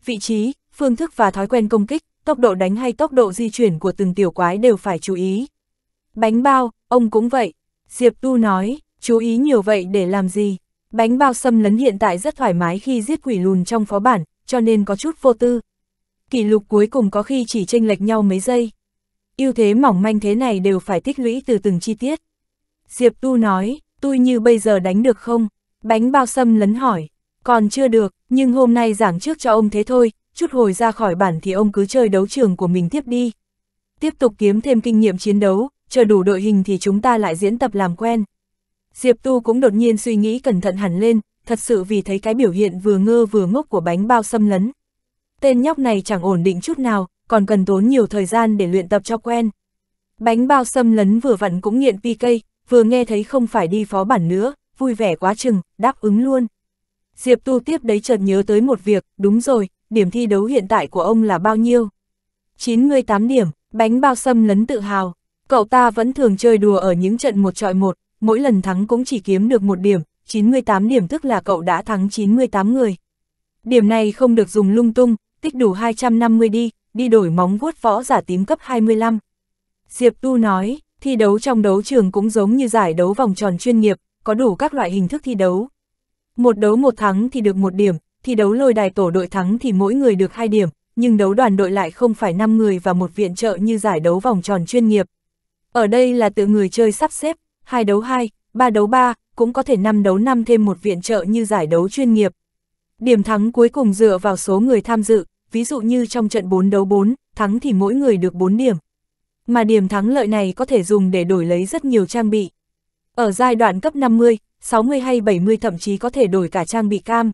Vị trí, phương thức và thói quen công kích, tốc độ đánh hay tốc độ di chuyển của từng tiểu quái đều phải chú ý, Bánh bao, ông cũng vậy. Diệp Tu nói, chú ý nhiều vậy để làm gì. Bánh bao xâm lấn hiện tại rất thoải mái khi giết quỷ lùn trong phó bản, cho nên có chút vô tư. Kỷ lục cuối cùng có khi chỉ tranh lệch nhau mấy giây. ưu thế mỏng manh thế này đều phải tích lũy từ từng chi tiết. Diệp Tu nói, tôi như bây giờ đánh được không? Bánh bao xâm lấn hỏi, còn chưa được, nhưng hôm nay giảng trước cho ông thế thôi, chút hồi ra khỏi bản thì ông cứ chơi đấu trường của mình tiếp đi. Tiếp tục kiếm thêm kinh nghiệm chiến đấu, chờ đủ đội hình thì chúng ta lại diễn tập làm quen. Diệp Tu cũng đột nhiên suy nghĩ cẩn thận hẳn lên, thật sự vì thấy cái biểu hiện vừa ngơ vừa ngốc của bánh bao xâm lấn. Tên nhóc này chẳng ổn định chút nào, còn cần tốn nhiều thời gian để luyện tập cho quen. Bánh bao xâm lấn vừa vặn cũng nghiện PK, vừa nghe thấy không phải đi phó bản nữa, vui vẻ quá chừng, đáp ứng luôn. Diệp Tu tiếp đấy chợt nhớ tới một việc, đúng rồi, điểm thi đấu hiện tại của ông là bao nhiêu? 98 điểm, bánh bao xâm lấn tự hào. Cậu ta vẫn thường chơi đùa ở những trận một trọi một, mỗi lần thắng cũng chỉ kiếm được một điểm, 98 điểm tức là cậu đã thắng 98 người. Điểm này không được dùng lung tung, tích đủ 250 đi, đi đổi móng vuốt võ giả tím cấp 25. Diệp Tu nói, thi đấu trong đấu trường cũng giống như giải đấu vòng tròn chuyên nghiệp, có đủ các loại hình thức thi đấu. Một đấu một thắng thì được một điểm, thi đấu lôi đài tổ đội thắng thì mỗi người được hai điểm, nhưng đấu đoàn đội lại không phải 5 người và một viện trợ như giải đấu vòng tròn chuyên nghiệp, ở đây là tự người chơi sắp xếp, hai đấu 2, 3 đấu 3, cũng có thể 5 đấu 5 thêm một viện trợ như giải đấu chuyên nghiệp. Điểm thắng cuối cùng dựa vào số người tham dự, ví dụ như trong trận 4 đấu 4, thắng thì mỗi người được 4 điểm. Mà điểm thắng lợi này có thể dùng để đổi lấy rất nhiều trang bị. Ở giai đoạn cấp 50, 60 hay 70 thậm chí có thể đổi cả trang bị cam.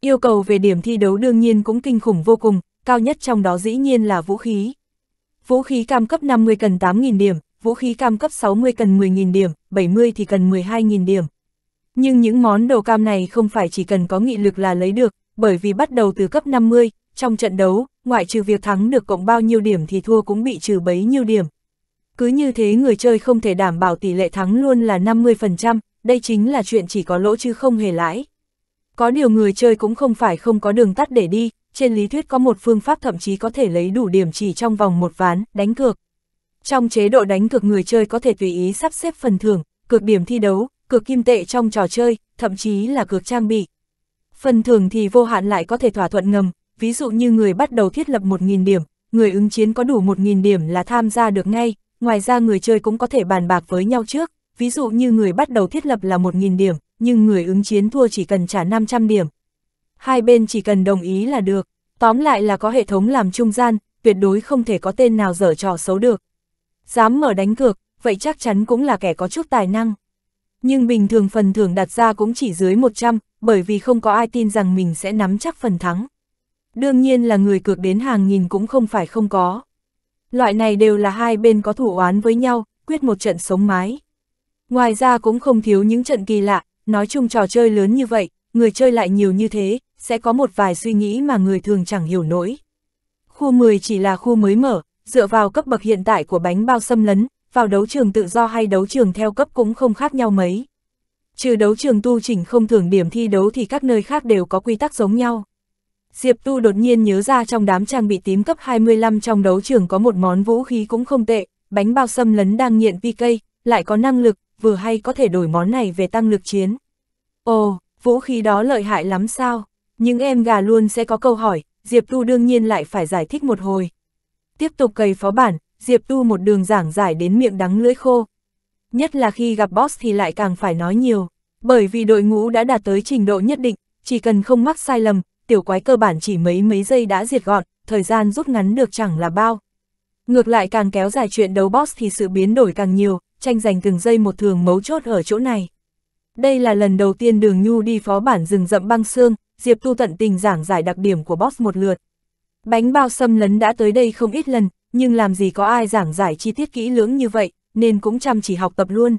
Yêu cầu về điểm thi đấu đương nhiên cũng kinh khủng vô cùng, cao nhất trong đó dĩ nhiên là vũ khí. Vũ khí cam cấp 50 cần 8.000 điểm, vũ khí cam cấp 60 cần 10.000 điểm, 70 thì cần 12.000 điểm. Nhưng những món đồ cam này không phải chỉ cần có nghị lực là lấy được, bởi vì bắt đầu từ cấp 50, trong trận đấu, ngoại trừ việc thắng được cộng bao nhiêu điểm thì thua cũng bị trừ bấy nhiêu điểm. Cứ như thế người chơi không thể đảm bảo tỷ lệ thắng luôn là 50%, đây chính là chuyện chỉ có lỗ chứ không hề lãi. Có điều người chơi cũng không phải không có đường tắt để đi, trên lý thuyết có một phương pháp thậm chí có thể lấy đủ điểm chỉ trong vòng một ván, đánh cược. Trong chế độ đánh cược người chơi có thể tùy ý sắp xếp phần thưởng, cược điểm thi đấu, cược kim tệ trong trò chơi, thậm chí là cược trang bị. Phần thưởng thì vô hạn lại có thể thỏa thuận ngầm, ví dụ như người bắt đầu thiết lập 1.000 điểm, người ứng chiến có đủ 1.000 điểm là tham gia được ngay, ngoài ra người chơi cũng có thể bàn bạc với nhau trước, ví dụ như người bắt đầu thiết lập là 1.000 điểm, nhưng người ứng chiến thua chỉ cần trả 500 điểm. Hai bên chỉ cần đồng ý là được, tóm lại là có hệ thống làm trung gian, tuyệt đối không thể có tên nào dở trò xấu được dám mở đánh cược, vậy chắc chắn cũng là kẻ có chút tài năng. Nhưng bình thường phần thưởng đặt ra cũng chỉ dưới 100, bởi vì không có ai tin rằng mình sẽ nắm chắc phần thắng. Đương nhiên là người cược đến hàng nghìn cũng không phải không có. Loại này đều là hai bên có thủ oán với nhau, quyết một trận sống mái. Ngoài ra cũng không thiếu những trận kỳ lạ, nói chung trò chơi lớn như vậy, người chơi lại nhiều như thế, sẽ có một vài suy nghĩ mà người thường chẳng hiểu nổi. Khu 10 chỉ là khu mới mở, dựa vào cấp bậc hiện tại của bánh bao xâm lấn, vào đấu trường tự do hay đấu trường theo cấp cũng không khác nhau mấy. Trừ đấu trường tu chỉnh không thưởng điểm thi đấu thì các nơi khác đều có quy tắc giống nhau. Diệp Tu đột nhiên nhớ ra trong đám trang bị tím cấp 25 trong đấu trường có một món vũ khí cũng không tệ, bánh bao xâm lấn đang nghiện PK, lại có năng lực, vừa hay có thể đổi món này về tăng lực chiến. Ồ, vũ khí đó lợi hại lắm sao? Nhưng em gà luôn sẽ có câu hỏi, Diệp Tu đương nhiên lại phải giải thích một hồi, Tiếp tục cầy phó bản, Diệp Tu một đường giảng giải đến miệng đắng lưỡi khô. Nhất là khi gặp boss thì lại càng phải nói nhiều, bởi vì đội ngũ đã đạt tới trình độ nhất định, chỉ cần không mắc sai lầm, tiểu quái cơ bản chỉ mấy mấy giây đã diệt gọn, thời gian rút ngắn được chẳng là bao. Ngược lại càng kéo dài chuyện đấu boss thì sự biến đổi càng nhiều, tranh giành từng giây một thường mấu chốt ở chỗ này. Đây là lần đầu tiên đường Nhu đi phó bản rừng rậm băng xương, Diệp Tu tận tình giảng giải đặc điểm của boss một lượt. Bánh bao xâm lấn đã tới đây không ít lần, nhưng làm gì có ai giảng giải chi tiết kỹ lưỡng như vậy, nên cũng chăm chỉ học tập luôn.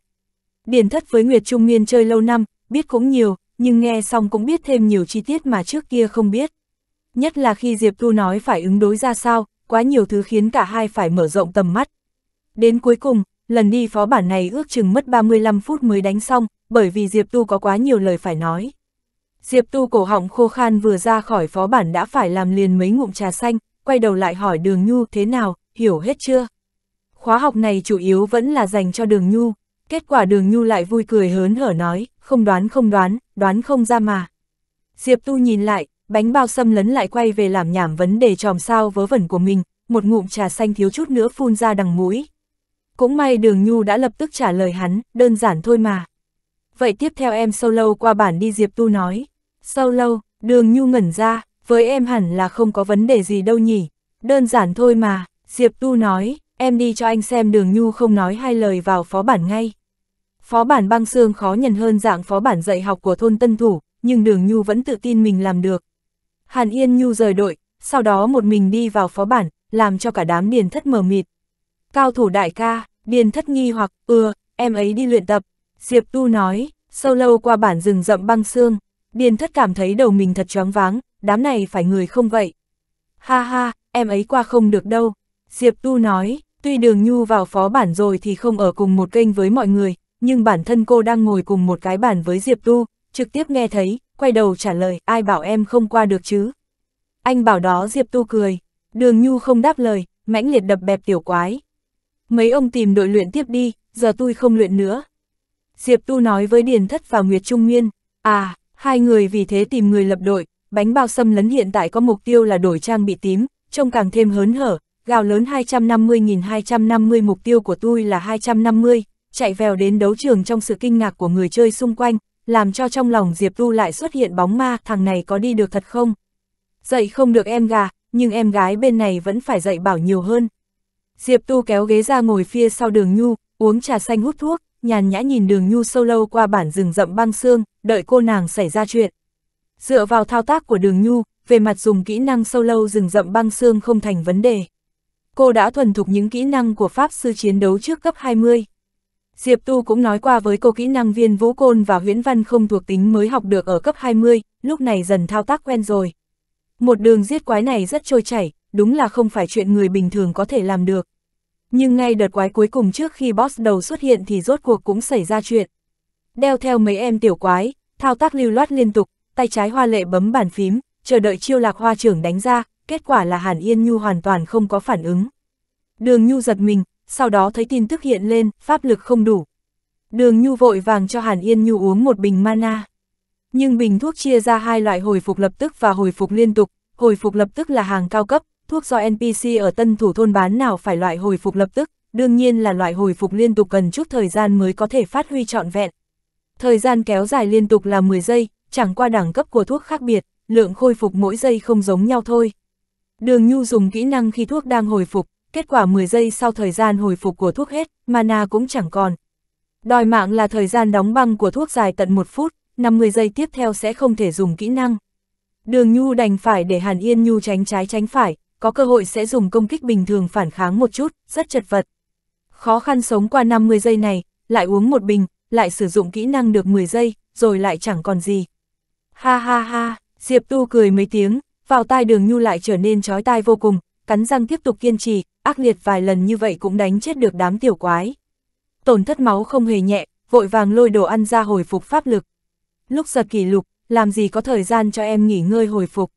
Điển thất với Nguyệt Trung Nguyên chơi lâu năm, biết cũng nhiều, nhưng nghe xong cũng biết thêm nhiều chi tiết mà trước kia không biết. Nhất là khi Diệp Thu nói phải ứng đối ra sao, quá nhiều thứ khiến cả hai phải mở rộng tầm mắt. Đến cuối cùng, lần đi phó bản này ước chừng mất 35 phút mới đánh xong, bởi vì Diệp Tu có quá nhiều lời phải nói. Diệp Tu cổ họng khô khan vừa ra khỏi phó bản đã phải làm liền mấy ngụm trà xanh, quay đầu lại hỏi Đường Nhu thế nào, hiểu hết chưa? Khóa học này chủ yếu vẫn là dành cho Đường Nhu, kết quả Đường Nhu lại vui cười hớn hở nói, không đoán không đoán, đoán không ra mà. Diệp Tu nhìn lại, bánh bao xâm lấn lại quay về làm nhảm vấn đề tròm sao vớ vẩn của mình, một ngụm trà xanh thiếu chút nữa phun ra đằng mũi. Cũng may Đường Nhu đã lập tức trả lời hắn, đơn giản thôi mà. Vậy tiếp theo em solo qua bản đi Diệp Tu nói. Sau lâu, đường nhu ngẩn ra, với em hẳn là không có vấn đề gì đâu nhỉ. Đơn giản thôi mà, Diệp Tu nói, em đi cho anh xem đường nhu không nói hai lời vào phó bản ngay. Phó bản băng xương khó nhận hơn dạng phó bản dạy học của thôn Tân Thủ, nhưng đường nhu vẫn tự tin mình làm được. Hàn Yên Nhu rời đội, sau đó một mình đi vào phó bản, làm cho cả đám điền thất mờ mịt. Cao thủ đại ca, điền thất nghi hoặc, ưa, em ấy đi luyện tập. Diệp Tu nói, sâu lâu qua bản rừng rậm băng xương, điền thất cảm thấy đầu mình thật choáng váng, đám này phải người không vậy. Ha ha, em ấy qua không được đâu. Diệp Tu nói, tuy đường nhu vào phó bản rồi thì không ở cùng một kênh với mọi người, nhưng bản thân cô đang ngồi cùng một cái bản với Diệp Tu, trực tiếp nghe thấy, quay đầu trả lời, ai bảo em không qua được chứ. Anh bảo đó Diệp Tu cười, đường nhu không đáp lời, mãnh liệt đập bẹp tiểu quái. Mấy ông tìm đội luyện tiếp đi, giờ tôi không luyện nữa. Diệp Tu nói với Điền Thất và Nguyệt Trung Nguyên, à, Hai người vì thế tìm người lập đội, bánh bao xâm lấn hiện tại có mục tiêu là đổi trang bị tím, trông càng thêm hớn hở, gào lớn 250.250 250 mục tiêu của tôi là 250, chạy vèo đến đấu trường trong sự kinh ngạc của người chơi xung quanh, làm cho trong lòng Diệp Tu lại xuất hiện bóng ma, thằng này có đi được thật không? Dậy không được em gà, nhưng em gái bên này vẫn phải dậy bảo nhiều hơn. Diệp Tu kéo ghế ra ngồi phía sau đường nhu, uống trà xanh hút thuốc, nhàn nhã nhìn đường nhu sâu lâu qua bản rừng rậm băng xương, đợi cô nàng xảy ra chuyện. Dựa vào thao tác của đường nhu, về mặt dùng kỹ năng sâu lâu rừng rậm băng xương không thành vấn đề. Cô đã thuần thục những kỹ năng của Pháp sư chiến đấu trước cấp 20. Diệp Tu cũng nói qua với cô kỹ năng viên vũ côn và huyễn văn không thuộc tính mới học được ở cấp 20, lúc này dần thao tác quen rồi. Một đường giết quái này rất trôi chảy, đúng là không phải chuyện người bình thường có thể làm được. Nhưng ngay đợt quái cuối cùng trước khi boss đầu xuất hiện thì rốt cuộc cũng xảy ra chuyện. Đeo theo mấy em tiểu quái, thao tác lưu loát liên tục, tay trái hoa lệ bấm bàn phím, chờ đợi chiêu lạc hoa trưởng đánh ra, kết quả là Hàn Yên Nhu hoàn toàn không có phản ứng. Đường Nhu giật mình, sau đó thấy tin tức hiện lên, pháp lực không đủ. Đường Nhu vội vàng cho Hàn Yên Nhu uống một bình mana. Nhưng bình thuốc chia ra hai loại hồi phục lập tức và hồi phục liên tục, hồi phục lập tức là hàng cao cấp, thuốc do NPC ở tân thủ thôn bán nào phải loại hồi phục lập tức, đương nhiên là loại hồi phục liên tục cần chút thời gian mới có thể phát huy trọn vẹn. Thời gian kéo dài liên tục là 10 giây, chẳng qua đẳng cấp của thuốc khác biệt, lượng khôi phục mỗi giây không giống nhau thôi. Đường Nhu dùng kỹ năng khi thuốc đang hồi phục, kết quả 10 giây sau thời gian hồi phục của thuốc hết, mana cũng chẳng còn. Đòi mạng là thời gian đóng băng của thuốc dài tận 1 phút, 50 giây tiếp theo sẽ không thể dùng kỹ năng. Đường Nhu đành phải để Hàn Yên Nhu tránh trái tránh phải, có cơ hội sẽ dùng công kích bình thường phản kháng một chút, rất chật vật. Khó khăn sống qua 50 giây này, lại uống một bình, lại sử dụng kỹ năng được 10 giây, rồi lại chẳng còn gì. Ha ha ha, Diệp Tu cười mấy tiếng, vào tai đường nhu lại trở nên chói tai vô cùng, cắn răng tiếp tục kiên trì, ác liệt vài lần như vậy cũng đánh chết được đám tiểu quái. Tổn thất máu không hề nhẹ, vội vàng lôi đồ ăn ra hồi phục pháp lực. Lúc giật kỷ lục, làm gì có thời gian cho em nghỉ ngơi hồi phục.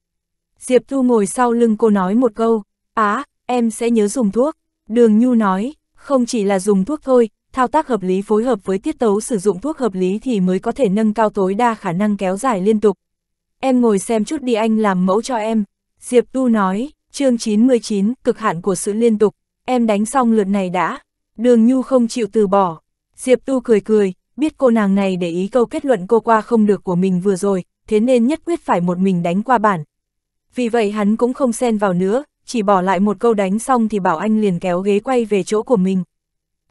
Diệp Thu ngồi sau lưng cô nói một câu, á, à, em sẽ nhớ dùng thuốc. Đường Nhu nói, không chỉ là dùng thuốc thôi, thao tác hợp lý phối hợp với tiết tấu sử dụng thuốc hợp lý thì mới có thể nâng cao tối đa khả năng kéo dài liên tục. Em ngồi xem chút đi anh làm mẫu cho em. Diệp Tu nói, chương 99, cực hạn của sự liên tục, em đánh xong lượt này đã. Đường Nhu không chịu từ bỏ. Diệp Tu cười cười, biết cô nàng này để ý câu kết luận cô qua không được của mình vừa rồi, thế nên nhất quyết phải một mình đánh qua bản, vì vậy hắn cũng không xen vào nữa, chỉ bỏ lại một câu đánh xong thì bảo anh liền kéo ghế quay về chỗ của mình.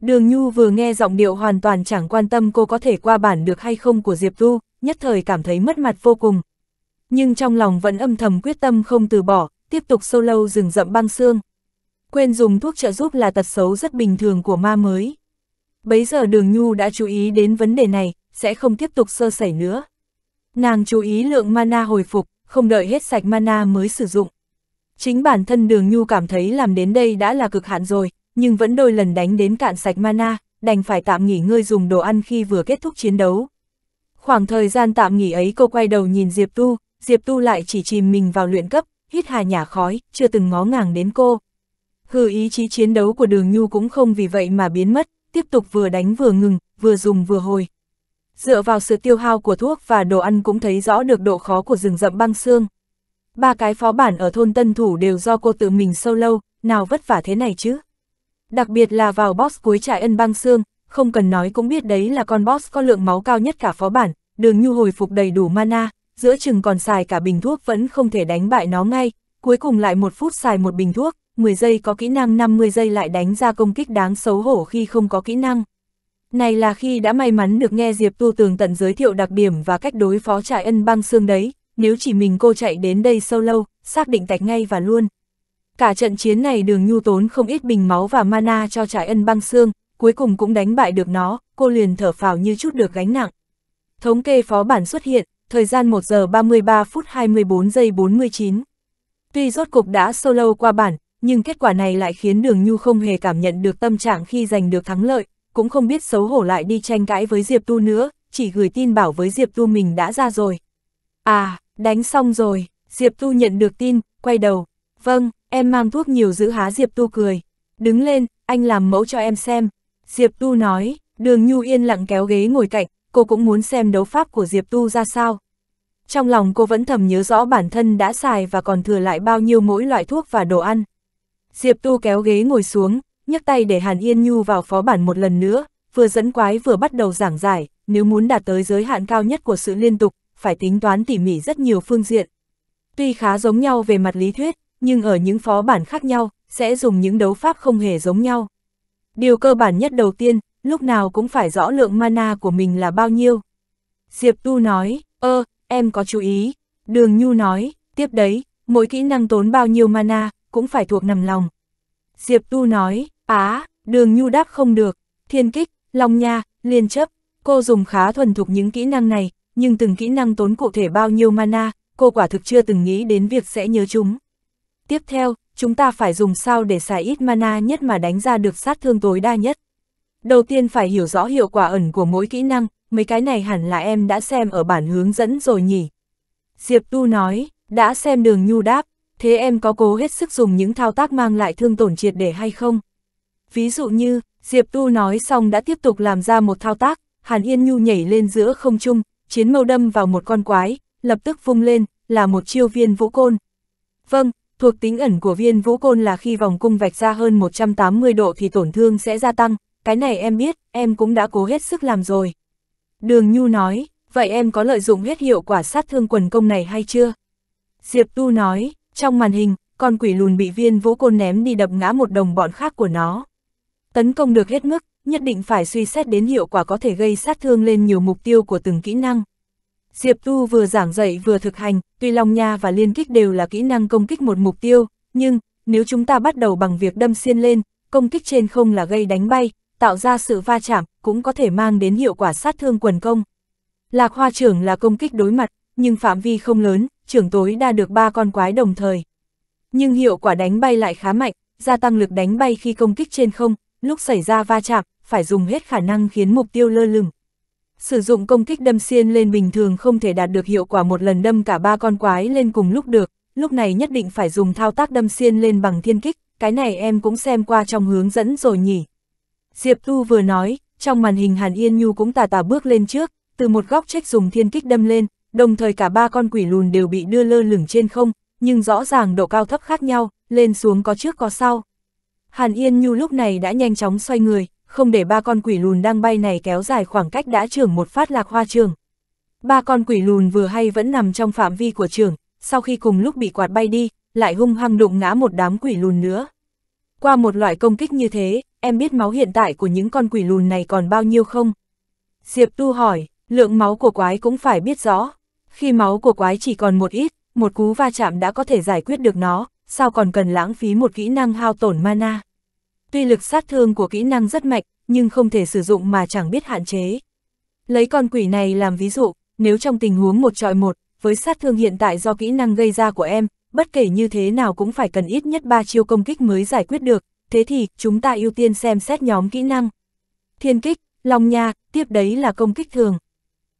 Đường Nhu vừa nghe giọng điệu hoàn toàn chẳng quan tâm cô có thể qua bản được hay không của Diệp Tu, nhất thời cảm thấy mất mặt vô cùng. Nhưng trong lòng vẫn âm thầm quyết tâm không từ bỏ, tiếp tục sâu lâu rừng rậm băng xương. Quên dùng thuốc trợ giúp là tật xấu rất bình thường của ma mới. Bấy giờ đường Nhu đã chú ý đến vấn đề này, sẽ không tiếp tục sơ sẩy nữa. Nàng chú ý lượng mana hồi phục, không đợi hết sạch mana mới sử dụng. Chính bản thân đường nhu cảm thấy làm đến đây đã là cực hạn rồi, nhưng vẫn đôi lần đánh đến cạn sạch mana, đành phải tạm nghỉ ngơi dùng đồ ăn khi vừa kết thúc chiến đấu. Khoảng thời gian tạm nghỉ ấy cô quay đầu nhìn Diệp Tu, Diệp Tu lại chỉ chìm mình vào luyện cấp, hít hà nhả khói, chưa từng ngó ngàng đến cô. Hừ ý chí chiến đấu của đường Nhu cũng không vì vậy mà biến mất, tiếp tục vừa đánh vừa ngừng, vừa dùng vừa hồi, dựa vào sự tiêu hao của thuốc và đồ ăn cũng thấy rõ được độ khó của rừng rậm băng xương. Ba cái phó bản ở thôn Tân Thủ đều do cô tự mình sâu lâu, nào vất vả thế này chứ. Đặc biệt là vào boss cuối trại ân băng xương, không cần nói cũng biết đấy là con boss có lượng máu cao nhất cả phó bản, đường nhu hồi phục đầy đủ mana, giữa chừng còn xài cả bình thuốc vẫn không thể đánh bại nó ngay, cuối cùng lại một phút xài một bình thuốc, 10 giây có kỹ năng 50 giây lại đánh ra công kích đáng xấu hổ khi không có kỹ năng. Này là khi đã may mắn được nghe Diệp Tu tường tận giới thiệu đặc điểm và cách đối phó trải ân băng xương đấy, nếu chỉ mình cô chạy đến đây sâu lâu, xác định tạch ngay và luôn. Cả trận chiến này đường nhu tốn không ít bình máu và mana cho trải ân băng xương, cuối cùng cũng đánh bại được nó, cô liền thở phào như chút được gánh nặng. Thống kê phó bản xuất hiện, thời gian 1 giờ 33 phút 24 giây 49. Tuy rốt cục đã solo qua bản, nhưng kết quả này lại khiến đường nhu không hề cảm nhận được tâm trạng khi giành được thắng lợi, cũng không biết xấu hổ lại đi tranh cãi với Diệp Tu nữa, chỉ gửi tin bảo với Diệp Tu mình đã ra rồi. À, đánh xong rồi, Diệp Tu nhận được tin, quay đầu. Vâng, em mang thuốc nhiều giữ há Diệp Tu cười. Đứng lên, anh làm mẫu cho em xem. Diệp Tu nói, đường Nhu yên lặng kéo ghế ngồi cạnh, cô cũng muốn xem đấu pháp của Diệp Tu ra sao. Trong lòng cô vẫn thầm nhớ rõ bản thân đã xài và còn thừa lại bao nhiêu mỗi loại thuốc và đồ ăn. Diệp Tu kéo ghế ngồi xuống, nhấc tay để Hàn Yên Nhu vào phó bản một lần nữa, vừa dẫn quái vừa bắt đầu giảng giải, nếu muốn đạt tới giới hạn cao nhất của sự liên tục, phải tính toán tỉ mỉ rất nhiều phương diện. Tuy khá giống nhau về mặt lý thuyết, nhưng ở những phó bản khác nhau, sẽ dùng những đấu pháp không hề giống nhau. Điều cơ bản nhất đầu tiên, lúc nào cũng phải rõ lượng mana của mình là bao nhiêu. Diệp Tu nói, ơ, em có chú ý. Đường Nhu nói, tiếp đấy, mỗi kỹ năng tốn bao nhiêu mana, cũng phải thuộc nằm lòng. Diệp Tu nói, Á, đường nhu đáp không được, thiên kích, long nha, liên chấp, cô dùng khá thuần thục những kỹ năng này, nhưng từng kỹ năng tốn cụ thể bao nhiêu mana, cô quả thực chưa từng nghĩ đến việc sẽ nhớ chúng. Tiếp theo, chúng ta phải dùng sao để xài ít mana nhất mà đánh ra được sát thương tối đa nhất. Đầu tiên phải hiểu rõ hiệu quả ẩn của mỗi kỹ năng, mấy cái này hẳn là em đã xem ở bản hướng dẫn rồi nhỉ. Diệp Tu nói, đã xem đường nhu đáp, thế em có cố hết sức dùng những thao tác mang lại thương tổn triệt để hay không? ví dụ như, Diệp Tu nói xong đã tiếp tục làm ra một thao tác, Hàn Yên Nhu nhảy lên giữa không trung, chiến mâu đâm vào một con quái, lập tức vung lên, là một chiêu viên vũ côn. Vâng, thuộc tính ẩn của viên vũ côn là khi vòng cung vạch ra hơn 180 độ thì tổn thương sẽ gia tăng, cái này em biết, em cũng đã cố hết sức làm rồi. Đường Nhu nói, vậy em có lợi dụng hết hiệu quả sát thương quần công này hay chưa? Diệp Tu nói, trong màn hình, con quỷ lùn bị viên vũ côn ném đi đập ngã một đồng bọn khác của nó. Tấn công được hết mức, nhất định phải suy xét đến hiệu quả có thể gây sát thương lên nhiều mục tiêu của từng kỹ năng. Diệp Tu vừa giảng dạy vừa thực hành, tuy Long Nha và Liên Kích đều là kỹ năng công kích một mục tiêu, nhưng, nếu chúng ta bắt đầu bằng việc đâm xiên lên, công kích trên không là gây đánh bay, tạo ra sự va chạm, cũng có thể mang đến hiệu quả sát thương quần công. Lạc hoa trưởng là công kích đối mặt, nhưng phạm vi không lớn, trưởng tối đa được 3 con quái đồng thời. Nhưng hiệu quả đánh bay lại khá mạnh, gia tăng lực đánh bay khi công kích trên không, lúc xảy ra va chạm, phải dùng hết khả năng khiến mục tiêu lơ lửng. Sử dụng công kích đâm xiên lên bình thường không thể đạt được hiệu quả một lần đâm cả ba con quái lên cùng lúc được, lúc này nhất định phải dùng thao tác đâm xiên lên bằng thiên kích, cái này em cũng xem qua trong hướng dẫn rồi nhỉ. Diệp Tu vừa nói, trong màn hình Hàn Yên Nhu cũng tà tà bước lên trước, từ một góc trách dùng thiên kích đâm lên, đồng thời cả ba con quỷ lùn đều bị đưa lơ lửng trên không, nhưng rõ ràng độ cao thấp khác nhau, lên xuống có trước có sau. Hàn Yên Nhu lúc này đã nhanh chóng xoay người, không để ba con quỷ lùn đang bay này kéo dài khoảng cách đã trưởng một phát lạc hoa trường. Ba con quỷ lùn vừa hay vẫn nằm trong phạm vi của trường, sau khi cùng lúc bị quạt bay đi, lại hung hăng đụng ngã một đám quỷ lùn nữa. Qua một loại công kích như thế, em biết máu hiện tại của những con quỷ lùn này còn bao nhiêu không? Diệp Tu hỏi, lượng máu của quái cũng phải biết rõ. Khi máu của quái chỉ còn một ít, một cú va chạm đã có thể giải quyết được nó, sao còn cần lãng phí một kỹ năng hao tổn mana. Tuy lực sát thương của kỹ năng rất mạnh, nhưng không thể sử dụng mà chẳng biết hạn chế. Lấy con quỷ này làm ví dụ, nếu trong tình huống một trọi một, với sát thương hiện tại do kỹ năng gây ra của em, bất kể như thế nào cũng phải cần ít nhất 3 chiêu công kích mới giải quyết được, thế thì chúng ta ưu tiên xem xét nhóm kỹ năng. Thiên kích, Long Nha, tiếp đấy là công kích thường.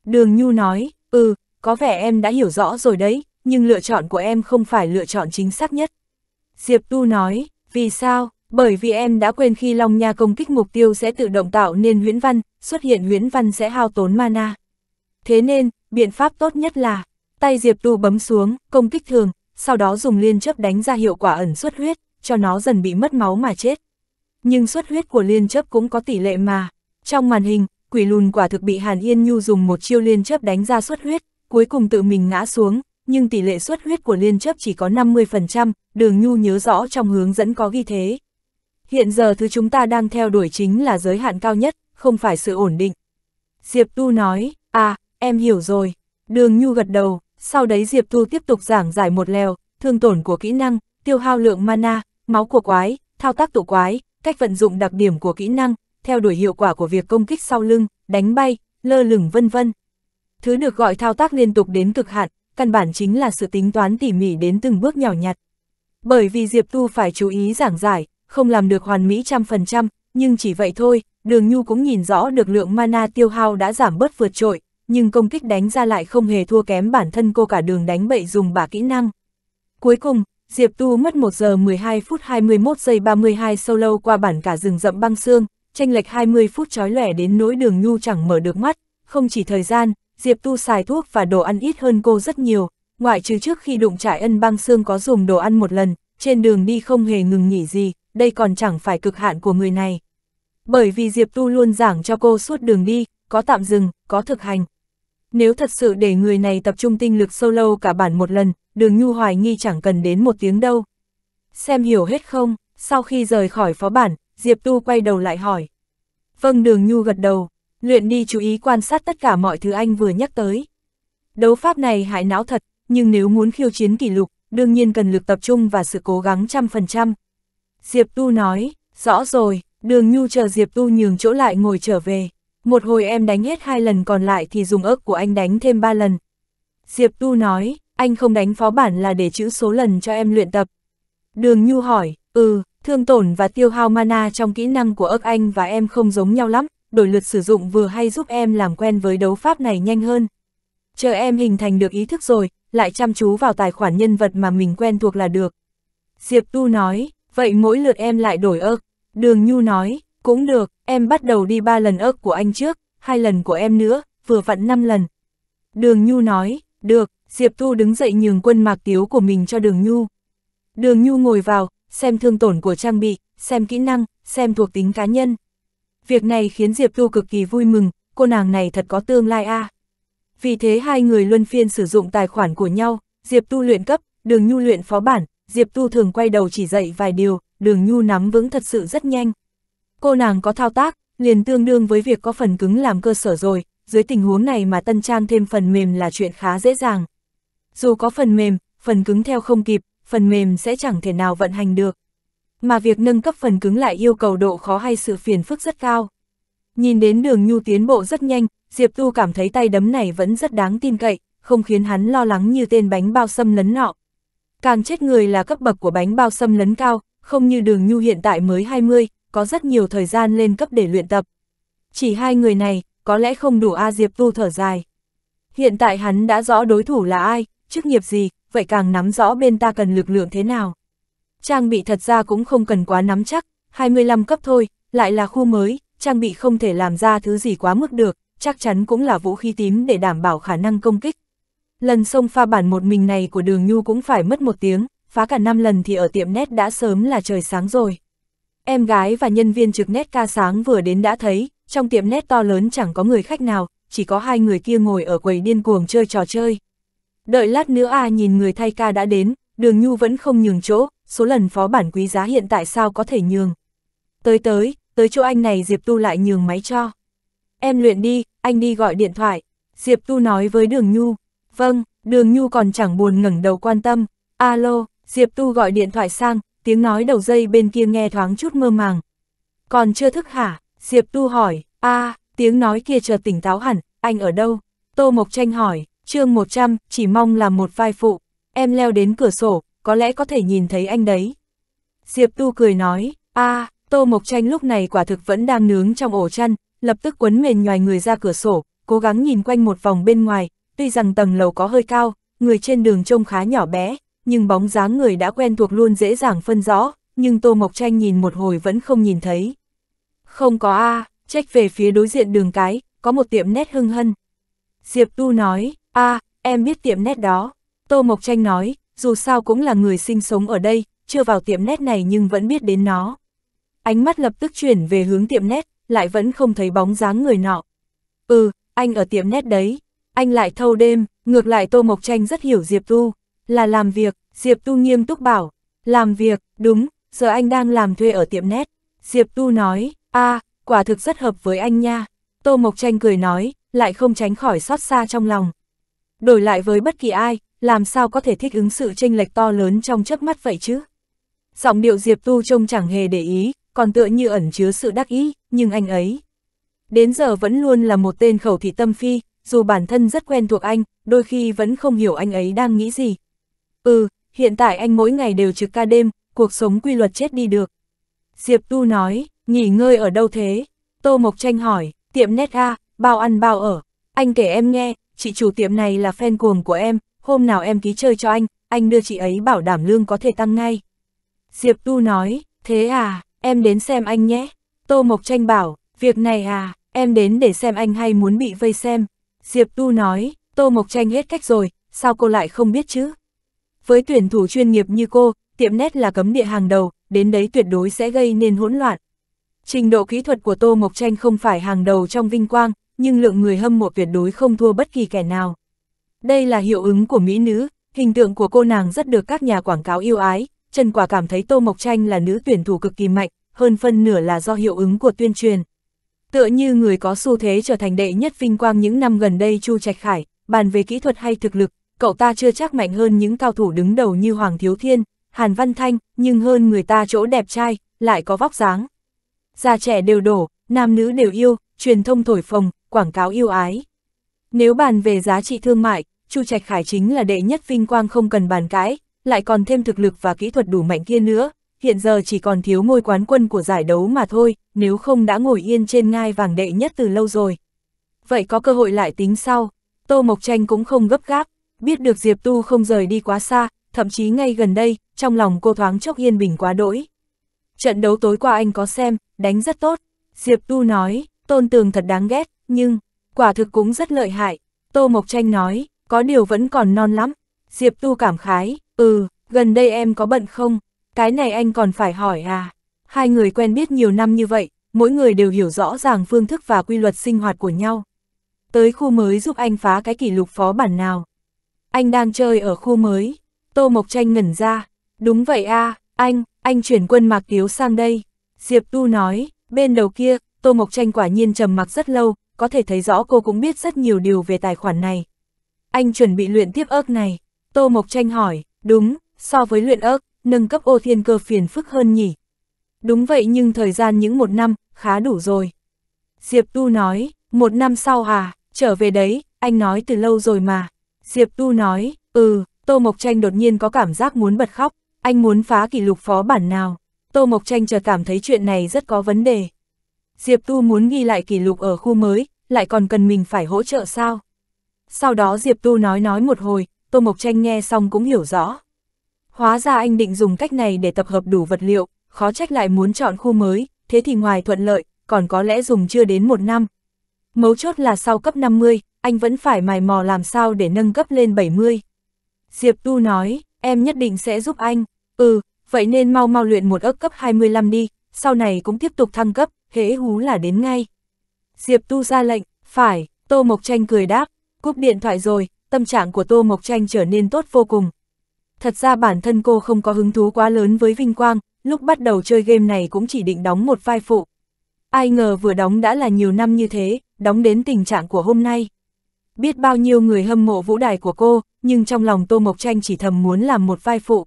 Đường Nhu nói, ừ, có vẻ em đã hiểu rõ rồi đấy, nhưng lựa chọn của em không phải lựa chọn chính xác nhất. Diệp Tu nói, vì sao? Bởi vì em đã quên khi Long Nha công kích mục tiêu sẽ tự động tạo nên huyễn văn, xuất hiện huyễn văn sẽ hao tốn mana. Thế nên, biện pháp tốt nhất là, tay Diệp Tu bấm xuống, công kích thường, sau đó dùng liên chấp đánh ra hiệu quả ẩn xuất huyết, cho nó dần bị mất máu mà chết. Nhưng xuất huyết của liên chấp cũng có tỷ lệ mà. Trong màn hình, quỷ lùn quả thực bị Hàn Yên Nhu dùng một chiêu liên chấp đánh ra xuất huyết, cuối cùng tự mình ngã xuống, nhưng tỷ lệ xuất huyết của liên chấp chỉ có 50%, đường nhu nhớ rõ trong hướng dẫn có ghi thế. Hiện giờ thứ chúng ta đang theo đuổi chính là giới hạn cao nhất, không phải sự ổn định. Diệp Tu nói, à, em hiểu rồi. Đường nhu gật đầu, sau đấy Diệp Tu tiếp tục giảng giải một lèo, thương tổn của kỹ năng, tiêu hao lượng mana, máu của quái, thao tác tụ quái, cách vận dụng đặc điểm của kỹ năng, theo đuổi hiệu quả của việc công kích sau lưng, đánh bay, lơ lửng vân vân. Thứ được gọi thao tác liên tục đến cực hạn, căn bản chính là sự tính toán tỉ mỉ đến từng bước nhỏ nhặt. Bởi vì Diệp Tu phải chú ý giảng giải, không làm được hoàn mỹ trăm phần trăm, nhưng chỉ vậy thôi, đường nhu cũng nhìn rõ được lượng mana tiêu hao đã giảm bớt vượt trội, nhưng công kích đánh ra lại không hề thua kém bản thân cô cả đường đánh bậy dùng bả kỹ năng. Cuối cùng, Diệp Tu mất 1 giờ 12 phút 21 giây 32 solo qua bản cả rừng rậm băng xương, tranh lệch 20 phút trói lẻ đến nỗi đường nhu chẳng mở được mắt, không chỉ thời gian, Diệp Tu xài thuốc và đồ ăn ít hơn cô rất nhiều, ngoại trừ trước khi đụng trại ân băng xương có dùng đồ ăn một lần, trên đường đi không hề ngừng nghỉ gì, đây còn chẳng phải cực hạn của người này. Bởi vì Diệp Tu luôn giảng cho cô suốt đường đi, có tạm dừng, có thực hành. Nếu thật sự để người này tập trung tinh lực solo cả bản một lần, đường nhu hoài nghi chẳng cần đến một tiếng đâu. Xem hiểu hết không, sau khi rời khỏi phó bản, Diệp Tu quay đầu lại hỏi. Vâng đường nhu gật đầu, Luyện đi chú ý quan sát tất cả mọi thứ anh vừa nhắc tới. Đấu pháp này hại não thật, nhưng nếu muốn khiêu chiến kỷ lục, đương nhiên cần lực tập trung và sự cố gắng trăm phần trăm. Diệp Tu nói, rõ rồi, đường nhu chờ Diệp Tu nhường chỗ lại ngồi trở về. Một hồi em đánh hết hai lần còn lại thì dùng ớt của anh đánh thêm ba lần. Diệp Tu nói, anh không đánh phó bản là để chữ số lần cho em luyện tập. Đường Nhu hỏi, ừ, thương tổn và tiêu hao mana trong kỹ năng của ớt anh và em không giống nhau lắm đổi lượt sử dụng vừa hay giúp em làm quen với đấu pháp này nhanh hơn. Chờ em hình thành được ý thức rồi, lại chăm chú vào tài khoản nhân vật mà mình quen thuộc là được. Diệp Tu nói, vậy mỗi lượt em lại đổi ớt. Đường Nhu nói, cũng được, em bắt đầu đi 3 lần ớt của anh trước, hai lần của em nữa, vừa vặn 5 lần. Đường Nhu nói, được, Diệp Tu đứng dậy nhường quân mạc tiếu của mình cho Đường Nhu. Đường Nhu ngồi vào, xem thương tổn của trang bị, xem kỹ năng, xem thuộc tính cá nhân. Việc này khiến Diệp Tu cực kỳ vui mừng, cô nàng này thật có tương lai a. À. Vì thế hai người luân phiên sử dụng tài khoản của nhau, Diệp Tu luyện cấp, Đường Nhu luyện phó bản, Diệp Tu thường quay đầu chỉ dạy vài điều, Đường Nhu nắm vững thật sự rất nhanh. Cô nàng có thao tác, liền tương đương với việc có phần cứng làm cơ sở rồi, dưới tình huống này mà tân trang thêm phần mềm là chuyện khá dễ dàng. Dù có phần mềm, phần cứng theo không kịp, phần mềm sẽ chẳng thể nào vận hành được mà việc nâng cấp phần cứng lại yêu cầu độ khó hay sự phiền phức rất cao. Nhìn đến đường nhu tiến bộ rất nhanh, Diệp Tu cảm thấy tay đấm này vẫn rất đáng tin cậy, không khiến hắn lo lắng như tên bánh bao xâm lấn nọ. Càng chết người là cấp bậc của bánh bao xâm lấn cao, không như đường nhu hiện tại mới 20, có rất nhiều thời gian lên cấp để luyện tập. Chỉ hai người này, có lẽ không đủ A Diệp Tu thở dài. Hiện tại hắn đã rõ đối thủ là ai, chức nghiệp gì, vậy càng nắm rõ bên ta cần lực lượng thế nào. Trang bị thật ra cũng không cần quá nắm chắc, 25 cấp thôi, lại là khu mới, trang bị không thể làm ra thứ gì quá mức được, chắc chắn cũng là vũ khí tím để đảm bảo khả năng công kích. Lần sông pha bản một mình này của đường Nhu cũng phải mất một tiếng, phá cả năm lần thì ở tiệm nét đã sớm là trời sáng rồi. Em gái và nhân viên trực nét ca sáng vừa đến đã thấy, trong tiệm nét to lớn chẳng có người khách nào, chỉ có hai người kia ngồi ở quầy điên cuồng chơi trò chơi. Đợi lát nữa à nhìn người thay ca đã đến, đường Nhu vẫn không nhường chỗ, số lần phó bản quý giá hiện tại sao có thể nhường. Tới tới, tới chỗ anh này Diệp Tu lại nhường máy cho. Em luyện đi, anh đi gọi điện thoại. Diệp Tu nói với Đường Nhu. Vâng, Đường Nhu còn chẳng buồn ngẩng đầu quan tâm. Alo, Diệp Tu gọi điện thoại sang, tiếng nói đầu dây bên kia nghe thoáng chút mơ màng. Còn chưa thức hả? Diệp Tu hỏi. a tiếng nói kia chờ tỉnh táo hẳn, anh ở đâu? Tô Mộc Tranh hỏi, chương 100, chỉ mong là một vai phụ. Em leo đến cửa sổ, có lẽ có thể nhìn thấy anh đấy. Diệp Tu cười nói, a à, Tô Mộc Tranh lúc này quả thực vẫn đang nướng trong ổ chăn, lập tức quấn mền nhòi người ra cửa sổ, cố gắng nhìn quanh một vòng bên ngoài, tuy rằng tầng lầu có hơi cao, người trên đường trông khá nhỏ bé, nhưng bóng dáng người đã quen thuộc luôn dễ dàng phân rõ, nhưng Tô Mộc Tranh nhìn một hồi vẫn không nhìn thấy. Không có a, à, trách về phía đối diện đường cái, có một tiệm nét hưng hân. Diệp Tu nói, a, à, em biết tiệm nét đó. Tô Mộc Tranh nói, dù sao cũng là người sinh sống ở đây, chưa vào tiệm nét này nhưng vẫn biết đến nó. Ánh mắt lập tức chuyển về hướng tiệm nét, lại vẫn không thấy bóng dáng người nọ. Ừ, anh ở tiệm nét đấy, anh lại thâu đêm, ngược lại Tô Mộc Tranh rất hiểu Diệp Tu, là làm việc, Diệp Tu nghiêm túc bảo, làm việc, đúng, giờ anh đang làm thuê ở tiệm nét. Diệp Tu nói, a à, quả thực rất hợp với anh nha. Tô Mộc Tranh cười nói, lại không tránh khỏi xót xa trong lòng. Đổi lại với bất kỳ ai, làm sao có thể thích ứng sự chênh lệch to lớn trong chớp mắt vậy chứ? Giọng điệu Diệp Tu trông chẳng hề để ý, còn tựa như ẩn chứa sự đắc ý, nhưng anh ấy. Đến giờ vẫn luôn là một tên khẩu thị tâm phi, dù bản thân rất quen thuộc anh, đôi khi vẫn không hiểu anh ấy đang nghĩ gì. Ừ, hiện tại anh mỗi ngày đều trực ca đêm, cuộc sống quy luật chết đi được. Diệp Tu nói, nghỉ ngơi ở đâu thế? Tô Mộc Tranh hỏi, tiệm nét A, bao ăn bao ở. Anh kể em nghe, chị chủ tiệm này là fan cuồng của em, hôm nào em ký chơi cho anh, anh đưa chị ấy bảo đảm lương có thể tăng ngay. Diệp Tu nói, thế à, em đến xem anh nhé. Tô Mộc Tranh bảo, việc này à, em đến để xem anh hay muốn bị vây xem. Diệp Tu nói, Tô Mộc Tranh hết cách rồi, sao cô lại không biết chứ? Với tuyển thủ chuyên nghiệp như cô, tiệm nét là cấm địa hàng đầu, đến đấy tuyệt đối sẽ gây nên hỗn loạn. Trình độ kỹ thuật của Tô Mộc Tranh không phải hàng đầu trong vinh quang, nhưng lượng người hâm mộ tuyệt đối không thua bất kỳ kẻ nào. Đây là hiệu ứng của mỹ nữ, hình tượng của cô nàng rất được các nhà quảng cáo yêu ái, Trần Quả cảm thấy Tô Mộc Tranh là nữ tuyển thủ cực kỳ mạnh, hơn phân nửa là do hiệu ứng của tuyên truyền. Tựa như người có xu thế trở thành đệ nhất vinh quang những năm gần đây Chu Trạch Khải, bàn về kỹ thuật hay thực lực, cậu ta chưa chắc mạnh hơn những cao thủ đứng đầu như Hoàng Thiếu Thiên, Hàn Văn Thanh, nhưng hơn người ta chỗ đẹp trai, lại có vóc dáng. Già trẻ đều đổ, nam nữ đều yêu, truyền thông thổi phồng, quảng cáo yêu ái. Nếu bàn về giá trị thương mại, Chu Trạch Khải chính là đệ nhất vinh quang không cần bàn cãi, lại còn thêm thực lực và kỹ thuật đủ mạnh kia nữa, hiện giờ chỉ còn thiếu ngôi quán quân của giải đấu mà thôi, nếu không đã ngồi yên trên ngai vàng đệ nhất từ lâu rồi. Vậy có cơ hội lại tính sau, Tô Mộc Tranh cũng không gấp gáp, biết được Diệp Tu không rời đi quá xa, thậm chí ngay gần đây, trong lòng cô thoáng chốc yên bình quá đỗi. Trận đấu tối qua anh có xem, đánh rất tốt, Diệp Tu nói, tôn tường thật đáng ghét, nhưng, quả thực cũng rất lợi hại. Tô Mộc Tranh nói, có điều vẫn còn non lắm. Diệp Tu cảm khái, ừ, gần đây em có bận không? Cái này anh còn phải hỏi à? Hai người quen biết nhiều năm như vậy, mỗi người đều hiểu rõ ràng phương thức và quy luật sinh hoạt của nhau. Tới khu mới giúp anh phá cái kỷ lục phó bản nào. Anh đang chơi ở khu mới. Tô Mộc Tranh ngẩn ra. Đúng vậy a à, anh, anh chuyển quân Mạc Tiếu sang đây. Diệp Tu nói, bên đầu kia, Tô Mộc Tranh quả nhiên trầm mặc rất lâu, có thể thấy rõ cô cũng biết rất nhiều điều về tài khoản này. Anh chuẩn bị luyện tiếp ớt này, Tô Mộc Tranh hỏi, đúng, so với luyện ớt, nâng cấp ô thiên cơ phiền phức hơn nhỉ. Đúng vậy nhưng thời gian những một năm, khá đủ rồi. Diệp Tu nói, một năm sau à, trở về đấy, anh nói từ lâu rồi mà. Diệp Tu nói, ừ, Tô Mộc Tranh đột nhiên có cảm giác muốn bật khóc, anh muốn phá kỷ lục phó bản nào. Tô Mộc Tranh chờ cảm thấy chuyện này rất có vấn đề. Diệp Tu muốn ghi lại kỷ lục ở khu mới, lại còn cần mình phải hỗ trợ sao? Sau đó Diệp Tu nói nói một hồi, Tô Mộc Tranh nghe xong cũng hiểu rõ. Hóa ra anh định dùng cách này để tập hợp đủ vật liệu, khó trách lại muốn chọn khu mới, thế thì ngoài thuận lợi, còn có lẽ dùng chưa đến một năm. Mấu chốt là sau cấp 50, anh vẫn phải mài mò làm sao để nâng cấp lên 70. Diệp Tu nói, em nhất định sẽ giúp anh. Ừ, vậy nên mau mau luyện một ức cấp 25 đi, sau này cũng tiếp tục thăng cấp, hễ hú là đến ngay. Diệp Tu ra lệnh, phải, Tô Mộc Tranh cười đáp, cúp điện thoại rồi, tâm trạng của Tô Mộc Tranh trở nên tốt vô cùng. Thật ra bản thân cô không có hứng thú quá lớn với Vinh Quang, lúc bắt đầu chơi game này cũng chỉ định đóng một vai phụ. Ai ngờ vừa đóng đã là nhiều năm như thế, đóng đến tình trạng của hôm nay. Biết bao nhiêu người hâm mộ vũ đài của cô, nhưng trong lòng Tô Mộc Tranh chỉ thầm muốn làm một vai phụ.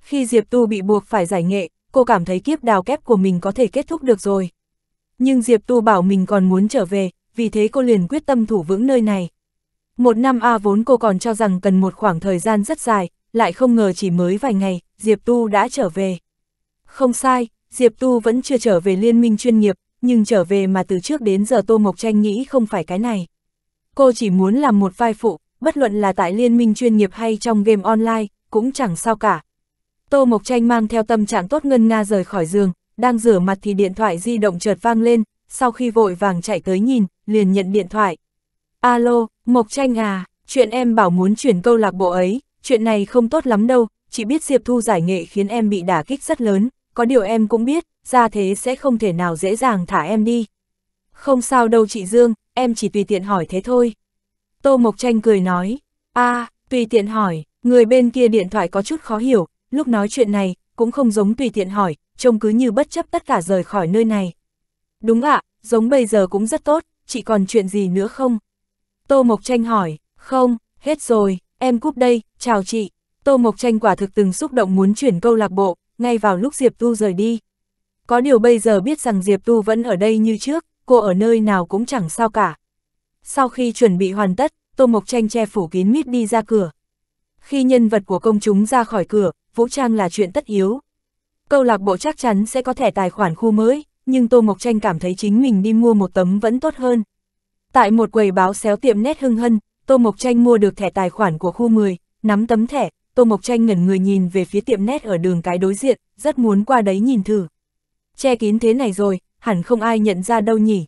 Khi Diệp Tu bị buộc phải giải nghệ, cô cảm thấy kiếp đào kép của mình có thể kết thúc được rồi. Nhưng Diệp Tu bảo mình còn muốn trở về, vì thế cô liền quyết tâm thủ vững nơi này. Một năm A vốn cô còn cho rằng cần một khoảng thời gian rất dài, lại không ngờ chỉ mới vài ngày, Diệp Tu đã trở về. Không sai, Diệp Tu vẫn chưa trở về liên minh chuyên nghiệp, nhưng trở về mà từ trước đến giờ Tô Mộc Tranh nghĩ không phải cái này. Cô chỉ muốn làm một vai phụ, bất luận là tại liên minh chuyên nghiệp hay trong game online, cũng chẳng sao cả. Tô Mộc Tranh mang theo tâm trạng tốt ngân nga rời khỏi giường, đang rửa mặt thì điện thoại di động chợt vang lên, sau khi vội vàng chạy tới nhìn, liền nhận điện thoại. Alo, Mộc Tranh à, chuyện em bảo muốn chuyển câu lạc bộ ấy, chuyện này không tốt lắm đâu, chỉ biết Diệp Thu giải nghệ khiến em bị đả kích rất lớn, có điều em cũng biết, ra thế sẽ không thể nào dễ dàng thả em đi. Không sao đâu chị Dương, em chỉ tùy tiện hỏi thế thôi. Tô Mộc Tranh cười nói, a à, tùy tiện hỏi, người bên kia điện thoại có chút khó hiểu, lúc nói chuyện này, cũng không giống tùy tiện hỏi, trông cứ như bất chấp tất cả rời khỏi nơi này. Đúng ạ, giống bây giờ cũng rất tốt, chị còn chuyện gì nữa không? Tô Mộc Tranh hỏi, không, hết rồi, em cúp đây, chào chị. Tô Mộc Tranh quả thực từng xúc động muốn chuyển câu lạc bộ, ngay vào lúc Diệp Tu rời đi. Có điều bây giờ biết rằng Diệp Tu vẫn ở đây như trước, cô ở nơi nào cũng chẳng sao cả. Sau khi chuẩn bị hoàn tất, Tô Mộc Tranh che phủ kín mít đi ra cửa. Khi nhân vật của công chúng ra khỏi cửa, vũ trang là chuyện tất yếu. Câu lạc bộ chắc chắn sẽ có thẻ tài khoản khu mới, nhưng Tô Mộc Tranh cảm thấy chính mình đi mua một tấm vẫn tốt hơn. Tại một quầy báo xéo tiệm nét hưng hân, Tô Mộc Tranh mua được thẻ tài khoản của khu 10, nắm tấm thẻ, Tô Mộc Tranh ngẩn người nhìn về phía tiệm nét ở đường cái đối diện, rất muốn qua đấy nhìn thử. Che kín thế này rồi, hẳn không ai nhận ra đâu nhỉ.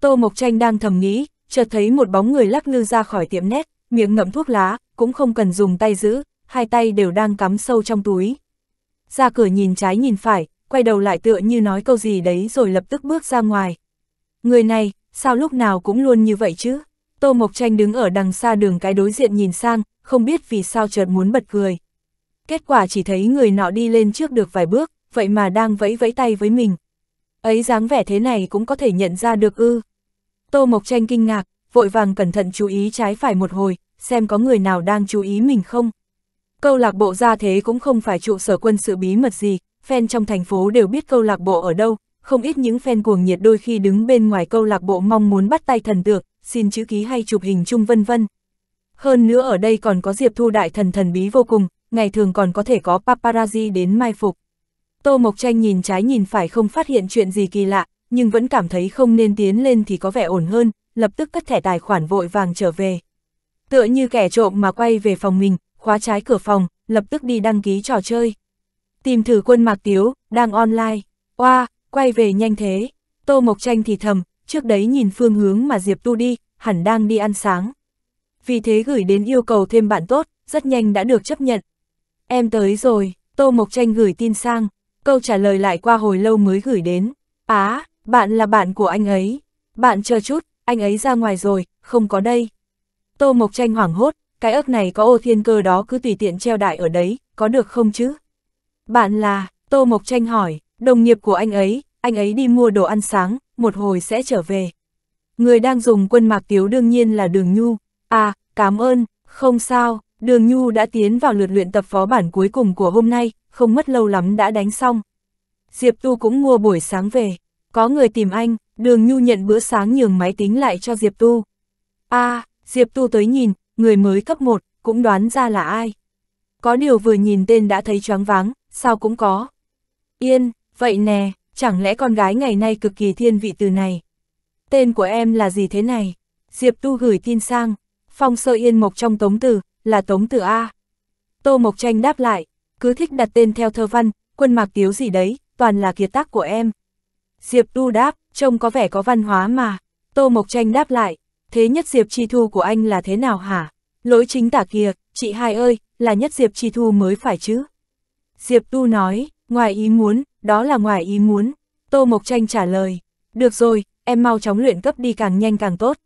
Tô Mộc Tranh đang thầm nghĩ, chợt thấy một bóng người lắc lư ra khỏi tiệm nét, miệng ngậm thuốc lá, cũng không cần dùng tay giữ, hai tay đều đang cắm sâu trong túi. Ra cửa nhìn trái nhìn phải, quay đầu lại tựa như nói câu gì đấy rồi lập tức bước ra ngoài. Người này, sao lúc nào cũng luôn như vậy chứ? Tô Mộc Tranh đứng ở đằng xa đường cái đối diện nhìn sang, không biết vì sao chợt muốn bật cười. Kết quả chỉ thấy người nọ đi lên trước được vài bước, vậy mà đang vẫy vẫy tay với mình. Ấy dáng vẻ thế này cũng có thể nhận ra được ư. Tô Mộc Tranh kinh ngạc, vội vàng cẩn thận chú ý trái phải một hồi, xem có người nào đang chú ý mình không. Câu lạc bộ ra thế cũng không phải trụ sở quân sự bí mật gì, fan trong thành phố đều biết câu lạc bộ ở đâu, không ít những fan cuồng nhiệt đôi khi đứng bên ngoài câu lạc bộ mong muốn bắt tay thần tượng, xin chữ ký hay chụp hình chung vân vân. Hơn nữa ở đây còn có Diệp Thu Đại thần thần bí vô cùng, ngày thường còn có thể có paparazzi đến mai phục. Tô Mộc Tranh nhìn trái nhìn phải không phát hiện chuyện gì kỳ lạ, nhưng vẫn cảm thấy không nên tiến lên thì có vẻ ổn hơn, lập tức cất thẻ tài khoản vội vàng trở về. Tựa như kẻ trộm mà quay về phòng mình, khóa trái cửa phòng, lập tức đi đăng ký trò chơi. Tìm thử quân mạc tiếu, đang online. Oa, wow, quay về nhanh thế. Tô Mộc Tranh thì thầm, trước đấy nhìn phương hướng mà Diệp Tu đi, hẳn đang đi ăn sáng. Vì thế gửi đến yêu cầu thêm bạn tốt, rất nhanh đã được chấp nhận. Em tới rồi, Tô Mộc Tranh gửi tin sang, câu trả lời lại qua hồi lâu mới gửi đến. Á, bạn là bạn của anh ấy. Bạn chờ chút, anh ấy ra ngoài rồi, không có đây. Tô Mộc Tranh hoảng hốt, cái ấp này có ô thiên cơ đó cứ tùy tiện treo đại ở đấy, có được không chứ? Bạn là, Tô Mộc Tranh hỏi, đồng nghiệp của anh ấy, anh ấy đi mua đồ ăn sáng, một hồi sẽ trở về. Người đang dùng quân mạc tiếu đương nhiên là Đường Nhu. À, cảm ơn, không sao, Đường Nhu đã tiến vào lượt luyện tập phó bản cuối cùng của hôm nay, không mất lâu lắm đã đánh xong. Diệp Tu cũng mua buổi sáng về, có người tìm anh, Đường Nhu nhận bữa sáng nhường máy tính lại cho Diệp Tu. À, Diệp Tu tới nhìn, người mới cấp 1, cũng đoán ra là ai. Có điều vừa nhìn tên đã thấy choáng váng, sao cũng có. Yên, vậy nè, chẳng lẽ con gái ngày nay cực kỳ thiên vị từ này. Tên của em là gì thế này? Diệp Tu gửi tin sang, phong sơ yên mộc trong tống từ, là tống từ A. Tô Mộc Tranh đáp lại, cứ thích đặt tên theo thơ văn, quân mạc tiếu gì đấy, toàn là kiệt tác của em. Diệp Tu đáp, trông có vẻ có văn hóa mà. Tô Mộc Tranh đáp lại, thế nhất Diệp Chi Thu của anh là thế nào hả? Lỗi chính tả kìa chị hai ơi, là nhất Diệp Chi Thu mới phải chứ? Diệp Tu nói, ngoài ý muốn, đó là ngoài ý muốn. Tô Mộc Tranh trả lời, được rồi, em mau chóng luyện cấp đi càng nhanh càng tốt.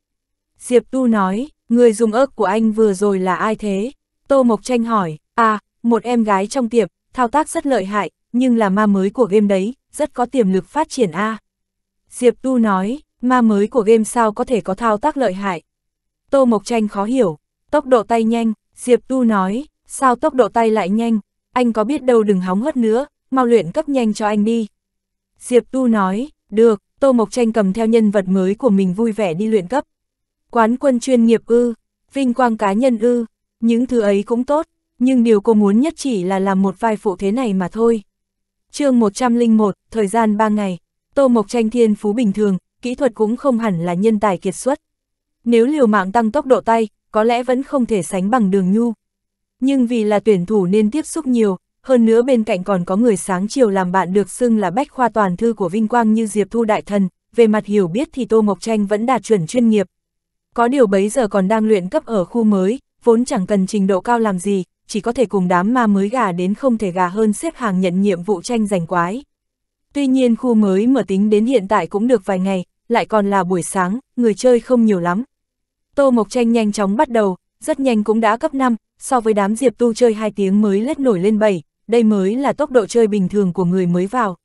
Diệp Tu nói, người dùng ớt của anh vừa rồi là ai thế? Tô Mộc Tranh hỏi, à, một em gái trong tiệp, thao tác rất lợi hại, nhưng là ma mới của game đấy, rất có tiềm lực phát triển a. À. Diệp Tu nói, ma mới của game sao có thể có thao tác lợi hại. Tô Mộc Tranh khó hiểu, tốc độ tay nhanh, Diệp Tu nói, sao tốc độ tay lại nhanh, anh có biết đâu đừng hóng hớt nữa, mau luyện cấp nhanh cho anh đi. Diệp Tu nói, được, Tô Mộc Tranh cầm theo nhân vật mới của mình vui vẻ đi luyện cấp. Quán quân chuyên nghiệp ư, vinh quang cá nhân ư, những thứ ấy cũng tốt, nhưng điều cô muốn nhất chỉ là làm một vai phụ thế này mà thôi. chương 101, thời gian 3 ngày, Tô Mộc Tranh thiên phú bình thường, kỹ thuật cũng không hẳn là nhân tài kiệt xuất. Nếu liều mạng tăng tốc độ tay, có lẽ vẫn không thể sánh bằng đường nhu. Nhưng vì là tuyển thủ nên tiếp xúc nhiều, hơn nữa bên cạnh còn có người sáng chiều làm bạn được xưng là bách khoa toàn thư của Vinh Quang như Diệp Thu Đại Thần, về mặt hiểu biết thì Tô Mộc Tranh vẫn đạt chuẩn chuyên nghiệp. Có điều bấy giờ còn đang luyện cấp ở khu mới, vốn chẳng cần trình độ cao làm gì, chỉ có thể cùng đám ma mới gà đến không thể gà hơn xếp hàng nhận nhiệm vụ tranh giành quái. Tuy nhiên khu mới mở tính đến hiện tại cũng được vài ngày, lại còn là buổi sáng, người chơi không nhiều lắm. Tô Mộc Tranh nhanh chóng bắt đầu, rất nhanh cũng đã cấp 5, so với đám Diệp Tu chơi 2 tiếng mới lết nổi lên 7, đây mới là tốc độ chơi bình thường của người mới vào.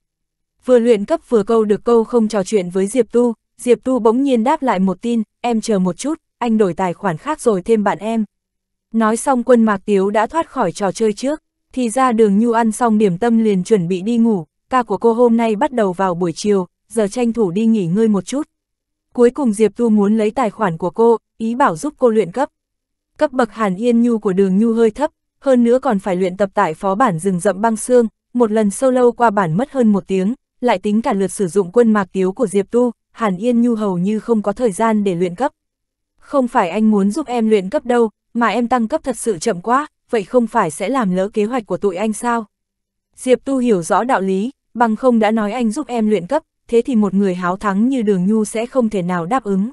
Vừa luyện cấp vừa câu được câu không trò chuyện với Diệp Tu, Diệp Tu bỗng nhiên đáp lại một tin, em chờ một chút, anh đổi tài khoản khác rồi thêm bạn em. Nói xong quân Mạc Tiếu đã thoát khỏi trò chơi trước, thì ra đường Nhu ăn xong điểm tâm liền chuẩn bị đi ngủ, ca của cô hôm nay bắt đầu vào buổi chiều, giờ tranh thủ đi nghỉ ngơi một chút. Cuối cùng Diệp Tu muốn lấy tài khoản của cô, ý bảo giúp cô luyện cấp. Cấp bậc Hàn Yên Nhu của đường Nhu hơi thấp, hơn nữa còn phải luyện tập tại phó bản rừng rậm băng xương, một lần solo qua bản mất hơn một tiếng, lại tính cả lượt sử dụng quân mạc tiếu của Diệp Tu, Hàn Yên Nhu hầu như không có thời gian để luyện cấp. Không phải anh muốn giúp em luyện cấp đâu, mà em tăng cấp thật sự chậm quá, vậy không phải sẽ làm lỡ kế hoạch của tụi anh sao? Diệp Tu hiểu rõ đạo lý, bằng không đã nói anh giúp em luyện cấp, thế thì một người háo thắng như đường nhu sẽ không thể nào đáp ứng.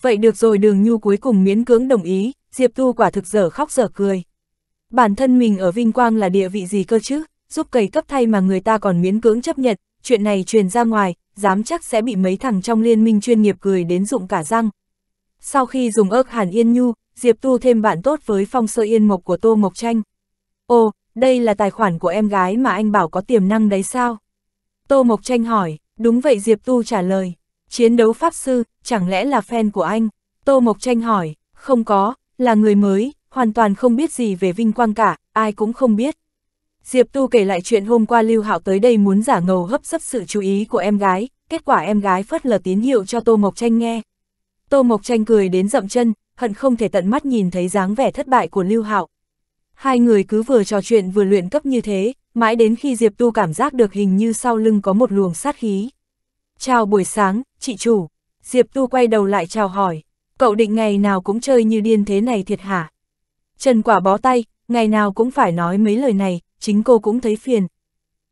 Vậy được rồi đường nhu cuối cùng miễn cưỡng đồng ý, Diệp Tu quả thực dở khóc dở cười. Bản thân mình ở Vinh Quang là địa vị gì cơ chứ, giúp cầy cấp thay mà người ta còn miễn cưỡng chấp nhận, chuyện này truyền ra ngoài, dám chắc sẽ bị mấy thằng trong liên minh chuyên nghiệp cười đến rụng cả răng. Sau khi dùng ớt Hàn Yên Nhu, Diệp Tu thêm bạn tốt với phong sơ yên mộc của Tô Mộc Tranh. Ồ, đây là tài khoản của em gái mà anh bảo có tiềm năng đấy sao? Tô Mộc Tranh hỏi. Đúng vậy Diệp Tu trả lời. Chiến đấu Pháp Sư, chẳng lẽ là fan của anh? Tô Mộc Tranh hỏi, không có, là người mới, hoàn toàn không biết gì về vinh quang cả, ai cũng không biết. Diệp Tu kể lại chuyện hôm qua Lưu Hạo tới đây muốn giả ngầu hấp dẫn sự chú ý của em gái, kết quả em gái phất lờ tín hiệu cho Tô Mộc Tranh nghe. Tô Mộc Tranh cười đến rậm chân, hận không thể tận mắt nhìn thấy dáng vẻ thất bại của Lưu Hạo. Hai người cứ vừa trò chuyện vừa luyện cấp như thế, mãi đến khi Diệp Tu cảm giác được hình như sau lưng có một luồng sát khí. Chào buổi sáng, chị chủ. Diệp Tu quay đầu lại chào hỏi, cậu định ngày nào cũng chơi như điên thế này thiệt hả? Trần Quả bó tay, ngày nào cũng phải nói mấy lời này, chính cô cũng thấy phiền.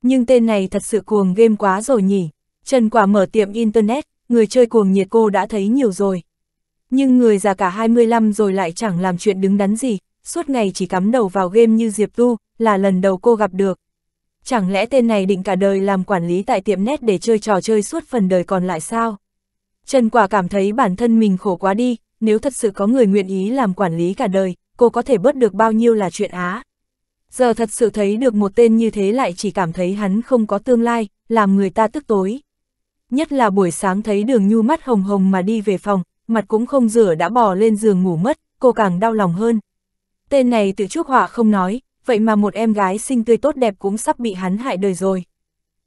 Nhưng tên này thật sự cuồng game quá rồi nhỉ. Trần Quả mở tiệm Internet, người chơi cuồng nhiệt cô đã thấy nhiều rồi. Nhưng người già cả 25 rồi lại chẳng làm chuyện đứng đắn gì, suốt ngày chỉ cắm đầu vào game như Diệp Tu, là lần đầu cô gặp được. Chẳng lẽ tên này định cả đời làm quản lý tại tiệm nét để chơi trò chơi suốt phần đời còn lại sao? Trần Quả cảm thấy bản thân mình khổ quá đi, nếu thật sự có người nguyện ý làm quản lý cả đời, cô có thể bớt được bao nhiêu là chuyện á. Giờ thật sự thấy được một tên như thế lại chỉ cảm thấy hắn không có tương lai, làm người ta tức tối. Nhất là buổi sáng thấy đường nhu mắt hồng hồng mà đi về phòng, mặt cũng không rửa đã bò lên giường ngủ mất, cô càng đau lòng hơn. Tên này tự chuốc họa không nói, vậy mà một em gái xinh tươi tốt đẹp cũng sắp bị hắn hại đời rồi.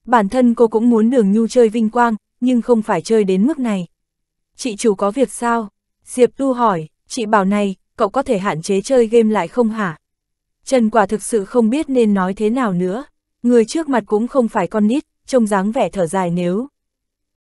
Bản thân cô cũng muốn đường nhu chơi vinh quang, nhưng không phải chơi đến mức này. Chị chủ có việc sao? Diệp Tu hỏi, chị bảo này, cậu có thể hạn chế chơi game lại không hả? Trần quả thực sự không biết nên nói thế nào nữa. Người trước mặt cũng không phải con nít, trông dáng vẻ thở dài nếu.